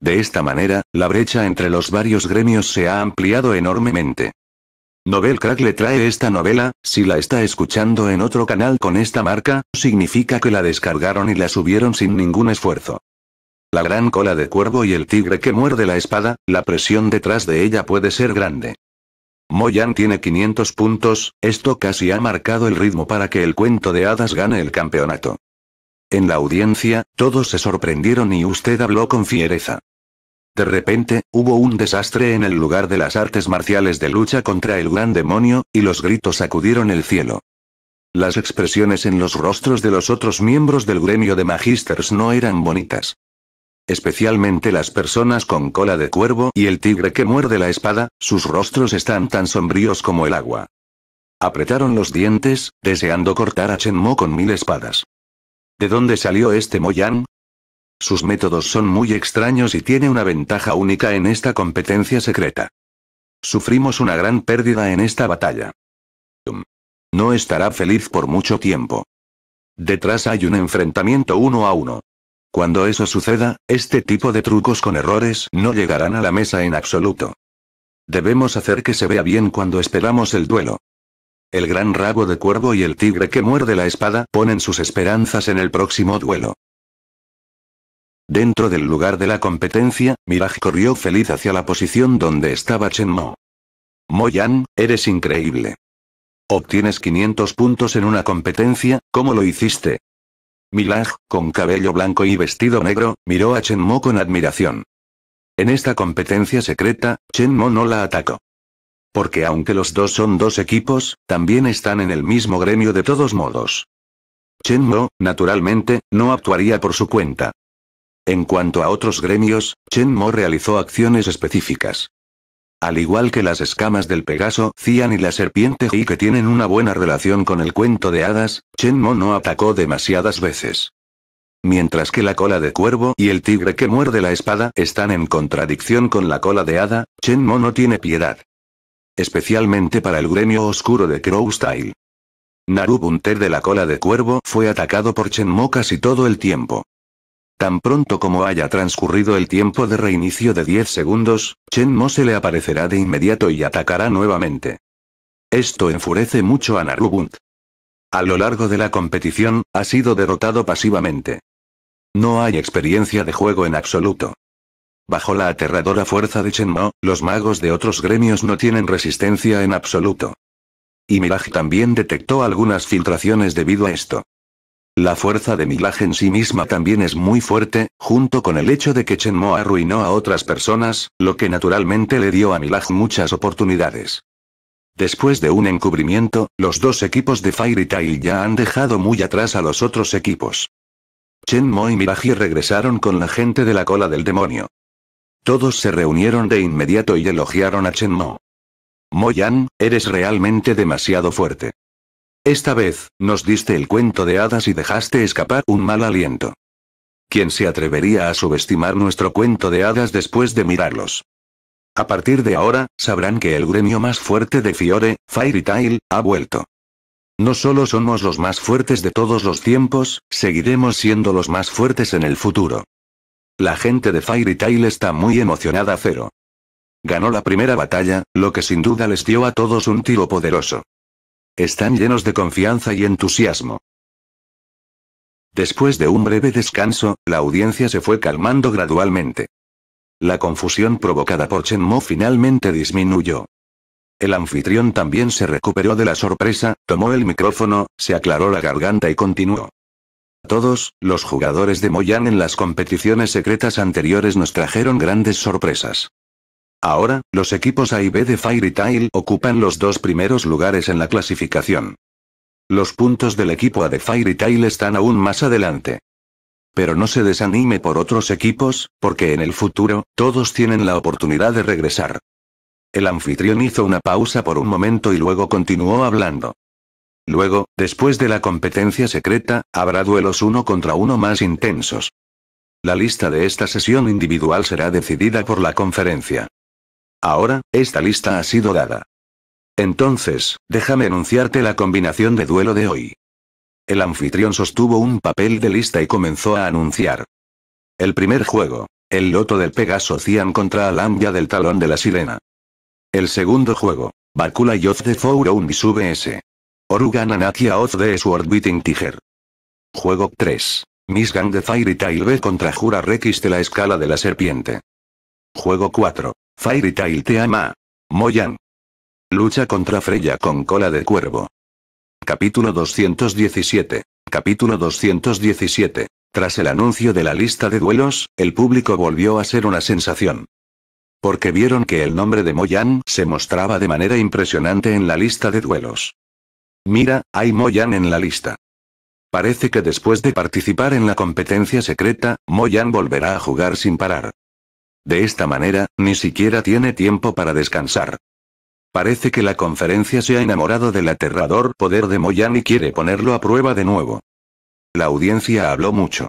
De esta manera, la brecha entre los varios gremios se ha ampliado enormemente. Nobel Crack le trae esta novela, si la está escuchando en otro canal con esta marca, significa que la descargaron y la subieron sin ningún esfuerzo. La gran cola de cuervo y el tigre que muerde la espada, la presión detrás de ella puede ser grande. Moyan tiene 500 puntos, esto casi ha marcado el ritmo para que el cuento de hadas gane el campeonato. En la audiencia, todos se sorprendieron y usted habló con fiereza. De repente, hubo un desastre en el lugar de las artes marciales de lucha contra el gran demonio, y los gritos sacudieron el cielo. Las expresiones en los rostros de los otros miembros del gremio de magisters no eran bonitas. Especialmente las personas con cola de cuervo y el tigre que muerde la espada, sus rostros están tan sombríos como el agua. Apretaron los dientes, deseando cortar a Chen Mo con mil espadas. ¿De dónde salió este Moyan? Sus métodos son muy extraños y tiene una ventaja única en esta competencia secreta. Sufrimos una gran pérdida en esta batalla. No estará feliz por mucho tiempo. Detrás hay un enfrentamiento uno a uno. Cuando eso suceda, este tipo de trucos con errores no llegarán a la mesa en absoluto. Debemos hacer que se vea bien cuando esperamos el duelo. El gran rabo de cuervo y el tigre que muerde la espada ponen sus esperanzas en el próximo duelo. Dentro del lugar de la competencia, Mirage corrió feliz hacia la posición donde estaba Chen Mo. Mo Yan, eres increíble. Obtienes 500 puntos en una competencia, ¿cómo lo hiciste? Milaj, con cabello blanco y vestido negro, miró a Chen Mo con admiración. En esta competencia secreta, Chen Mo no la atacó. Porque aunque los dos son dos equipos, también están en el mismo gremio de todos modos. Chen Mo, naturalmente, no actuaría por su cuenta. En cuanto a otros gremios, Chen Mo realizó acciones específicas. Al igual que las escamas del Pegaso Cian y la serpiente Ji que tienen una buena relación con el cuento de hadas, Chen Mo no atacó demasiadas veces. Mientras que la cola de cuervo y el tigre que muerde la espada están en contradicción con la cola de hada, Chen Mo no tiene piedad. Especialmente para el gremio oscuro de Crowstyle. Naru de la cola de cuervo fue atacado por Mo casi todo el tiempo. Tan pronto como haya transcurrido el tiempo de reinicio de 10 segundos, Mo se le aparecerá de inmediato y atacará nuevamente. Esto enfurece mucho a Narubunt. A lo largo de la competición, ha sido derrotado pasivamente. No hay experiencia de juego en absoluto. Bajo la aterradora fuerza de Chen Mo, los magos de otros gremios no tienen resistencia en absoluto. Y Mirage también detectó algunas filtraciones debido a esto. La fuerza de Mirage en sí misma también es muy fuerte, junto con el hecho de que Mo arruinó a otras personas, lo que naturalmente le dio a Mirage muchas oportunidades. Después de un encubrimiento, los dos equipos de Fire Tail ya han dejado muy atrás a los otros equipos. Chen Mo y Mirage regresaron con la gente de la cola del demonio. Todos se reunieron de inmediato y elogiaron a Chen Mo. Mo Yan, eres realmente demasiado fuerte. Esta vez, nos diste el cuento de hadas y dejaste escapar un mal aliento. ¿Quién se atrevería a subestimar nuestro cuento de hadas después de mirarlos? A partir de ahora, sabrán que el gremio más fuerte de Fiore, Fairy Tail, ha vuelto. No solo somos los más fuertes de todos los tiempos, seguiremos siendo los más fuertes en el futuro. La gente de Fairy Tail está muy emocionada cero. Ganó la primera batalla, lo que sin duda les dio a todos un tiro poderoso. Están llenos de confianza y entusiasmo. Después de un breve descanso, la audiencia se fue calmando gradualmente. La confusión provocada por Chen Mo finalmente disminuyó. El anfitrión también se recuperó de la sorpresa, tomó el micrófono, se aclaró la garganta y continuó. Todos, los jugadores de Moyan en las competiciones secretas anteriores nos trajeron grandes sorpresas. Ahora, los equipos A y B de Fairy Tail ocupan los dos primeros lugares en la clasificación. Los puntos del equipo A de Fairy Tail están aún más adelante. Pero no se desanime por otros equipos, porque en el futuro, todos tienen la oportunidad de regresar. El anfitrión hizo una pausa por un momento y luego continuó hablando. Luego, después de la competencia secreta, habrá duelos uno contra uno más intensos. La lista de esta sesión individual será decidida por la conferencia. Ahora, esta lista ha sido dada. Entonces, déjame anunciarte la combinación de duelo de hoy. El anfitrión sostuvo un papel de lista y comenzó a anunciar. El primer juego. El loto del Pegaso Cian contra Alambia del Talón de la Sirena. El segundo juego. Bakula Yoz de Four un Orugan Anakia Oz the Sword Beating Tiger. Juego 3. Miss Gang de Fairy Tail B contra Jura Rex de la escala de la serpiente. Juego 4. Fairy Tail te ama. Moyan. Lucha contra Freya con cola de cuervo. Capítulo 217. Capítulo 217. Tras el anuncio de la lista de duelos, el público volvió a ser una sensación. Porque vieron que el nombre de Moyan se mostraba de manera impresionante en la lista de duelos. Mira, hay Moyan en la lista. Parece que después de participar en la competencia secreta, Moyan volverá a jugar sin parar. De esta manera, ni siquiera tiene tiempo para descansar. Parece que la conferencia se ha enamorado del aterrador poder de Moyan y quiere ponerlo a prueba de nuevo. La audiencia habló mucho.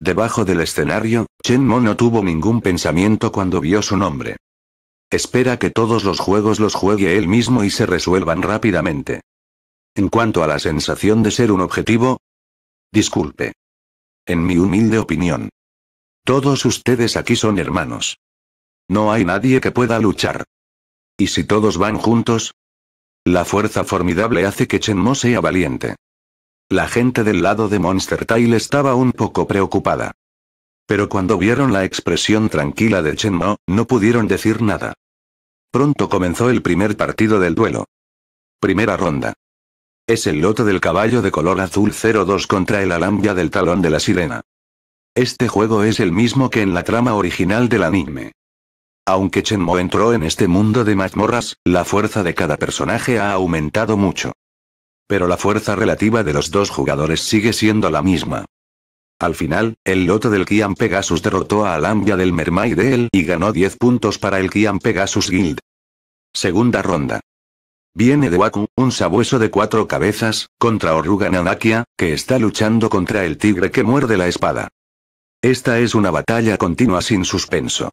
Debajo del escenario, Chen Mo no tuvo ningún pensamiento cuando vio su nombre. Espera que todos los juegos los juegue él mismo y se resuelvan rápidamente. En cuanto a la sensación de ser un objetivo... Disculpe. En mi humilde opinión. Todos ustedes aquí son hermanos. No hay nadie que pueda luchar. ¿Y si todos van juntos? La fuerza formidable hace que Chen Mo sea valiente. La gente del lado de Monster Tail estaba un poco preocupada. Pero cuando vieron la expresión tranquila de Chen Mo, no pudieron decir nada. Pronto comenzó el primer partido del duelo. Primera ronda. Es el loto del caballo de color azul 02 contra el alambia del talón de la sirena. Este juego es el mismo que en la trama original del anime. Aunque Chenmo entró en este mundo de mazmorras, la fuerza de cada personaje ha aumentado mucho. Pero la fuerza relativa de los dos jugadores sigue siendo la misma. Al final, el loto del Kian Pegasus derrotó a Alambia del Mermaidel y ganó 10 puntos para el Kian Pegasus Guild. Segunda ronda. Viene de Waku, un sabueso de cuatro cabezas, contra Oruga Nanakia, que está luchando contra el tigre que muerde la espada. Esta es una batalla continua sin suspenso.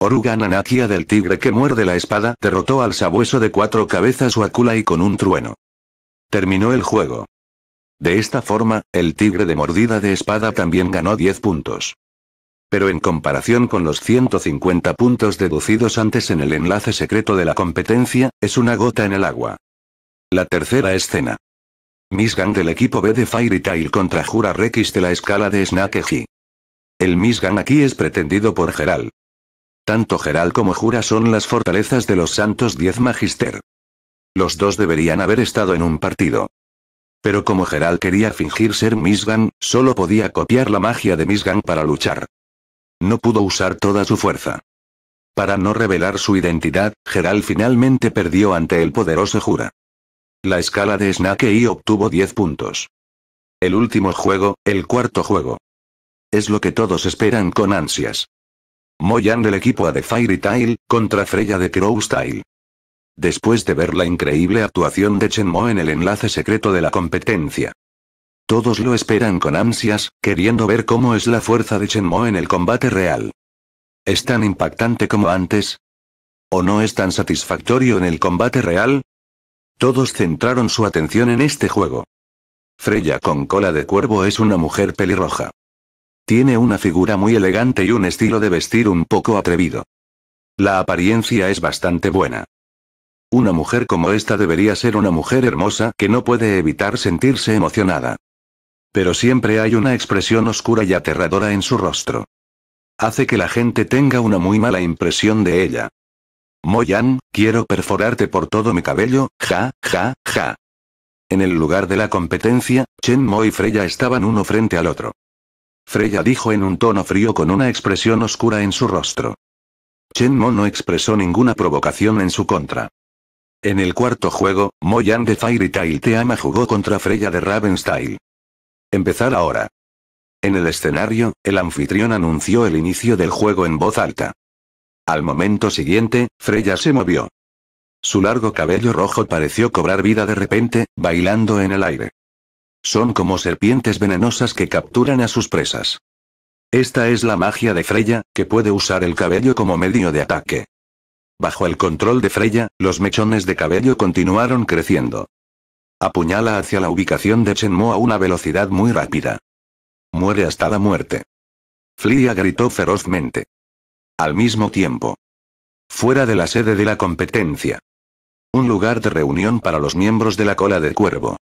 Oruga Nanakia del tigre que muerde la espada derrotó al sabueso de cuatro cabezas Wakula y con un trueno. Terminó el juego. De esta forma, el tigre de mordida de espada también ganó 10 puntos. Pero en comparación con los 150 puntos deducidos antes en el enlace secreto de la competencia, es una gota en el agua. La tercera escena. Miss Gang del equipo B de Fairy Tail contra Jura Rex de la escala de Snakeji. El Miss aquí es pretendido por Geral. Tanto Geral como Jura son las fortalezas de los Santos 10 Magister. Los dos deberían haber estado en un partido. Pero como Geral quería fingir ser Misgan, solo podía copiar la magia de Misgan para luchar. No pudo usar toda su fuerza. Para no revelar su identidad, Geral finalmente perdió ante el poderoso Jura. La escala de Snake y obtuvo 10 puntos. El último juego, el cuarto juego. Es lo que todos esperan con ansias. Moyan del equipo A de Fairy Tail, contra Freya de Crowstyle. Después de ver la increíble actuación de Chen Mo en el enlace secreto de la competencia, todos lo esperan con ansias, queriendo ver cómo es la fuerza de Mo en el combate real. ¿Es tan impactante como antes? ¿O no es tan satisfactorio en el combate real? Todos centraron su atención en este juego. Freya con cola de cuervo es una mujer pelirroja. Tiene una figura muy elegante y un estilo de vestir un poco atrevido. La apariencia es bastante buena. Una mujer como esta debería ser una mujer hermosa que no puede evitar sentirse emocionada. Pero siempre hay una expresión oscura y aterradora en su rostro. Hace que la gente tenga una muy mala impresión de ella. Moyan, quiero perforarte por todo mi cabello, ja, ja, ja. En el lugar de la competencia, Chen Mo y Freya estaban uno frente al otro. Freya dijo en un tono frío con una expresión oscura en su rostro. Chen Mo no expresó ninguna provocación en su contra. En el cuarto juego, Moyan de Fairy Tail Teama jugó contra Freya de Ravenstyle. Empezar ahora. En el escenario, el anfitrión anunció el inicio del juego en voz alta. Al momento siguiente, Freya se movió. Su largo cabello rojo pareció cobrar vida de repente, bailando en el aire. Son como serpientes venenosas que capturan a sus presas. Esta es la magia de Freya, que puede usar el cabello como medio de ataque. Bajo el control de Freya, los mechones de cabello continuaron creciendo. Apuñala hacia la ubicación de Mo a una velocidad muy rápida. Muere hasta la muerte. Flia gritó ferozmente. Al mismo tiempo. Fuera de la sede de la competencia. Un lugar de reunión para los miembros de la cola de cuervo.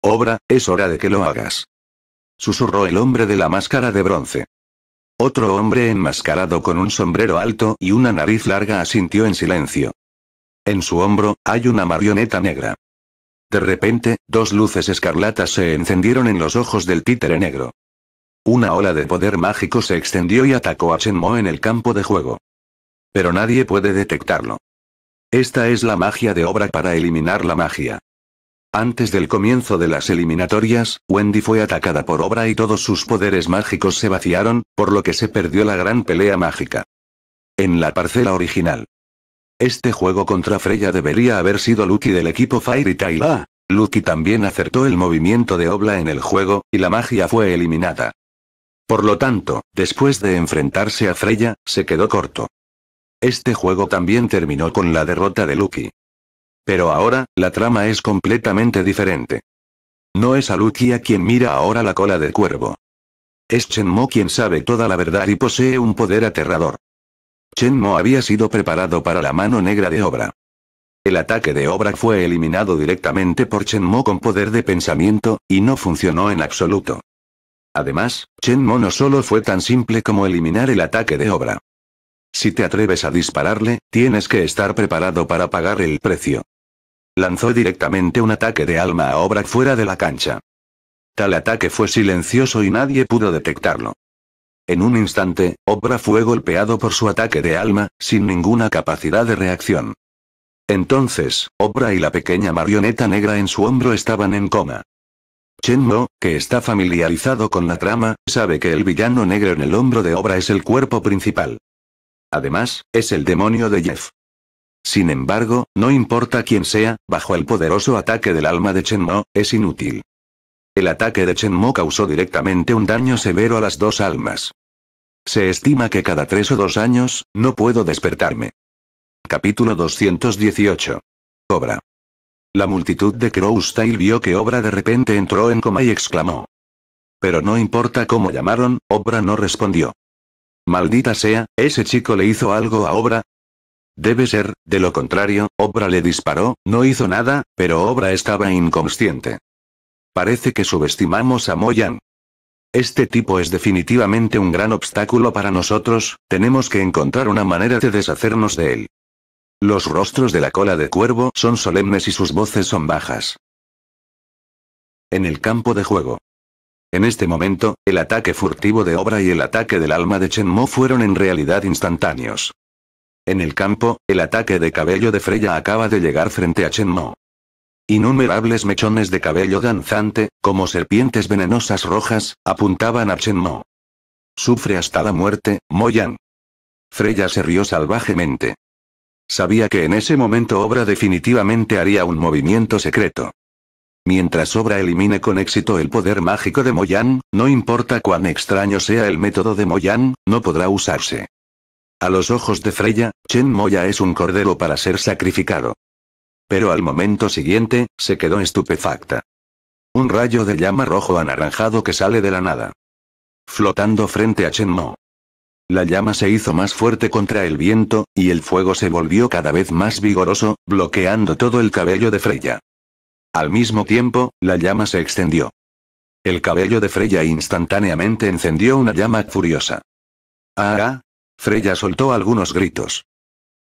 Obra, es hora de que lo hagas. Susurró el hombre de la máscara de bronce. Otro hombre enmascarado con un sombrero alto y una nariz larga asintió en silencio. En su hombro, hay una marioneta negra. De repente, dos luces escarlatas se encendieron en los ojos del títere negro. Una ola de poder mágico se extendió y atacó a Mo en el campo de juego. Pero nadie puede detectarlo. Esta es la magia de obra para eliminar la magia. Antes del comienzo de las eliminatorias, Wendy fue atacada por obra y todos sus poderes mágicos se vaciaron, por lo que se perdió la gran pelea mágica. En la parcela original. Este juego contra Freya debería haber sido Lucky del equipo Fairy Tail Lucky también acertó el movimiento de Obla en el juego, y la magia fue eliminada. Por lo tanto, después de enfrentarse a Freya, se quedó corto. Este juego también terminó con la derrota de Lucky. Pero ahora, la trama es completamente diferente. No es a Lucky a quien mira ahora la cola de cuervo. Es Chenmo quien sabe toda la verdad y posee un poder aterrador. Chen Mo había sido preparado para la mano negra de obra. El ataque de obra fue eliminado directamente por Chen Mo con poder de pensamiento, y no funcionó en absoluto. Además, Chen Mo no solo fue tan simple como eliminar el ataque de obra. Si te atreves a dispararle, tienes que estar preparado para pagar el precio. Lanzó directamente un ataque de alma a obra fuera de la cancha. Tal ataque fue silencioso y nadie pudo detectarlo. En un instante, Obra fue golpeado por su ataque de alma, sin ninguna capacidad de reacción. Entonces, Obra y la pequeña marioneta negra en su hombro estaban en coma. Chen Mo, que está familiarizado con la trama, sabe que el villano negro en el hombro de Obra es el cuerpo principal. Además, es el demonio de Jeff. Sin embargo, no importa quién sea, bajo el poderoso ataque del alma de Chen Mo, es inútil. El ataque de Chen Mo causó directamente un daño severo a las dos almas. Se estima que cada tres o dos años, no puedo despertarme. Capítulo 218. Obra. La multitud de Crowstyle Style vio que Obra de repente entró en coma y exclamó. Pero no importa cómo llamaron, Obra no respondió. Maldita sea, ese chico le hizo algo a Obra. Debe ser, de lo contrario, Obra le disparó, no hizo nada, pero Obra estaba inconsciente. Parece que subestimamos a Moyan. Este tipo es definitivamente un gran obstáculo para nosotros, tenemos que encontrar una manera de deshacernos de él. Los rostros de la cola de cuervo son solemnes y sus voces son bajas. En el campo de juego. En este momento, el ataque furtivo de Obra y el ataque del alma de Chen Mo fueron en realidad instantáneos. En el campo, el ataque de cabello de Freya acaba de llegar frente a Chen Mo. Innumerables mechones de cabello danzante, como serpientes venenosas rojas, apuntaban a Mo. Sufre hasta la muerte, Moyan. Freya se rió salvajemente. Sabía que en ese momento Obra definitivamente haría un movimiento secreto. Mientras Obra elimine con éxito el poder mágico de Moyan, no importa cuán extraño sea el método de Moyan, no podrá usarse. A los ojos de Freya, Chen Moya es un cordero para ser sacrificado pero al momento siguiente, se quedó estupefacta. Un rayo de llama rojo anaranjado que sale de la nada. Flotando frente a Mo. La llama se hizo más fuerte contra el viento, y el fuego se volvió cada vez más vigoroso, bloqueando todo el cabello de Freya. Al mismo tiempo, la llama se extendió. El cabello de Freya instantáneamente encendió una llama furiosa. ah! ah, ah Freya soltó algunos gritos.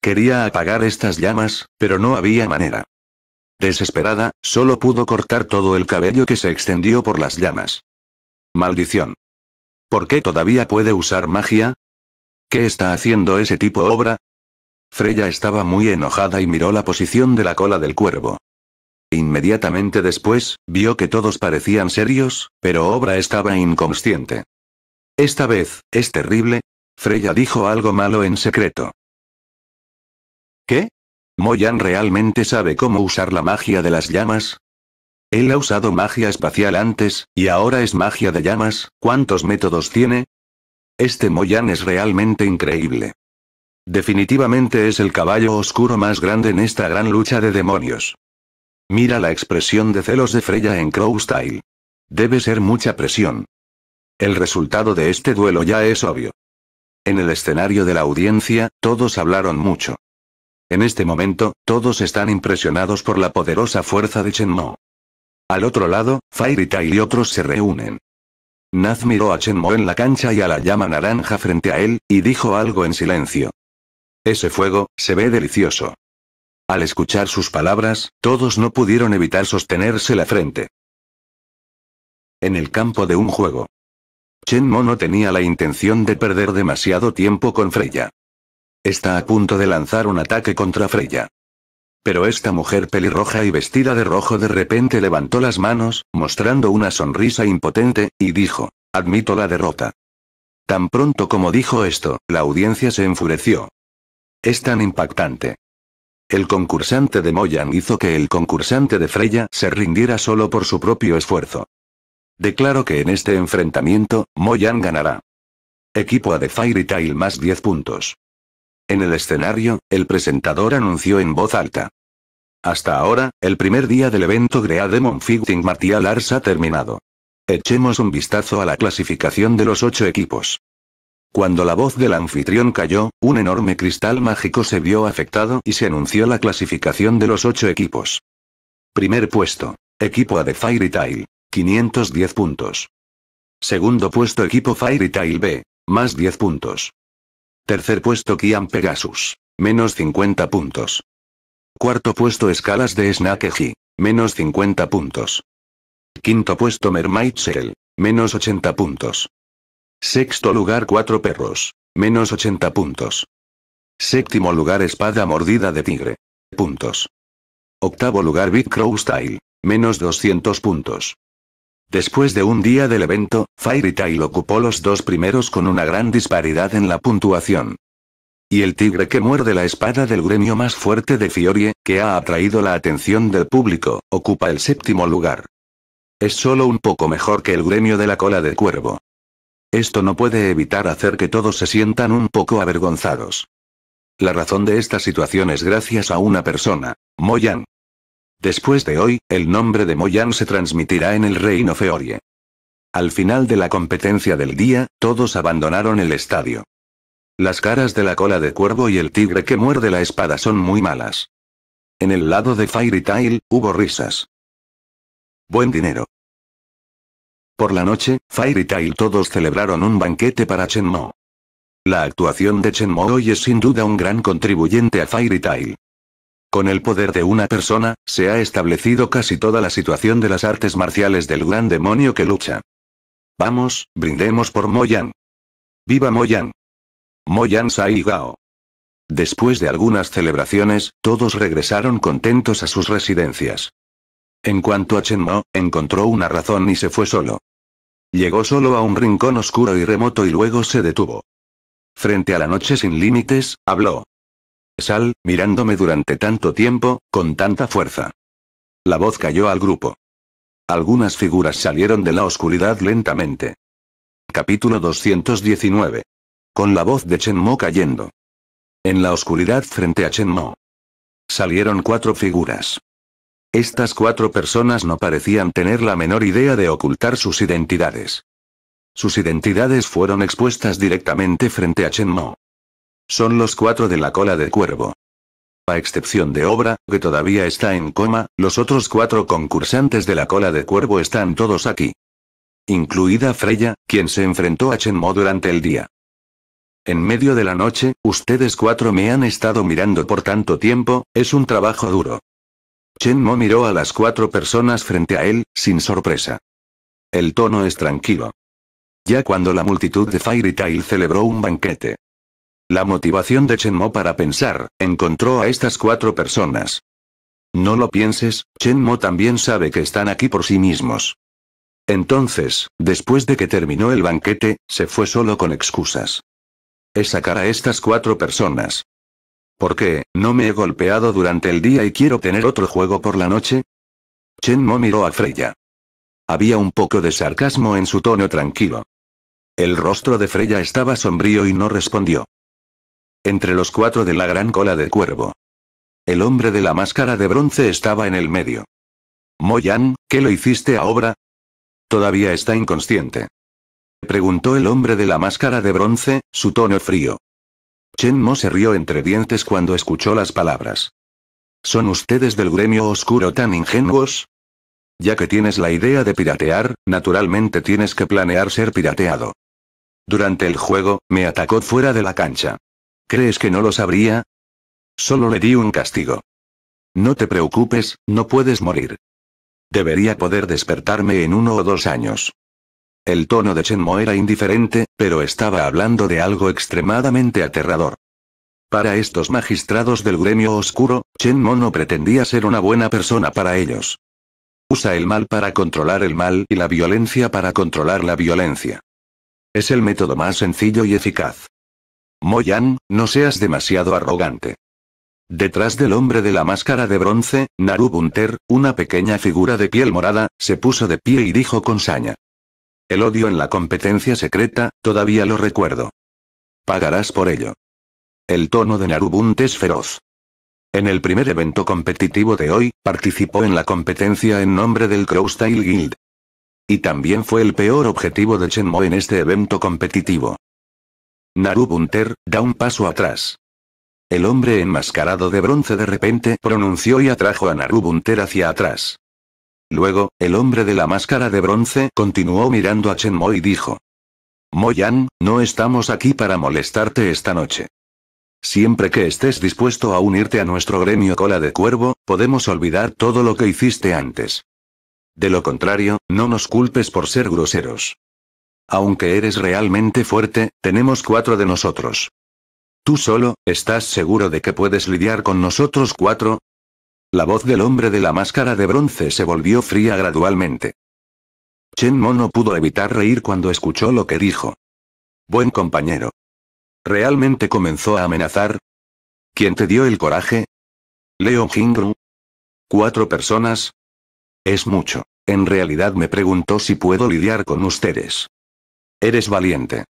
Quería apagar estas llamas, pero no había manera. Desesperada, solo pudo cortar todo el cabello que se extendió por las llamas. Maldición. ¿Por qué todavía puede usar magia? ¿Qué está haciendo ese tipo obra? Freya estaba muy enojada y miró la posición de la cola del cuervo. Inmediatamente después, vio que todos parecían serios, pero Obra estaba inconsciente. Esta vez, es terrible. Freya dijo algo malo en secreto. ¿Qué? ¿Moyan realmente sabe cómo usar la magia de las llamas? Él ha usado magia espacial antes, y ahora es magia de llamas, ¿cuántos métodos tiene? Este Moyan es realmente increíble. Definitivamente es el caballo oscuro más grande en esta gran lucha de demonios. Mira la expresión de celos de Freya en Crowstyle. Debe ser mucha presión. El resultado de este duelo ya es obvio. En el escenario de la audiencia, todos hablaron mucho. En este momento, todos están impresionados por la poderosa fuerza de Mo. Al otro lado, Fairita y otros se reúnen. Naz miró a Mo en la cancha y a la llama naranja frente a él, y dijo algo en silencio. Ese fuego, se ve delicioso. Al escuchar sus palabras, todos no pudieron evitar sostenerse la frente. En el campo de un juego. Mo no tenía la intención de perder demasiado tiempo con Freya. Está a punto de lanzar un ataque contra Freya. Pero esta mujer pelirroja y vestida de rojo de repente levantó las manos, mostrando una sonrisa impotente, y dijo, admito la derrota. Tan pronto como dijo esto, la audiencia se enfureció. Es tan impactante. El concursante de Moyan hizo que el concursante de Freya se rindiera solo por su propio esfuerzo. Declaro que en este enfrentamiento, Moyan ganará. Equipo a The Fairy más 10 puntos. En el escenario, el presentador anunció en voz alta. Hasta ahora, el primer día del evento Grea Demon Fighting Martial Arts ha terminado. Echemos un vistazo a la clasificación de los ocho equipos. Cuando la voz del anfitrión cayó, un enorme cristal mágico se vio afectado y se anunció la clasificación de los ocho equipos. Primer puesto. Equipo A de Fairy Tail. 510 puntos. Segundo puesto equipo Fairy Tail B. Más 10 puntos. Tercer puesto Kian Pegasus. Menos 50 puntos. Cuarto puesto Escalas de Snakeji. Menos 50 puntos. Quinto puesto Mermaid Shell. Menos 80 puntos. Sexto lugar Cuatro Perros. Menos 80 puntos. Séptimo lugar Espada Mordida de Tigre. Puntos. Octavo lugar Big Crow Style. Menos 200 puntos. Después de un día del evento, Fairy Tail ocupó los dos primeros con una gran disparidad en la puntuación. Y el tigre que muerde la espada del gremio más fuerte de Fiore, que ha atraído la atención del público, ocupa el séptimo lugar. Es solo un poco mejor que el gremio de la cola de cuervo. Esto no puede evitar hacer que todos se sientan un poco avergonzados. La razón de esta situación es gracias a una persona, Moyan, Después de hoy, el nombre de Moyan se transmitirá en el reino Feorie. Al final de la competencia del día, todos abandonaron el estadio. Las caras de la cola de cuervo y el tigre que muerde la espada son muy malas. En el lado de Fairy Tail, hubo risas. Buen dinero. Por la noche, Fairy Tail todos celebraron un banquete para Mo. La actuación de Mo hoy es sin duda un gran contribuyente a Fairy Tail. Con el poder de una persona, se ha establecido casi toda la situación de las artes marciales del gran demonio que lucha. Vamos, brindemos por Moyan. ¡Viva Moyan! Moyan Sai Gao. Después de algunas celebraciones, todos regresaron contentos a sus residencias. En cuanto a Chen Mo, encontró una razón y se fue solo. Llegó solo a un rincón oscuro y remoto y luego se detuvo. Frente a la noche sin límites, habló. Sal, mirándome durante tanto tiempo, con tanta fuerza. La voz cayó al grupo. Algunas figuras salieron de la oscuridad lentamente. Capítulo 219. Con la voz de Chen Mo cayendo. En la oscuridad frente a Chen Mo. Salieron cuatro figuras. Estas cuatro personas no parecían tener la menor idea de ocultar sus identidades. Sus identidades fueron expuestas directamente frente a Chen Mo. Son los cuatro de la cola de cuervo. A excepción de Obra, que todavía está en coma, los otros cuatro concursantes de la cola de cuervo están todos aquí. Incluida Freya, quien se enfrentó a Mo durante el día. En medio de la noche, ustedes cuatro me han estado mirando por tanto tiempo, es un trabajo duro. Mo miró a las cuatro personas frente a él, sin sorpresa. El tono es tranquilo. Ya cuando la multitud de Fairy Tail celebró un banquete, la motivación de Chen Mo para pensar, encontró a estas cuatro personas. No lo pienses, Chen Mo también sabe que están aquí por sí mismos. Entonces, después de que terminó el banquete, se fue solo con excusas. Es sacar a estas cuatro personas. ¿Por qué, no me he golpeado durante el día y quiero tener otro juego por la noche? Chen Mo miró a Freya. Había un poco de sarcasmo en su tono tranquilo. El rostro de Freya estaba sombrío y no respondió entre los cuatro de la gran cola de cuervo. El hombre de la máscara de bronce estaba en el medio. Moyan, ¿qué lo hiciste a obra? Todavía está inconsciente. Preguntó el hombre de la máscara de bronce, su tono frío. Chen Mo se rió entre dientes cuando escuchó las palabras. ¿Son ustedes del gremio oscuro tan ingenuos? Ya que tienes la idea de piratear, naturalmente tienes que planear ser pirateado. Durante el juego, me atacó fuera de la cancha. ¿Crees que no lo sabría? Solo le di un castigo. No te preocupes, no puedes morir. Debería poder despertarme en uno o dos años. El tono de Chen Mo era indiferente, pero estaba hablando de algo extremadamente aterrador. Para estos magistrados del gremio oscuro, Chen Mo no pretendía ser una buena persona para ellos. Usa el mal para controlar el mal y la violencia para controlar la violencia. Es el método más sencillo y eficaz. Moyan, no seas demasiado arrogante. Detrás del hombre de la máscara de bronce, Narubunter, una pequeña figura de piel morada, se puso de pie y dijo con saña. El odio en la competencia secreta, todavía lo recuerdo. Pagarás por ello. El tono de Narubunt es feroz. En el primer evento competitivo de hoy, participó en la competencia en nombre del Crowstyle Guild. Y también fue el peor objetivo de Chenmo en este evento competitivo. Narubunter, da un paso atrás. El hombre enmascarado de bronce de repente pronunció y atrajo a Narubunter hacia atrás. Luego, el hombre de la máscara de bronce continuó mirando a Mo y dijo. Moyan, no estamos aquí para molestarte esta noche. Siempre que estés dispuesto a unirte a nuestro gremio cola de cuervo, podemos olvidar todo lo que hiciste antes. De lo contrario, no nos culpes por ser groseros. Aunque eres realmente fuerte, tenemos cuatro de nosotros. ¿Tú solo, estás seguro de que puedes lidiar con nosotros cuatro? La voz del hombre de la máscara de bronce se volvió fría gradualmente. Chen Mo no pudo evitar reír cuando escuchó lo que dijo. Buen compañero. ¿Realmente comenzó a amenazar? ¿Quién te dio el coraje? Leo Jingru. ¿Cuatro personas? Es mucho. En realidad me preguntó si puedo lidiar con ustedes. Eres valiente.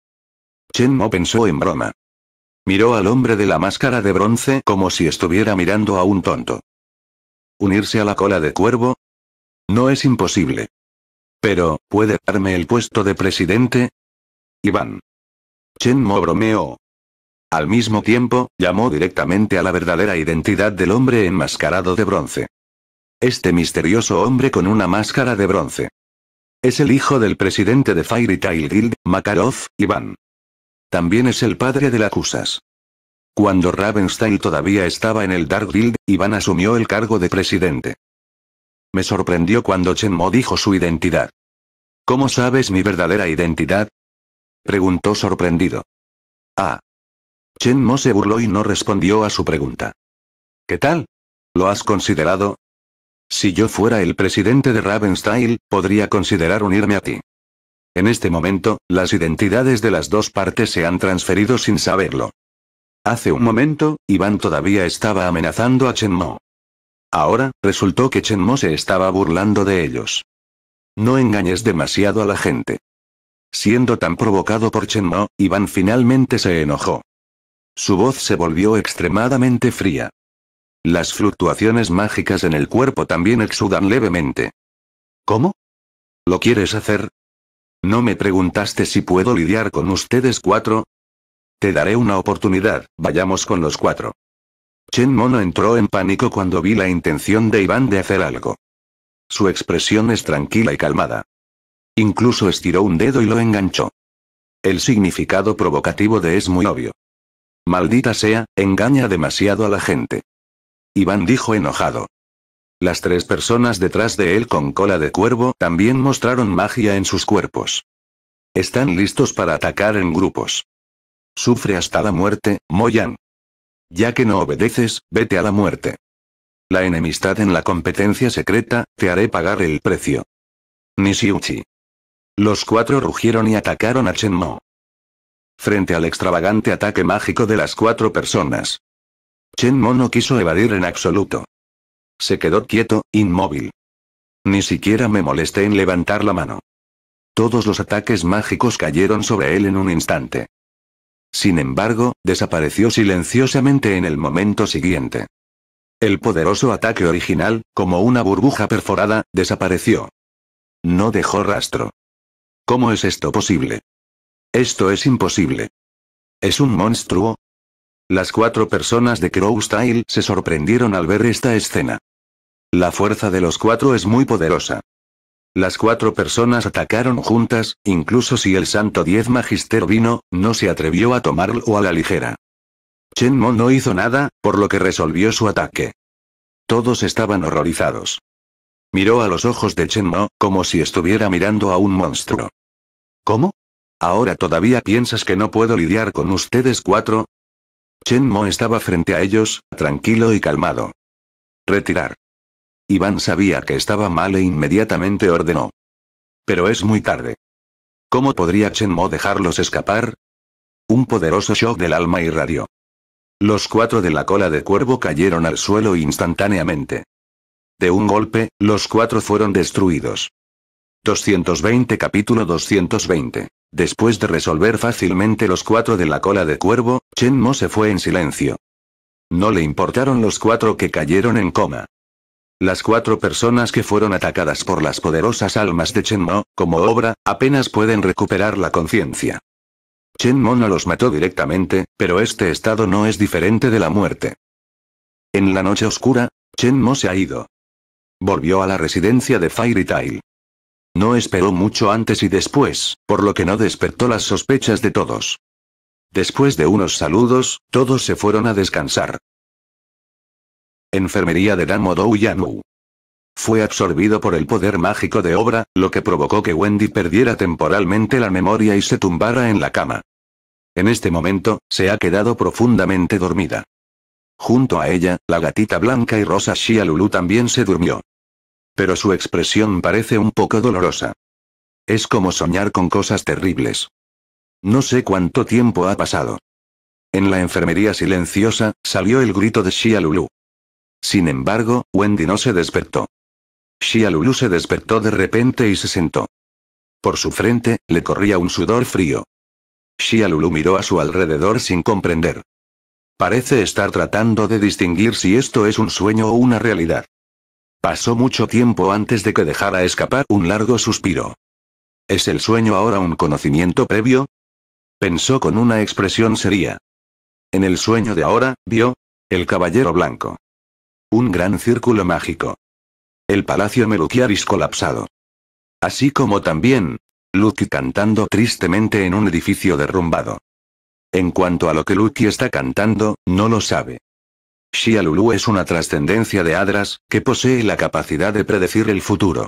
Chen Mo pensó en broma. Miró al hombre de la máscara de bronce como si estuviera mirando a un tonto. ¿Unirse a la cola de cuervo? No es imposible. Pero, ¿puede darme el puesto de presidente? Iván. Chen Mo bromeó. Al mismo tiempo, llamó directamente a la verdadera identidad del hombre enmascarado de bronce. Este misterioso hombre con una máscara de bronce. Es el hijo del presidente de Fairy Tail Guild, Makarov, Iván. También es el padre de la Cusas. Cuando Ravenstein todavía estaba en el Dark Guild, Iván asumió el cargo de presidente. Me sorprendió cuando Chen Mo dijo su identidad. ¿Cómo sabes mi verdadera identidad? Preguntó sorprendido. Ah. Chen Mo se burló y no respondió a su pregunta. ¿Qué tal? ¿Lo has considerado? Si yo fuera el presidente de Ravenstyle, podría considerar unirme a ti. En este momento, las identidades de las dos partes se han transferido sin saberlo. Hace un momento, Iván todavía estaba amenazando a Mo. Ahora, resultó que Mo se estaba burlando de ellos. No engañes demasiado a la gente. Siendo tan provocado por Mo, Iván finalmente se enojó. Su voz se volvió extremadamente fría. Las fluctuaciones mágicas en el cuerpo también exudan levemente. ¿Cómo? ¿Lo quieres hacer? ¿No me preguntaste si puedo lidiar con ustedes cuatro? Te daré una oportunidad, vayamos con los cuatro. Chen Mono entró en pánico cuando vi la intención de Iván de hacer algo. Su expresión es tranquila y calmada. Incluso estiró un dedo y lo enganchó. El significado provocativo de es muy obvio. Maldita sea, engaña demasiado a la gente. Iván dijo enojado. Las tres personas detrás de él con cola de cuervo también mostraron magia en sus cuerpos. Están listos para atacar en grupos. Sufre hasta la muerte, Moyan. Ya que no obedeces, vete a la muerte. La enemistad en la competencia secreta, te haré pagar el precio. Nishiuchi. Los cuatro rugieron y atacaron a Mo. Frente al extravagante ataque mágico de las cuatro personas, Chen Mo no quiso evadir en absoluto. Se quedó quieto, inmóvil. Ni siquiera me molesté en levantar la mano. Todos los ataques mágicos cayeron sobre él en un instante. Sin embargo, desapareció silenciosamente en el momento siguiente. El poderoso ataque original, como una burbuja perforada, desapareció. No dejó rastro. ¿Cómo es esto posible? Esto es imposible. ¿Es un monstruo? Las cuatro personas de Crowstyle se sorprendieron al ver esta escena. La fuerza de los cuatro es muy poderosa. Las cuatro personas atacaron juntas, incluso si el santo diez magister vino, no se atrevió a tomarlo a la ligera. Chen Mo no hizo nada, por lo que resolvió su ataque. Todos estaban horrorizados. Miró a los ojos de Chen Mo, como si estuviera mirando a un monstruo. ¿Cómo? ¿Ahora todavía piensas que no puedo lidiar con ustedes cuatro? Chen Mo estaba frente a ellos, tranquilo y calmado. Retirar. Iván sabía que estaba mal e inmediatamente ordenó. Pero es muy tarde. ¿Cómo podría Chen Mo dejarlos escapar? Un poderoso shock del alma irradió. Los cuatro de la cola de cuervo cayeron al suelo instantáneamente. De un golpe, los cuatro fueron destruidos. 220 capítulo 220. Después de resolver fácilmente los cuatro de la cola de cuervo, Chen Mo se fue en silencio. No le importaron los cuatro que cayeron en coma. Las cuatro personas que fueron atacadas por las poderosas almas de Chen Mo, como obra, apenas pueden recuperar la conciencia. Chen Mo no los mató directamente, pero este estado no es diferente de la muerte. En la noche oscura, Chen Mo se ha ido. Volvió a la residencia de Fairy Tail. No esperó mucho antes y después, por lo que no despertó las sospechas de todos. Después de unos saludos, todos se fueron a descansar. Enfermería de Dou Yanu. Fue absorbido por el poder mágico de obra, lo que provocó que Wendy perdiera temporalmente la memoria y se tumbara en la cama. En este momento, se ha quedado profundamente dormida. Junto a ella, la gatita blanca y rosa Shia Lulu también se durmió. Pero su expresión parece un poco dolorosa. Es como soñar con cosas terribles. No sé cuánto tiempo ha pasado. En la enfermería silenciosa, salió el grito de Shia Lulu. Sin embargo, Wendy no se despertó. Shia Lulu se despertó de repente y se sentó. Por su frente, le corría un sudor frío. Shia Lulu miró a su alrededor sin comprender. Parece estar tratando de distinguir si esto es un sueño o una realidad. Pasó mucho tiempo antes de que dejara escapar un largo suspiro. ¿Es el sueño ahora un conocimiento previo? Pensó con una expresión seria. En el sueño de ahora, vio, el caballero blanco. Un gran círculo mágico. El palacio Meluquiaris colapsado. Así como también, Lucky cantando tristemente en un edificio derrumbado. En cuanto a lo que Lucky está cantando, no lo sabe. Xia Lulu es una trascendencia de Adras, que posee la capacidad de predecir el futuro.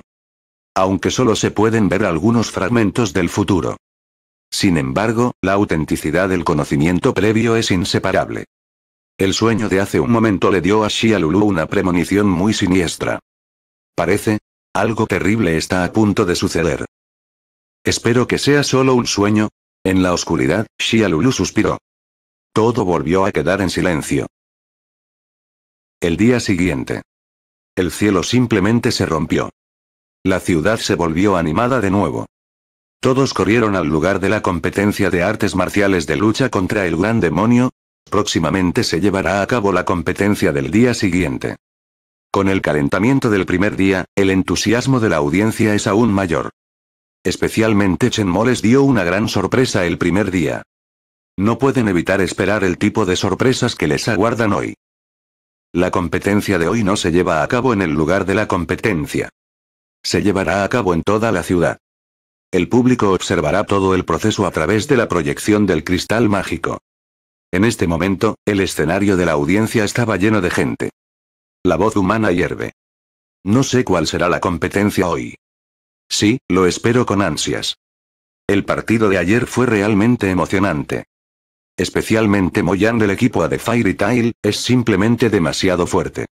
Aunque solo se pueden ver algunos fragmentos del futuro. Sin embargo, la autenticidad del conocimiento previo es inseparable. El sueño de hace un momento le dio a Xia Lulu una premonición muy siniestra. Parece, algo terrible está a punto de suceder. Espero que sea solo un sueño. En la oscuridad, Xia Lulu suspiró. Todo volvió a quedar en silencio. El día siguiente. El cielo simplemente se rompió. La ciudad se volvió animada de nuevo. Todos corrieron al lugar de la competencia de artes marciales de lucha contra el gran demonio. Próximamente se llevará a cabo la competencia del día siguiente. Con el calentamiento del primer día, el entusiasmo de la audiencia es aún mayor. Especialmente Mo les dio una gran sorpresa el primer día. No pueden evitar esperar el tipo de sorpresas que les aguardan hoy. La competencia de hoy no se lleva a cabo en el lugar de la competencia. Se llevará a cabo en toda la ciudad. El público observará todo el proceso a través de la proyección del cristal mágico. En este momento, el escenario de la audiencia estaba lleno de gente. La voz humana hierve. No sé cuál será la competencia hoy. Sí, lo espero con ansias. El partido de ayer fue realmente emocionante especialmente Moyan del equipo a The Fairy Tail, es simplemente demasiado fuerte.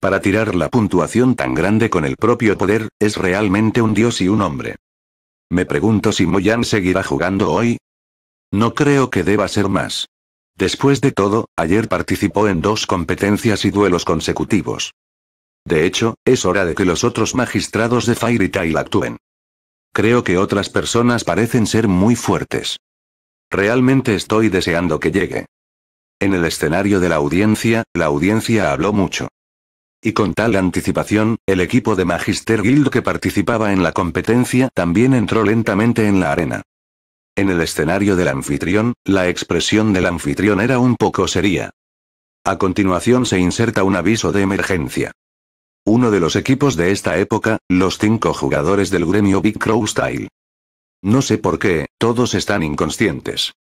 Para tirar la puntuación tan grande con el propio poder, es realmente un dios y un hombre. Me pregunto si Moyan seguirá jugando hoy. No creo que deba ser más. Después de todo, ayer participó en dos competencias y duelos consecutivos. De hecho, es hora de que los otros magistrados de Fairy Tail actúen. Creo que otras personas parecen ser muy fuertes. Realmente estoy deseando que llegue. En el escenario de la audiencia, la audiencia habló mucho. Y con tal anticipación, el equipo de Magister Guild que participaba en la competencia también entró lentamente en la arena. En el escenario del anfitrión, la expresión del anfitrión era un poco seria. A continuación se inserta un aviso de emergencia. Uno de los equipos de esta época, los cinco jugadores del gremio Big Crow Style, no sé por qué, todos están inconscientes.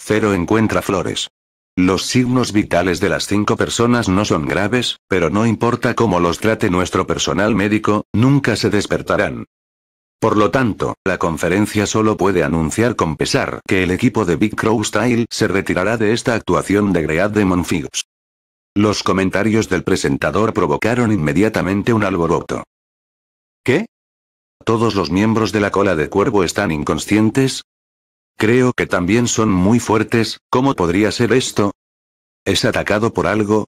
Cero encuentra flores. Los signos vitales de las cinco personas no son graves, pero no importa cómo los trate nuestro personal médico, nunca se despertarán. Por lo tanto, la conferencia solo puede anunciar con pesar que el equipo de Big Crow Style se retirará de esta actuación de Great de Figs. Los comentarios del presentador provocaron inmediatamente un alboroto. ¿Qué? ¿Todos los miembros de la cola de cuervo están inconscientes? Creo que también son muy fuertes, ¿cómo podría ser esto? ¿Es atacado por algo?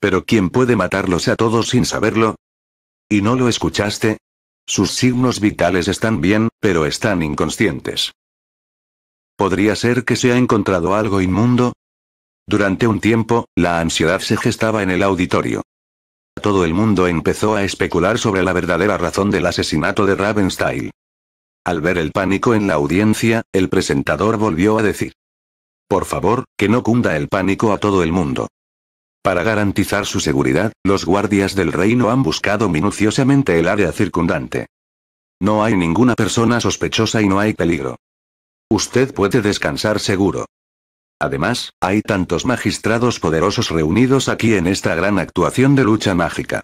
¿Pero quién puede matarlos a todos sin saberlo? ¿Y no lo escuchaste? Sus signos vitales están bien, pero están inconscientes. ¿Podría ser que se ha encontrado algo inmundo? Durante un tiempo, la ansiedad se gestaba en el auditorio. Todo el mundo empezó a especular sobre la verdadera razón del asesinato de Ravenstein. Al ver el pánico en la audiencia, el presentador volvió a decir. Por favor, que no cunda el pánico a todo el mundo. Para garantizar su seguridad, los guardias del reino han buscado minuciosamente el área circundante. No hay ninguna persona sospechosa y no hay peligro. Usted puede descansar seguro. Además, hay tantos magistrados poderosos reunidos aquí en esta gran actuación de lucha mágica.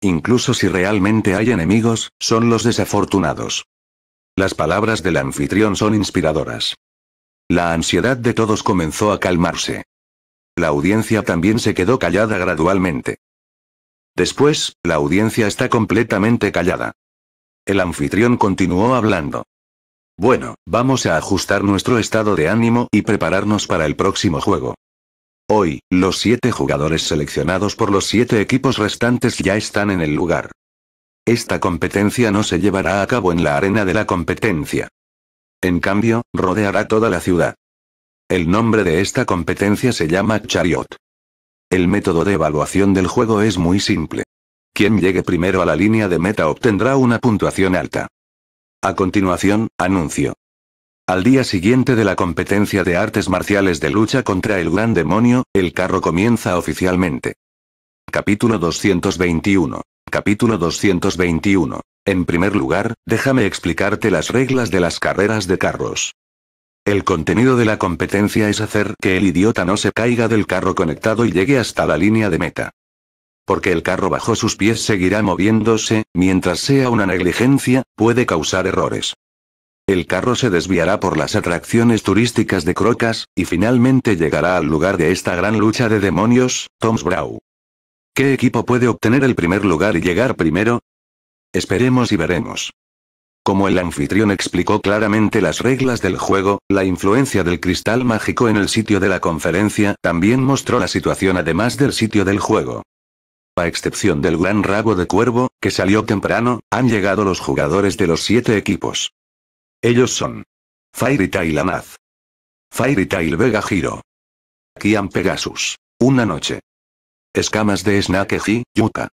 Incluso si realmente hay enemigos, son los desafortunados. Las palabras del anfitrión son inspiradoras. La ansiedad de todos comenzó a calmarse. La audiencia también se quedó callada gradualmente. Después, la audiencia está completamente callada. El anfitrión continuó hablando. Bueno, vamos a ajustar nuestro estado de ánimo y prepararnos para el próximo juego. Hoy, los siete jugadores seleccionados por los siete equipos restantes ya están en el lugar. Esta competencia no se llevará a cabo en la arena de la competencia. En cambio, rodeará toda la ciudad. El nombre de esta competencia se llama Chariot. El método de evaluación del juego es muy simple. Quien llegue primero a la línea de meta obtendrá una puntuación alta. A continuación, anuncio. Al día siguiente de la competencia de artes marciales de lucha contra el gran demonio, el carro comienza oficialmente. Capítulo 221. Capítulo 221. En primer lugar, déjame explicarte las reglas de las carreras de carros. El contenido de la competencia es hacer que el idiota no se caiga del carro conectado y llegue hasta la línea de meta. Porque el carro bajo sus pies seguirá moviéndose, mientras sea una negligencia, puede causar errores. El carro se desviará por las atracciones turísticas de Crocas, y finalmente llegará al lugar de esta gran lucha de demonios, Tom's Brow. ¿Qué equipo puede obtener el primer lugar y llegar primero? Esperemos y veremos. Como el anfitrión explicó claramente las reglas del juego, la influencia del cristal mágico en el sitio de la conferencia también mostró la situación además del sitio del juego. A excepción del gran rabo de cuervo, que salió temprano, han llegado los jugadores de los siete equipos. Ellos son. Fairy Tail Anaz. Fairy Tail Vega Giro. Kian Pegasus. Una noche. Escamas de Snake Yuka.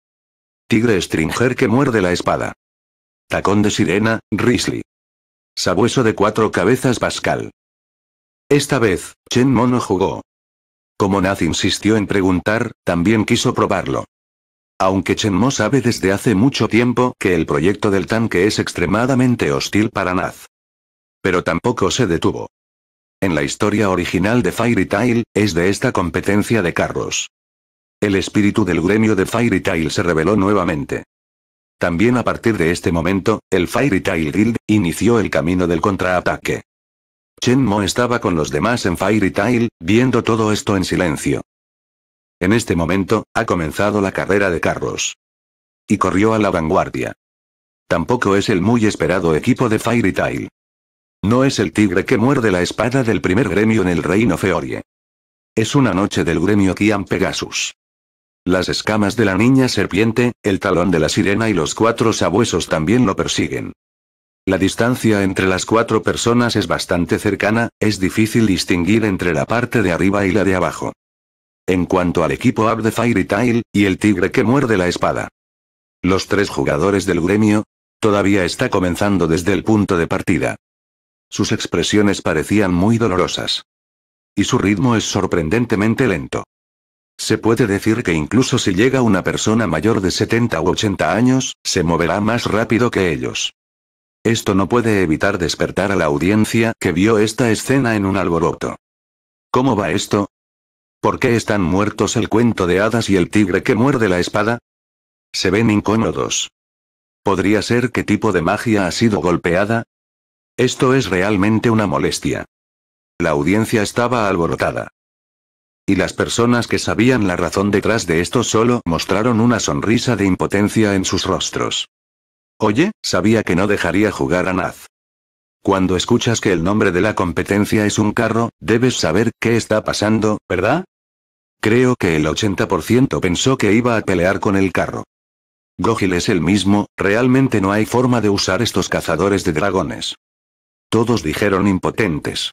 Tigre Stringer que muerde la espada. Tacón de sirena, Risley. Sabueso de cuatro cabezas Pascal. Esta vez, Chen Mono jugó. Como Naz insistió en preguntar, también quiso probarlo. Aunque Chen Mo sabe desde hace mucho tiempo que el proyecto del tanque es extremadamente hostil para Naz. Pero tampoco se detuvo. En la historia original de Fairy Tail, es de esta competencia de carros. El espíritu del gremio de Fairy Tail se reveló nuevamente. También a partir de este momento, el Fairy Tail Guild inició el camino del contraataque. Chen Mo estaba con los demás en Fairy Tail, viendo todo esto en silencio. En este momento, ha comenzado la carrera de carros. Y corrió a la vanguardia. Tampoco es el muy esperado equipo de Fairy Tail. No es el tigre que muerde la espada del primer gremio en el reino Feorie. Es una noche del gremio Kian Pegasus. Las escamas de la niña serpiente, el talón de la sirena y los cuatro sabuesos también lo persiguen. La distancia entre las cuatro personas es bastante cercana, es difícil distinguir entre la parte de arriba y la de abajo en cuanto al equipo Up de Tail, y el tigre que muerde la espada. Los tres jugadores del gremio, todavía está comenzando desde el punto de partida. Sus expresiones parecían muy dolorosas. Y su ritmo es sorprendentemente lento. Se puede decir que incluso si llega una persona mayor de 70 u 80 años, se moverá más rápido que ellos. Esto no puede evitar despertar a la audiencia que vio esta escena en un alboroto. ¿Cómo va esto? ¿Por qué están muertos el cuento de hadas y el tigre que muerde la espada? Se ven incómodos. ¿Podría ser qué tipo de magia ha sido golpeada? Esto es realmente una molestia. La audiencia estaba alborotada. Y las personas que sabían la razón detrás de esto solo mostraron una sonrisa de impotencia en sus rostros. Oye, sabía que no dejaría jugar a Naz. Cuando escuchas que el nombre de la competencia es un carro, debes saber qué está pasando, ¿verdad? Creo que el 80% pensó que iba a pelear con el carro. Gogil es el mismo, realmente no hay forma de usar estos cazadores de dragones. Todos dijeron impotentes.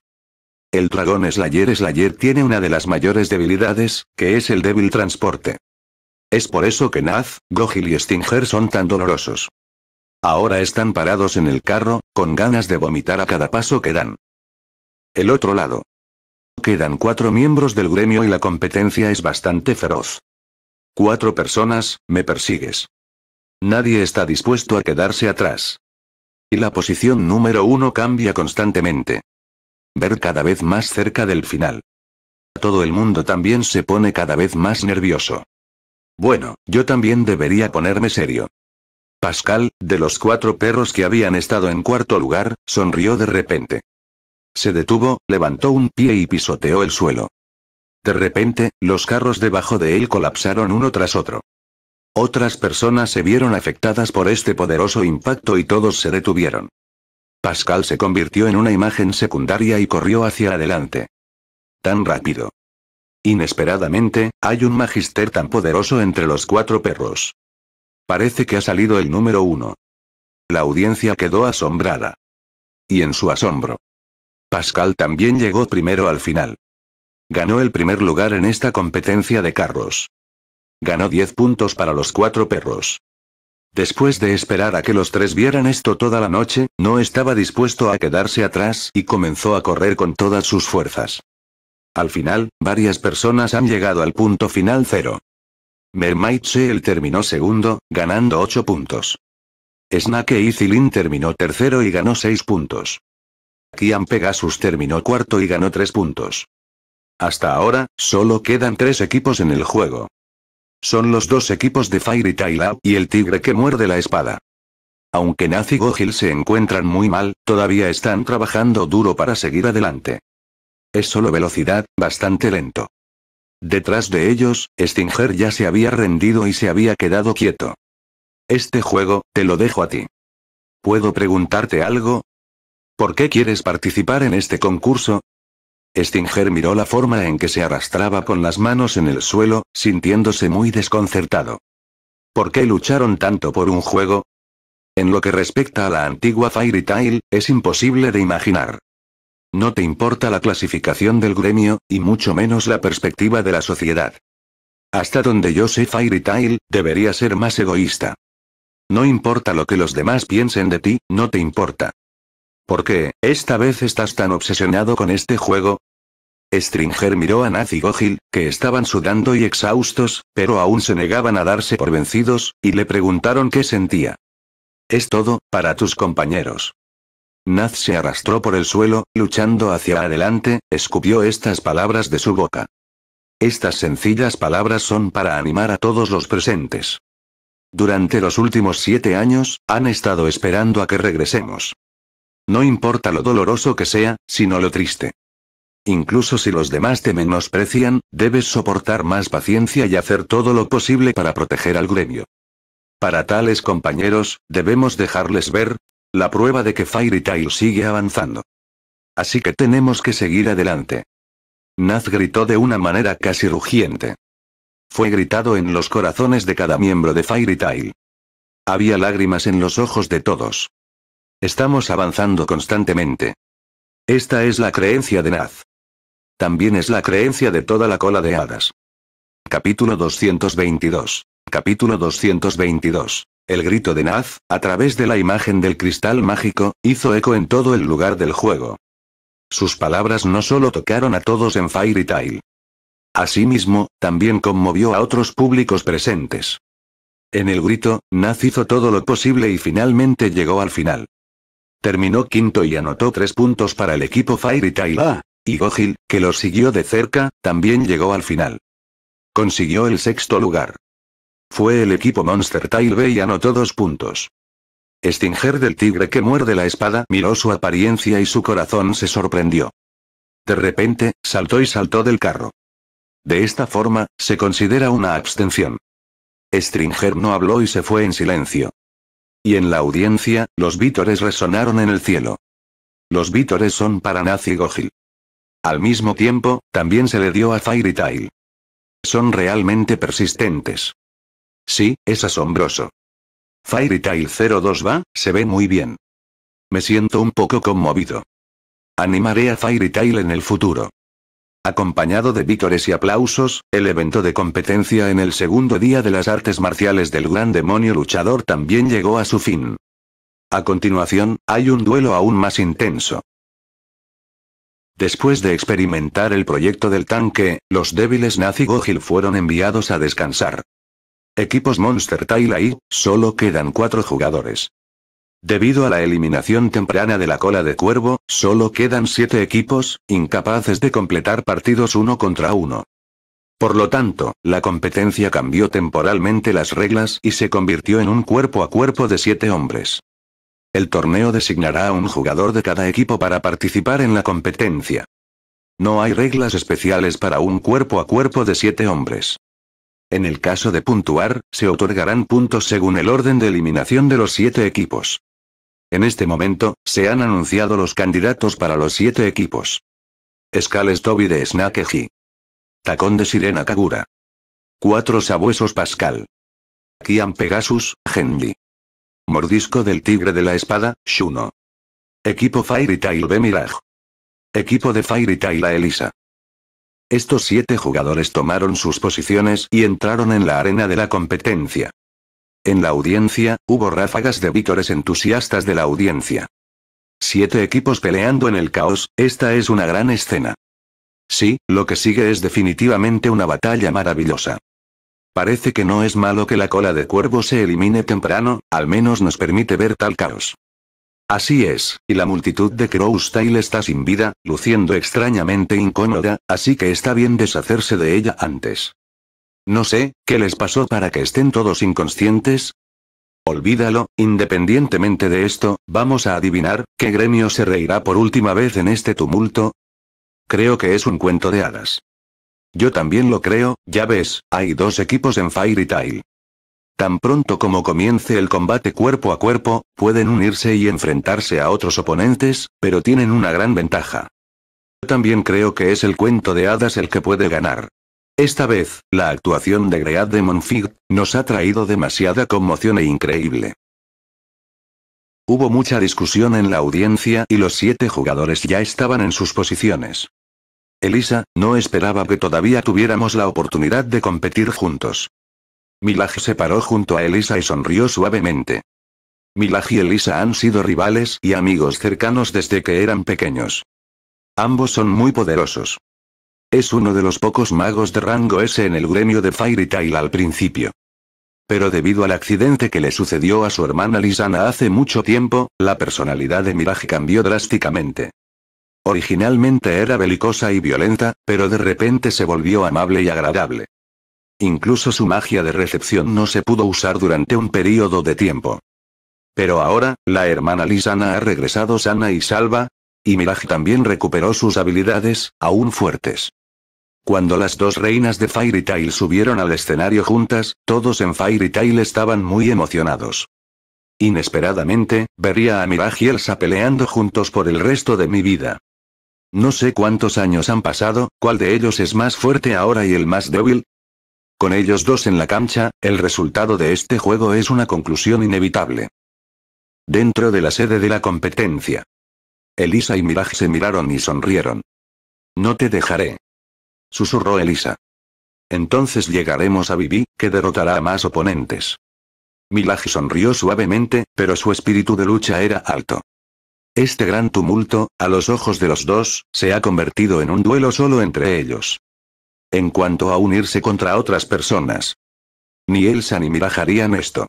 El dragón Slayer Slayer tiene una de las mayores debilidades, que es el débil transporte. Es por eso que Naz, Gogil y Stinger son tan dolorosos. Ahora están parados en el carro, con ganas de vomitar a cada paso que dan. El otro lado quedan cuatro miembros del gremio y la competencia es bastante feroz. Cuatro personas, me persigues. Nadie está dispuesto a quedarse atrás. Y la posición número uno cambia constantemente. Ver cada vez más cerca del final. Todo el mundo también se pone cada vez más nervioso. Bueno, yo también debería ponerme serio. Pascal, de los cuatro perros que habían estado en cuarto lugar, sonrió de repente. Se detuvo, levantó un pie y pisoteó el suelo. De repente, los carros debajo de él colapsaron uno tras otro. Otras personas se vieron afectadas por este poderoso impacto y todos se detuvieron. Pascal se convirtió en una imagen secundaria y corrió hacia adelante. Tan rápido. Inesperadamente, hay un magister tan poderoso entre los cuatro perros. Parece que ha salido el número uno. La audiencia quedó asombrada. Y en su asombro, Pascal también llegó primero al final. Ganó el primer lugar en esta competencia de carros. Ganó 10 puntos para los cuatro perros. Después de esperar a que los tres vieran esto toda la noche, no estaba dispuesto a quedarse atrás y comenzó a correr con todas sus fuerzas. Al final, varias personas han llegado al punto final cero. Mermaid el terminó segundo, ganando 8 puntos. Snake y Zilin terminó tercero y ganó 6 puntos. Kian Pegasus terminó cuarto y ganó tres puntos. Hasta ahora, solo quedan tres equipos en el juego. Son los dos equipos de Fairy y y el tigre que muerde la espada. Aunque Nazi y Gogil se encuentran muy mal, todavía están trabajando duro para seguir adelante. Es solo velocidad, bastante lento. Detrás de ellos, Stinger ya se había rendido y se había quedado quieto. Este juego, te lo dejo a ti. ¿Puedo preguntarte algo? ¿Por qué quieres participar en este concurso? Stinger miró la forma en que se arrastraba con las manos en el suelo, sintiéndose muy desconcertado. ¿Por qué lucharon tanto por un juego? En lo que respecta a la antigua Fairy Tail, es imposible de imaginar. No te importa la clasificación del gremio, y mucho menos la perspectiva de la sociedad. Hasta donde yo sé Fairy Tail, debería ser más egoísta. No importa lo que los demás piensen de ti, no te importa. ¿Por qué, esta vez estás tan obsesionado con este juego? Stringer miró a Naz y Gogil, que estaban sudando y exhaustos, pero aún se negaban a darse por vencidos, y le preguntaron qué sentía. Es todo, para tus compañeros. Naz se arrastró por el suelo, luchando hacia adelante, escupió estas palabras de su boca. Estas sencillas palabras son para animar a todos los presentes. Durante los últimos siete años, han estado esperando a que regresemos. No importa lo doloroso que sea, sino lo triste. Incluso si los demás te menosprecian, debes soportar más paciencia y hacer todo lo posible para proteger al gremio. Para tales compañeros, debemos dejarles ver la prueba de que Fairy Tail sigue avanzando. Así que tenemos que seguir adelante. Naz gritó de una manera casi rugiente. Fue gritado en los corazones de cada miembro de Fairy Tail. Había lágrimas en los ojos de todos. Estamos avanzando constantemente. Esta es la creencia de Naz. También es la creencia de toda la cola de hadas. Capítulo 222. Capítulo 222. El grito de Naz, a través de la imagen del cristal mágico, hizo eco en todo el lugar del juego. Sus palabras no solo tocaron a todos en Fairy Tail. Asimismo, también conmovió a otros públicos presentes. En el grito, Naz hizo todo lo posible y finalmente llegó al final. Terminó quinto y anotó tres puntos para el equipo Fire A, y Gogil, que lo siguió de cerca, también llegó al final. Consiguió el sexto lugar. Fue el equipo Monster Tail B y anotó dos puntos. Stringer del tigre que muerde la espada miró su apariencia y su corazón se sorprendió. De repente, saltó y saltó del carro. De esta forma, se considera una abstención. Stringer no habló y se fue en silencio. Y en la audiencia, los vítores resonaron en el cielo. Los vítores son para Nazi Gogil. Al mismo tiempo, también se le dio a Fairy Tail. Son realmente persistentes. Sí, es asombroso. Fairy Tail 02 va, se ve muy bien. Me siento un poco conmovido. Animaré a Fairy Tail en el futuro. Acompañado de vítores y aplausos, el evento de competencia en el segundo día de las artes marciales del gran demonio luchador también llegó a su fin. A continuación, hay un duelo aún más intenso. Después de experimentar el proyecto del tanque, los débiles Nazi Gogil fueron enviados a descansar. Equipos Monster Tail solo quedan cuatro jugadores. Debido a la eliminación temprana de la cola de cuervo, solo quedan siete equipos, incapaces de completar partidos uno contra uno. Por lo tanto, la competencia cambió temporalmente las reglas y se convirtió en un cuerpo a cuerpo de siete hombres. El torneo designará a un jugador de cada equipo para participar en la competencia. No hay reglas especiales para un cuerpo a cuerpo de siete hombres. En el caso de puntuar, se otorgarán puntos según el orden de eliminación de los siete equipos. En este momento, se han anunciado los candidatos para los siete equipos. Escales Toby de Snakeji. Tacón de Sirena Kagura. Cuatro sabuesos Pascal. Kian Pegasus, Genji. Mordisco del Tigre de la Espada, Shuno. Equipo Fairy Tail Mirage. Equipo de Fairy Tail Elisa. Estos siete jugadores tomaron sus posiciones y entraron en la arena de la competencia. En la audiencia, hubo ráfagas de vítores entusiastas de la audiencia. Siete equipos peleando en el caos, esta es una gran escena. Sí, lo que sigue es definitivamente una batalla maravillosa. Parece que no es malo que la cola de cuervo se elimine temprano, al menos nos permite ver tal caos. Así es, y la multitud de Crowstyle está sin vida, luciendo extrañamente incómoda, así que está bien deshacerse de ella antes. No sé, ¿qué les pasó para que estén todos inconscientes? Olvídalo, independientemente de esto, vamos a adivinar, ¿qué gremio se reirá por última vez en este tumulto? Creo que es un cuento de hadas. Yo también lo creo, ya ves, hay dos equipos en Fairy Tail. Tan pronto como comience el combate cuerpo a cuerpo, pueden unirse y enfrentarse a otros oponentes, pero tienen una gran ventaja. Yo También creo que es el cuento de hadas el que puede ganar. Esta vez, la actuación de Great de Monfig, nos ha traído demasiada conmoción e increíble. Hubo mucha discusión en la audiencia y los siete jugadores ya estaban en sus posiciones. Elisa, no esperaba que todavía tuviéramos la oportunidad de competir juntos. Milag se paró junto a Elisa y sonrió suavemente. Milaj y Elisa han sido rivales y amigos cercanos desde que eran pequeños. Ambos son muy poderosos. Es uno de los pocos magos de rango S en el gremio de Fairy Tail al principio. Pero debido al accidente que le sucedió a su hermana Lisana hace mucho tiempo, la personalidad de Mirage cambió drásticamente. Originalmente era belicosa y violenta, pero de repente se volvió amable y agradable. Incluso su magia de recepción no se pudo usar durante un periodo de tiempo. Pero ahora, la hermana Lisana ha regresado sana y salva, y Mirage también recuperó sus habilidades, aún fuertes. Cuando las dos reinas de Fairy Tail subieron al escenario juntas, todos en Fairy Tail estaban muy emocionados. Inesperadamente, vería a Mirage y Elsa peleando juntos por el resto de mi vida. No sé cuántos años han pasado, cuál de ellos es más fuerte ahora y el más débil. Con ellos dos en la cancha, el resultado de este juego es una conclusión inevitable. Dentro de la sede de la competencia. Elisa y Mirage se miraron y sonrieron. No te dejaré, susurró Elisa. Entonces llegaremos a Vivi, que derrotará a más oponentes. Milaje sonrió suavemente, pero su espíritu de lucha era alto. Este gran tumulto, a los ojos de los dos, se ha convertido en un duelo solo entre ellos. En cuanto a unirse contra otras personas. Ni Elsa ni Miraj harían esto.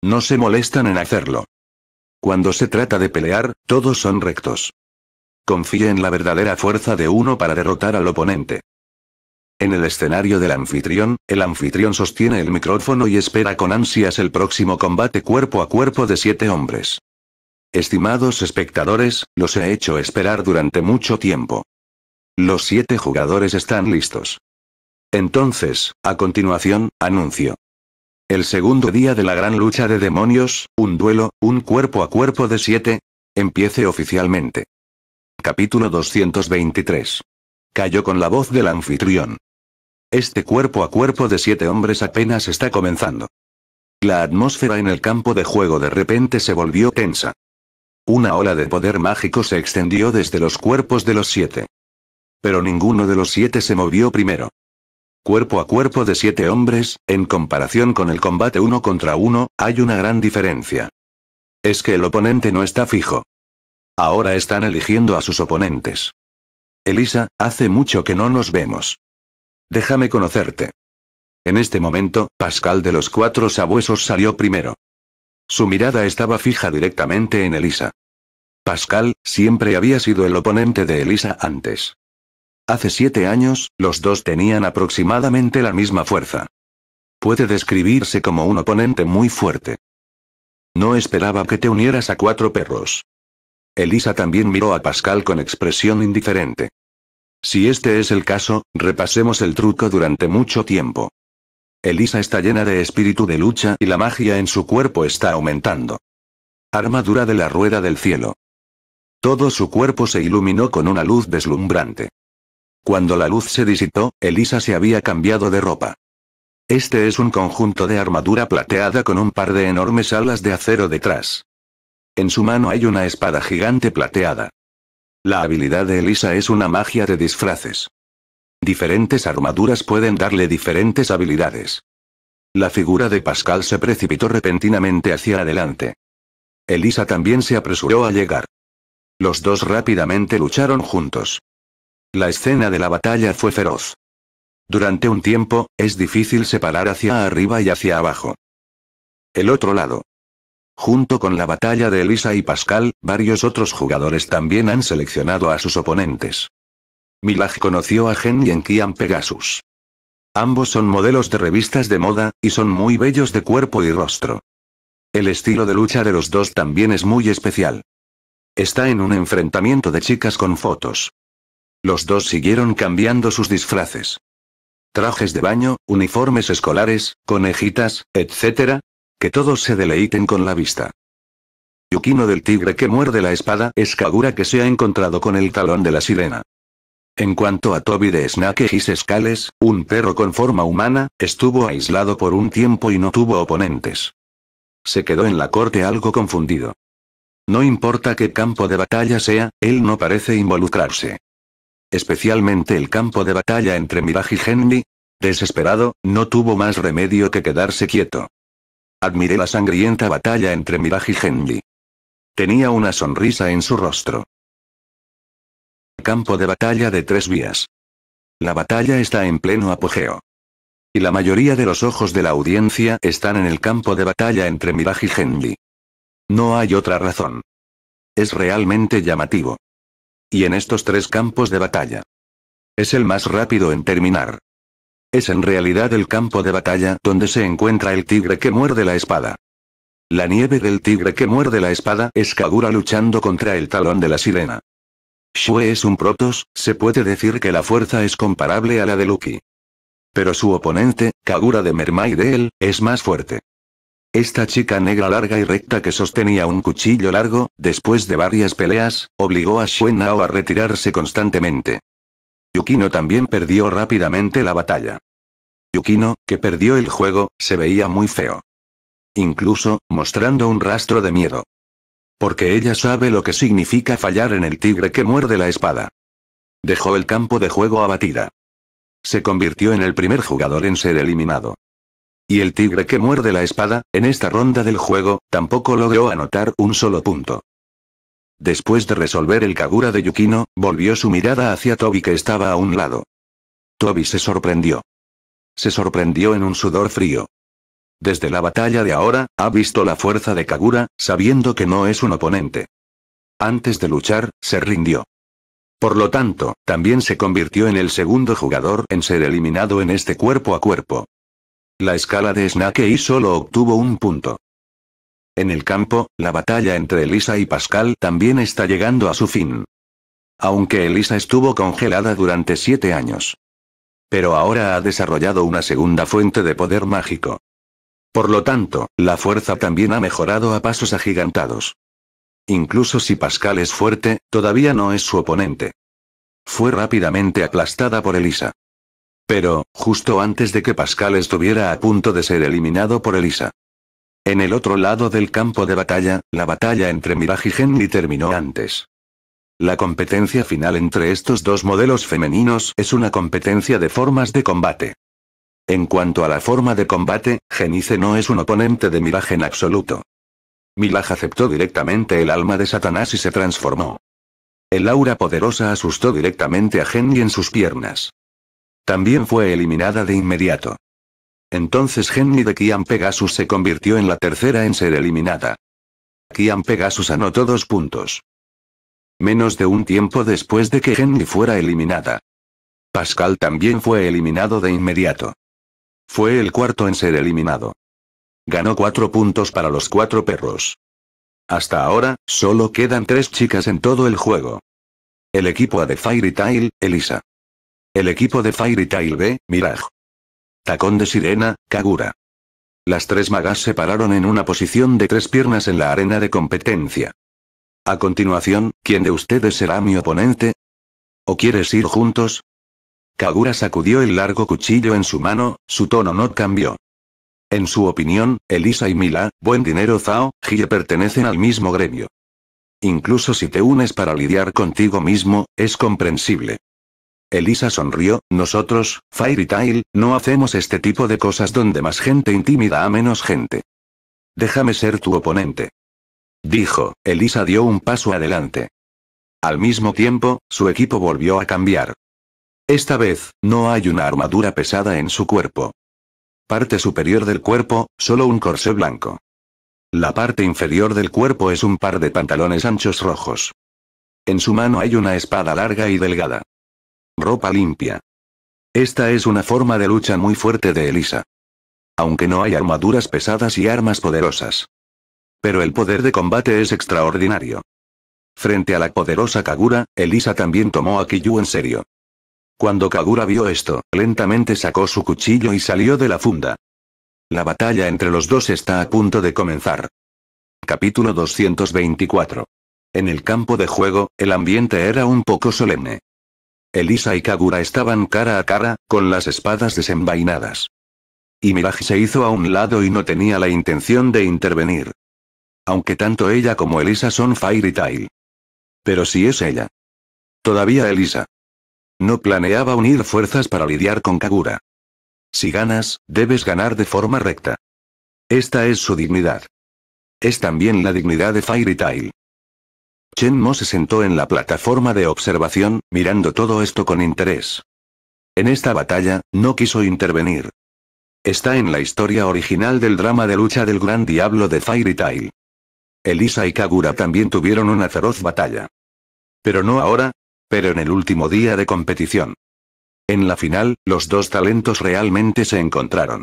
No se molestan en hacerlo. Cuando se trata de pelear, todos son rectos. Confíe en la verdadera fuerza de uno para derrotar al oponente. En el escenario del anfitrión, el anfitrión sostiene el micrófono y espera con ansias el próximo combate cuerpo a cuerpo de siete hombres. Estimados espectadores, los he hecho esperar durante mucho tiempo. Los siete jugadores están listos. Entonces, a continuación, anuncio. El segundo día de la gran lucha de demonios, un duelo, un cuerpo a cuerpo de siete, empiece oficialmente. Capítulo 223. Cayó con la voz del anfitrión. Este cuerpo a cuerpo de siete hombres apenas está comenzando. La atmósfera en el campo de juego de repente se volvió tensa. Una ola de poder mágico se extendió desde los cuerpos de los siete. Pero ninguno de los siete se movió primero. Cuerpo a cuerpo de siete hombres, en comparación con el combate uno contra uno, hay una gran diferencia. Es que el oponente no está fijo. Ahora están eligiendo a sus oponentes. Elisa, hace mucho que no nos vemos. Déjame conocerte. En este momento, Pascal de los cuatro sabuesos salió primero. Su mirada estaba fija directamente en Elisa. Pascal, siempre había sido el oponente de Elisa antes. Hace siete años, los dos tenían aproximadamente la misma fuerza. Puede describirse como un oponente muy fuerte. No esperaba que te unieras a cuatro perros. Elisa también miró a Pascal con expresión indiferente. Si este es el caso, repasemos el truco durante mucho tiempo. Elisa está llena de espíritu de lucha y la magia en su cuerpo está aumentando. Armadura de la rueda del cielo. Todo su cuerpo se iluminó con una luz deslumbrante. Cuando la luz se disipó, Elisa se había cambiado de ropa. Este es un conjunto de armadura plateada con un par de enormes alas de acero detrás. En su mano hay una espada gigante plateada. La habilidad de Elisa es una magia de disfraces. Diferentes armaduras pueden darle diferentes habilidades. La figura de Pascal se precipitó repentinamente hacia adelante. Elisa también se apresuró a llegar. Los dos rápidamente lucharon juntos. La escena de la batalla fue feroz. Durante un tiempo, es difícil separar hacia arriba y hacia abajo. El otro lado. Junto con la batalla de Elisa y Pascal, varios otros jugadores también han seleccionado a sus oponentes. Milaj conoció a Gen y en Kian Pegasus. Ambos son modelos de revistas de moda, y son muy bellos de cuerpo y rostro. El estilo de lucha de los dos también es muy especial. Está en un enfrentamiento de chicas con fotos. Los dos siguieron cambiando sus disfraces. Trajes de baño, uniformes escolares, conejitas, etc., que todos se deleiten con la vista. Yukino del tigre que muerde la espada es Kagura que se ha encontrado con el talón de la sirena. En cuanto a Toby de Snake y Scales, un perro con forma humana, estuvo aislado por un tiempo y no tuvo oponentes. Se quedó en la corte algo confundido. No importa qué campo de batalla sea, él no parece involucrarse. Especialmente el campo de batalla entre Mirage y Henry. Desesperado, no tuvo más remedio que quedarse quieto. Admiré la sangrienta batalla entre Miraj y Henley. Tenía una sonrisa en su rostro. Campo de batalla de tres vías. La batalla está en pleno apogeo. Y la mayoría de los ojos de la audiencia están en el campo de batalla entre Miraj y Henley. No hay otra razón. Es realmente llamativo. Y en estos tres campos de batalla. Es el más rápido en terminar. Es en realidad el campo de batalla donde se encuentra el tigre que muerde la espada. La nieve del tigre que muerde la espada es Kagura luchando contra el talón de la sirena. Shue es un Protos, se puede decir que la fuerza es comparable a la de Luki. Pero su oponente, Kagura de Mermaidel, es más fuerte. Esta chica negra larga y recta que sostenía un cuchillo largo, después de varias peleas, obligó a Nao a retirarse constantemente. Yukino también perdió rápidamente la batalla. Yukino, que perdió el juego, se veía muy feo. Incluso, mostrando un rastro de miedo. Porque ella sabe lo que significa fallar en el tigre que muerde la espada. Dejó el campo de juego abatida. Se convirtió en el primer jugador en ser eliminado. Y el tigre que muerde la espada, en esta ronda del juego, tampoco logró anotar un solo punto. Después de resolver el Kagura de Yukino, volvió su mirada hacia Toby que estaba a un lado. Toby se sorprendió. Se sorprendió en un sudor frío. Desde la batalla de ahora, ha visto la fuerza de Kagura, sabiendo que no es un oponente. Antes de luchar, se rindió. Por lo tanto, también se convirtió en el segundo jugador en ser eliminado en este cuerpo a cuerpo. La escala de Snake solo obtuvo un punto. En el campo, la batalla entre Elisa y Pascal también está llegando a su fin. Aunque Elisa estuvo congelada durante siete años. Pero ahora ha desarrollado una segunda fuente de poder mágico. Por lo tanto, la fuerza también ha mejorado a pasos agigantados. Incluso si Pascal es fuerte, todavía no es su oponente. Fue rápidamente aplastada por Elisa. Pero, justo antes de que Pascal estuviera a punto de ser eliminado por Elisa, en el otro lado del campo de batalla, la batalla entre Mirage y genji terminó antes. La competencia final entre estos dos modelos femeninos es una competencia de formas de combate. En cuanto a la forma de combate, Genice no es un oponente de Mirage en absoluto. Mirage aceptó directamente el alma de Satanás y se transformó. El aura poderosa asustó directamente a genji en sus piernas. También fue eliminada de inmediato. Entonces Henry de Kian Pegasus se convirtió en la tercera en ser eliminada. Kian Pegasus anotó dos puntos. Menos de un tiempo después de que Henry fuera eliminada. Pascal también fue eliminado de inmediato. Fue el cuarto en ser eliminado. Ganó cuatro puntos para los cuatro perros. Hasta ahora, solo quedan tres chicas en todo el juego. El equipo A de Fairy Tail, Elisa. El equipo de Fairy Tail B, Mirage. Tacón de sirena, Kagura. Las tres magas se pararon en una posición de tres piernas en la arena de competencia. A continuación, ¿quién de ustedes será mi oponente? ¿O quieres ir juntos? Kagura sacudió el largo cuchillo en su mano, su tono no cambió. En su opinión, Elisa y Mila, Buen Dinero Zao, Gille pertenecen al mismo gremio. Incluso si te unes para lidiar contigo mismo, es comprensible. Elisa sonrió, nosotros, Fairy Tail, no hacemos este tipo de cosas donde más gente intimida a menos gente. Déjame ser tu oponente. Dijo, Elisa dio un paso adelante. Al mismo tiempo, su equipo volvió a cambiar. Esta vez, no hay una armadura pesada en su cuerpo. Parte superior del cuerpo, solo un corsé blanco. La parte inferior del cuerpo es un par de pantalones anchos rojos. En su mano hay una espada larga y delgada. Ropa limpia. Esta es una forma de lucha muy fuerte de Elisa. Aunque no hay armaduras pesadas y armas poderosas. Pero el poder de combate es extraordinario. Frente a la poderosa Kagura, Elisa también tomó a Kiyu en serio. Cuando Kagura vio esto, lentamente sacó su cuchillo y salió de la funda. La batalla entre los dos está a punto de comenzar. Capítulo 224. En el campo de juego, el ambiente era un poco solemne. Elisa y Kagura estaban cara a cara, con las espadas desenvainadas. Y miraji se hizo a un lado y no tenía la intención de intervenir. Aunque tanto ella como Elisa son Fairy Tail. Pero si es ella. Todavía Elisa. No planeaba unir fuerzas para lidiar con Kagura. Si ganas, debes ganar de forma recta. Esta es su dignidad. Es también la dignidad de Fairy Tail. Chen Mo se sentó en la plataforma de observación, mirando todo esto con interés. En esta batalla, no quiso intervenir. Está en la historia original del drama de lucha del gran diablo de Fairy Tail. Elisa y Kagura también tuvieron una feroz batalla. Pero no ahora, pero en el último día de competición. En la final, los dos talentos realmente se encontraron.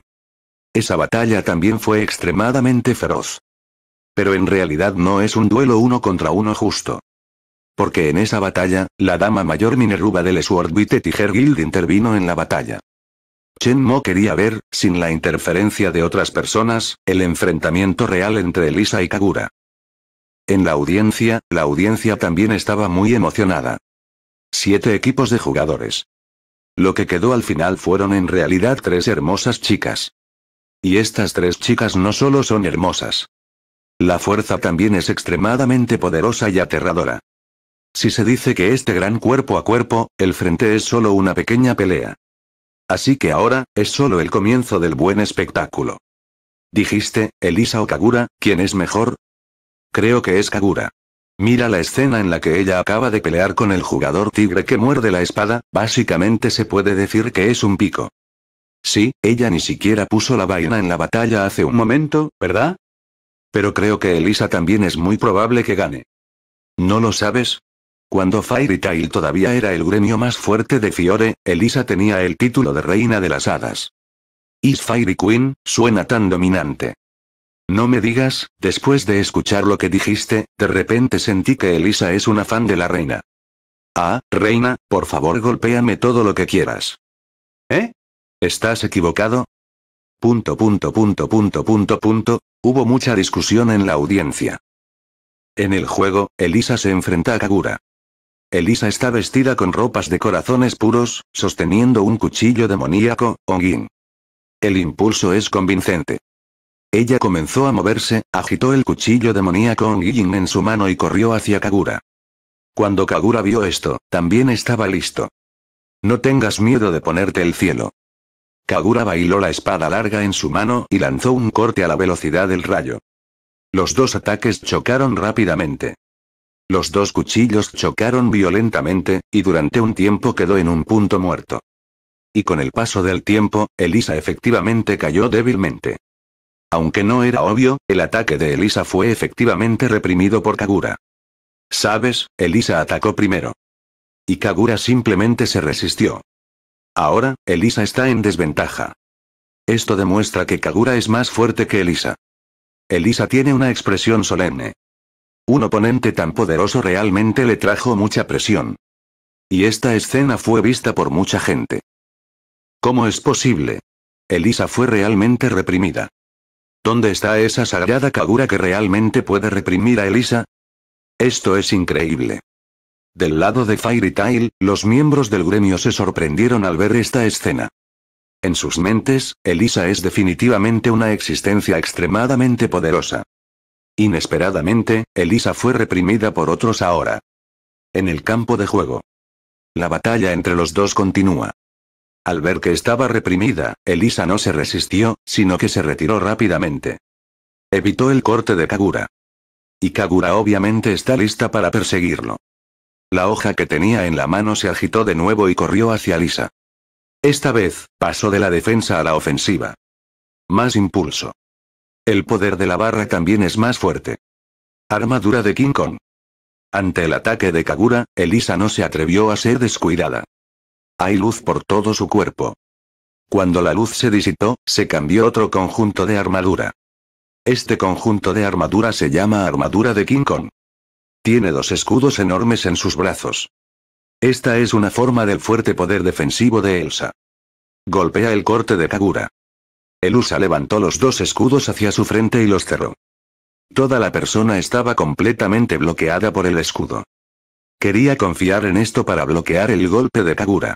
Esa batalla también fue extremadamente feroz. Pero en realidad no es un duelo uno contra uno justo. Porque en esa batalla, la dama mayor Minerva del Swordbite Tiger Guild intervino en la batalla. Chen Mo quería ver, sin la interferencia de otras personas, el enfrentamiento real entre Elisa y Kagura. En la audiencia, la audiencia también estaba muy emocionada. Siete equipos de jugadores. Lo que quedó al final fueron en realidad tres hermosas chicas. Y estas tres chicas no solo son hermosas, la fuerza también es extremadamente poderosa y aterradora. Si se dice que este gran cuerpo a cuerpo, el frente es solo una pequeña pelea. Así que ahora, es solo el comienzo del buen espectáculo. Dijiste, Elisa o Kagura, ¿quién es mejor? Creo que es Kagura. Mira la escena en la que ella acaba de pelear con el jugador tigre que muerde la espada, básicamente se puede decir que es un pico. Sí, ella ni siquiera puso la vaina en la batalla hace un momento, ¿verdad? Pero creo que Elisa también es muy probable que gane. ¿No lo sabes? Cuando Fairy Tail todavía era el gremio más fuerte de Fiore, Elisa tenía el título de reina de las hadas. Is Fairy Queen, suena tan dominante. No me digas, después de escuchar lo que dijiste, de repente sentí que Elisa es una fan de la reina. Ah, reina, por favor golpéame todo lo que quieras. ¿Eh? Estás equivocado, Punto punto punto punto punto punto, hubo mucha discusión en la audiencia. En el juego, Elisa se enfrenta a Kagura. Elisa está vestida con ropas de corazones puros, sosteniendo un cuchillo demoníaco, Ongin. El impulso es convincente. Ella comenzó a moverse, agitó el cuchillo demoníaco Ongin en su mano y corrió hacia Kagura. Cuando Kagura vio esto, también estaba listo. No tengas miedo de ponerte el cielo. Kagura bailó la espada larga en su mano y lanzó un corte a la velocidad del rayo. Los dos ataques chocaron rápidamente. Los dos cuchillos chocaron violentamente, y durante un tiempo quedó en un punto muerto. Y con el paso del tiempo, Elisa efectivamente cayó débilmente. Aunque no era obvio, el ataque de Elisa fue efectivamente reprimido por Kagura. Sabes, Elisa atacó primero. Y Kagura simplemente se resistió. Ahora, Elisa está en desventaja. Esto demuestra que Kagura es más fuerte que Elisa. Elisa tiene una expresión solemne. Un oponente tan poderoso realmente le trajo mucha presión. Y esta escena fue vista por mucha gente. ¿Cómo es posible? Elisa fue realmente reprimida. ¿Dónde está esa sagrada Kagura que realmente puede reprimir a Elisa? Esto es increíble. Del lado de Fairy Tail, los miembros del gremio se sorprendieron al ver esta escena. En sus mentes, Elisa es definitivamente una existencia extremadamente poderosa. Inesperadamente, Elisa fue reprimida por otros ahora. En el campo de juego. La batalla entre los dos continúa. Al ver que estaba reprimida, Elisa no se resistió, sino que se retiró rápidamente. Evitó el corte de Kagura. Y Kagura obviamente está lista para perseguirlo. La hoja que tenía en la mano se agitó de nuevo y corrió hacia Lisa. Esta vez, pasó de la defensa a la ofensiva. Más impulso. El poder de la barra también es más fuerte. Armadura de King Kong. Ante el ataque de Kagura, Elisa no se atrevió a ser descuidada. Hay luz por todo su cuerpo. Cuando la luz se disipó, se cambió otro conjunto de armadura. Este conjunto de armadura se llama armadura de King Kong. Tiene dos escudos enormes en sus brazos. Esta es una forma del fuerte poder defensivo de Elsa. Golpea el corte de Kagura. Elusa levantó los dos escudos hacia su frente y los cerró. Toda la persona estaba completamente bloqueada por el escudo. Quería confiar en esto para bloquear el golpe de Kagura.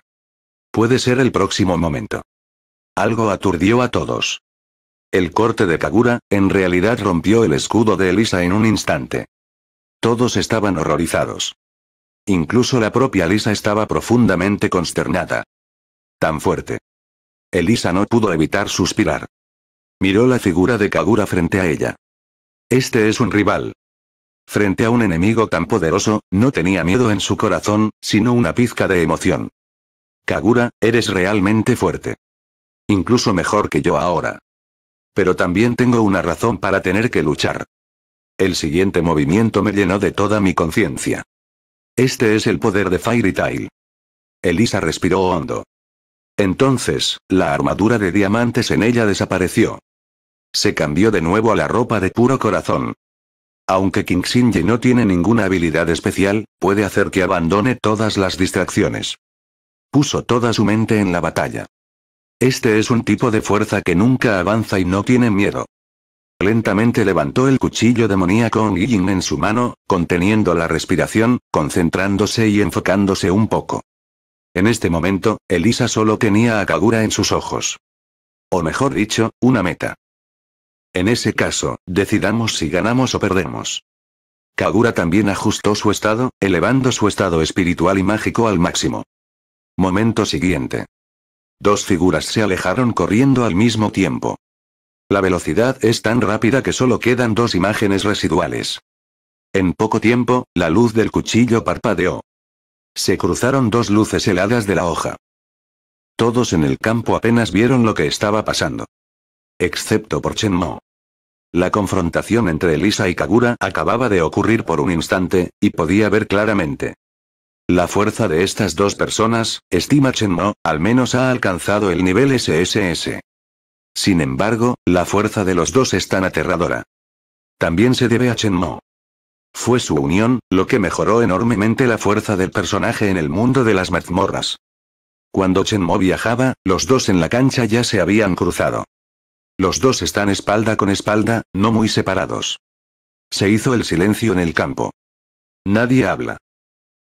Puede ser el próximo momento. Algo aturdió a todos. El corte de Kagura, en realidad rompió el escudo de Elisa en un instante. Todos estaban horrorizados. Incluso la propia Lisa estaba profundamente consternada. Tan fuerte. Elisa no pudo evitar suspirar. Miró la figura de Kagura frente a ella. Este es un rival. Frente a un enemigo tan poderoso, no tenía miedo en su corazón, sino una pizca de emoción. Kagura, eres realmente fuerte. Incluso mejor que yo ahora. Pero también tengo una razón para tener que luchar. El siguiente movimiento me llenó de toda mi conciencia. Este es el poder de Fairy Tail. Elisa respiró hondo. Entonces, la armadura de diamantes en ella desapareció. Se cambió de nuevo a la ropa de puro corazón. Aunque Kingsinje no tiene ninguna habilidad especial, puede hacer que abandone todas las distracciones. Puso toda su mente en la batalla. Este es un tipo de fuerza que nunca avanza y no tiene miedo. Lentamente levantó el cuchillo demoníaco en su mano, conteniendo la respiración, concentrándose y enfocándose un poco. En este momento, Elisa solo tenía a Kagura en sus ojos. O mejor dicho, una meta. En ese caso, decidamos si ganamos o perdemos. Kagura también ajustó su estado, elevando su estado espiritual y mágico al máximo. Momento siguiente. Dos figuras se alejaron corriendo al mismo tiempo. La velocidad es tan rápida que solo quedan dos imágenes residuales. En poco tiempo, la luz del cuchillo parpadeó. Se cruzaron dos luces heladas de la hoja. Todos en el campo apenas vieron lo que estaba pasando. Excepto por Mo. La confrontación entre Elisa y Kagura acababa de ocurrir por un instante, y podía ver claramente. La fuerza de estas dos personas, estima Mo, al menos ha alcanzado el nivel SSS. Sin embargo, la fuerza de los dos es tan aterradora. También se debe a Chen Mo. Fue su unión, lo que mejoró enormemente la fuerza del personaje en el mundo de las mazmorras. Cuando Chen Mo viajaba, los dos en la cancha ya se habían cruzado. Los dos están espalda con espalda, no muy separados. Se hizo el silencio en el campo. Nadie habla.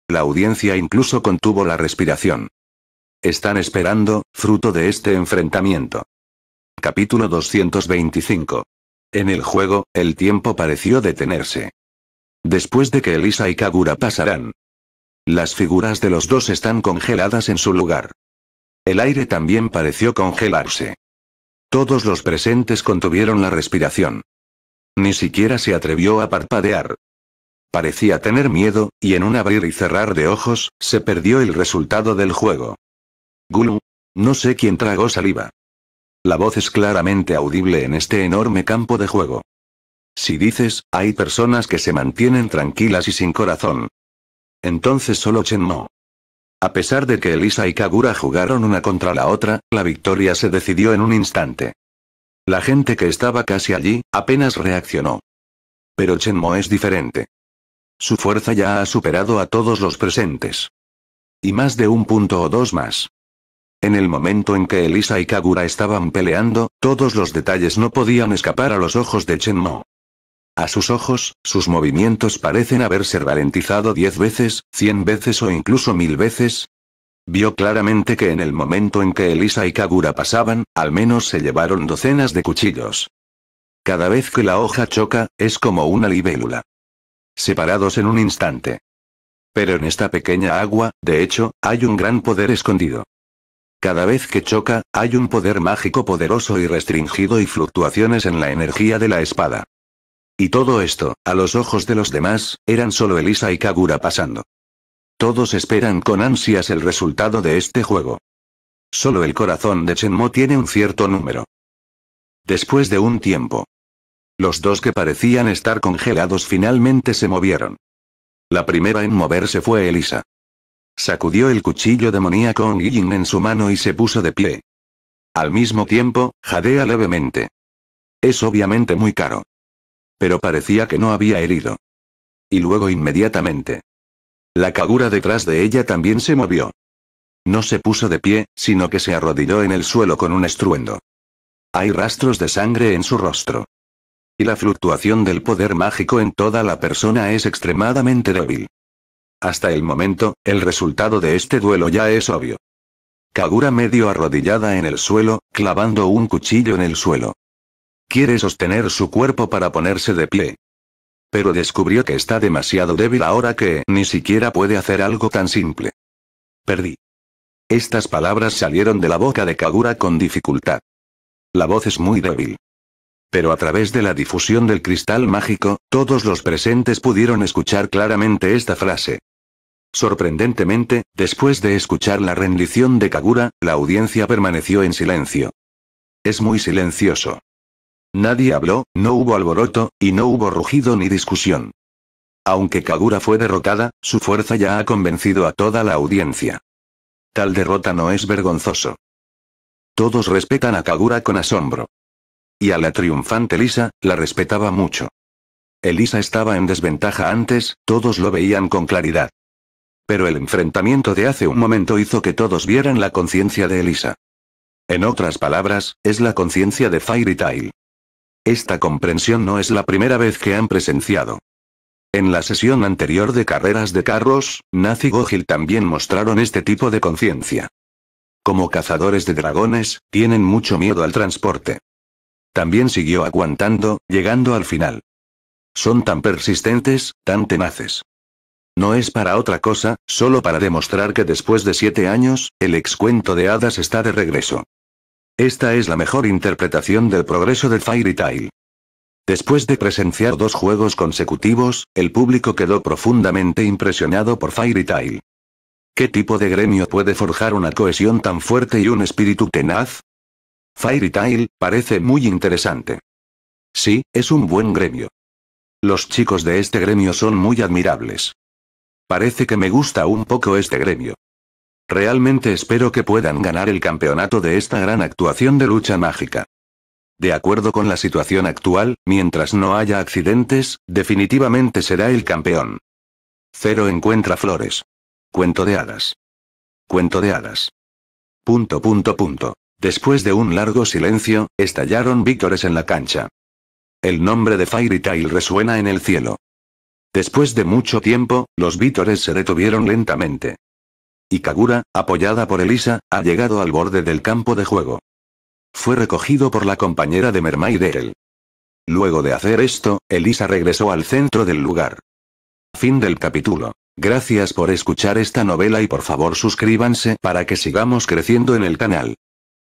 La audiencia incluso contuvo la respiración. Están esperando, fruto de este enfrentamiento. Capítulo 225. En el juego, el tiempo pareció detenerse. Después de que Elisa y Kagura pasarán. Las figuras de los dos están congeladas en su lugar. El aire también pareció congelarse. Todos los presentes contuvieron la respiración. Ni siquiera se atrevió a parpadear. Parecía tener miedo, y en un abrir y cerrar de ojos, se perdió el resultado del juego. Gulu. No sé quién tragó saliva. La voz es claramente audible en este enorme campo de juego. Si dices, hay personas que se mantienen tranquilas y sin corazón. Entonces solo Chenmo. A pesar de que Elisa y Kagura jugaron una contra la otra, la victoria se decidió en un instante. La gente que estaba casi allí, apenas reaccionó. Pero Chenmo es diferente. Su fuerza ya ha superado a todos los presentes. Y más de un punto o dos más. En el momento en que Elisa y Kagura estaban peleando, todos los detalles no podían escapar a los ojos de Chenmo. A sus ojos, sus movimientos parecen haberse ralentizado diez veces, cien veces o incluso mil veces. Vio claramente que en el momento en que Elisa y Kagura pasaban, al menos se llevaron docenas de cuchillos. Cada vez que la hoja choca, es como una libélula. Separados en un instante. Pero en esta pequeña agua, de hecho, hay un gran poder escondido. Cada vez que choca, hay un poder mágico poderoso y restringido y fluctuaciones en la energía de la espada. Y todo esto, a los ojos de los demás, eran solo Elisa y Kagura pasando. Todos esperan con ansias el resultado de este juego. Solo el corazón de Chenmo tiene un cierto número. Después de un tiempo. Los dos que parecían estar congelados finalmente se movieron. La primera en moverse fue Elisa. Sacudió el cuchillo demoníaco Yin en su mano y se puso de pie. Al mismo tiempo, jadea levemente. Es obviamente muy caro. Pero parecía que no había herido. Y luego inmediatamente. La Kagura detrás de ella también se movió. No se puso de pie, sino que se arrodilló en el suelo con un estruendo. Hay rastros de sangre en su rostro. Y la fluctuación del poder mágico en toda la persona es extremadamente débil. Hasta el momento, el resultado de este duelo ya es obvio. Kagura medio arrodillada en el suelo, clavando un cuchillo en el suelo. Quiere sostener su cuerpo para ponerse de pie. Pero descubrió que está demasiado débil ahora que ni siquiera puede hacer algo tan simple. Perdí. Estas palabras salieron de la boca de Kagura con dificultad. La voz es muy débil. Pero a través de la difusión del cristal mágico, todos los presentes pudieron escuchar claramente esta frase. Sorprendentemente, después de escuchar la rendición de Kagura, la audiencia permaneció en silencio. Es muy silencioso. Nadie habló, no hubo alboroto, y no hubo rugido ni discusión. Aunque Kagura fue derrotada, su fuerza ya ha convencido a toda la audiencia. Tal derrota no es vergonzoso. Todos respetan a Kagura con asombro. Y a la triunfante Elisa, la respetaba mucho. Elisa estaba en desventaja antes, todos lo veían con claridad. Pero el enfrentamiento de hace un momento hizo que todos vieran la conciencia de Elisa. En otras palabras, es la conciencia de Fairy Tail. Esta comprensión no es la primera vez que han presenciado. En la sesión anterior de carreras de carros, Nazi y Gogil también mostraron este tipo de conciencia. Como cazadores de dragones, tienen mucho miedo al transporte. También siguió aguantando, llegando al final. Son tan persistentes, tan tenaces. No es para otra cosa, solo para demostrar que después de siete años, el excuento de hadas está de regreso. Esta es la mejor interpretación del progreso de Fairy Tail. Después de presenciar dos juegos consecutivos, el público quedó profundamente impresionado por Fairy Tail. ¿Qué tipo de gremio puede forjar una cohesión tan fuerte y un espíritu tenaz? Fairy Tail, parece muy interesante. Sí, es un buen gremio. Los chicos de este gremio son muy admirables. Parece que me gusta un poco este gremio. Realmente espero que puedan ganar el campeonato de esta gran actuación de lucha mágica. De acuerdo con la situación actual, mientras no haya accidentes, definitivamente será el campeón. Cero encuentra flores. Cuento de hadas. Cuento de hadas. Punto punto punto. Después de un largo silencio, estallaron víctores en la cancha. El nombre de Fairy Tail resuena en el cielo. Después de mucho tiempo, los vítores se detuvieron lentamente. Y Kagura, apoyada por Elisa, ha llegado al borde del campo de juego. Fue recogido por la compañera de Mermaid Erel. Luego de hacer esto, Elisa regresó al centro del lugar. Fin del capítulo. Gracias por escuchar esta novela y por favor suscríbanse para que sigamos creciendo en el canal.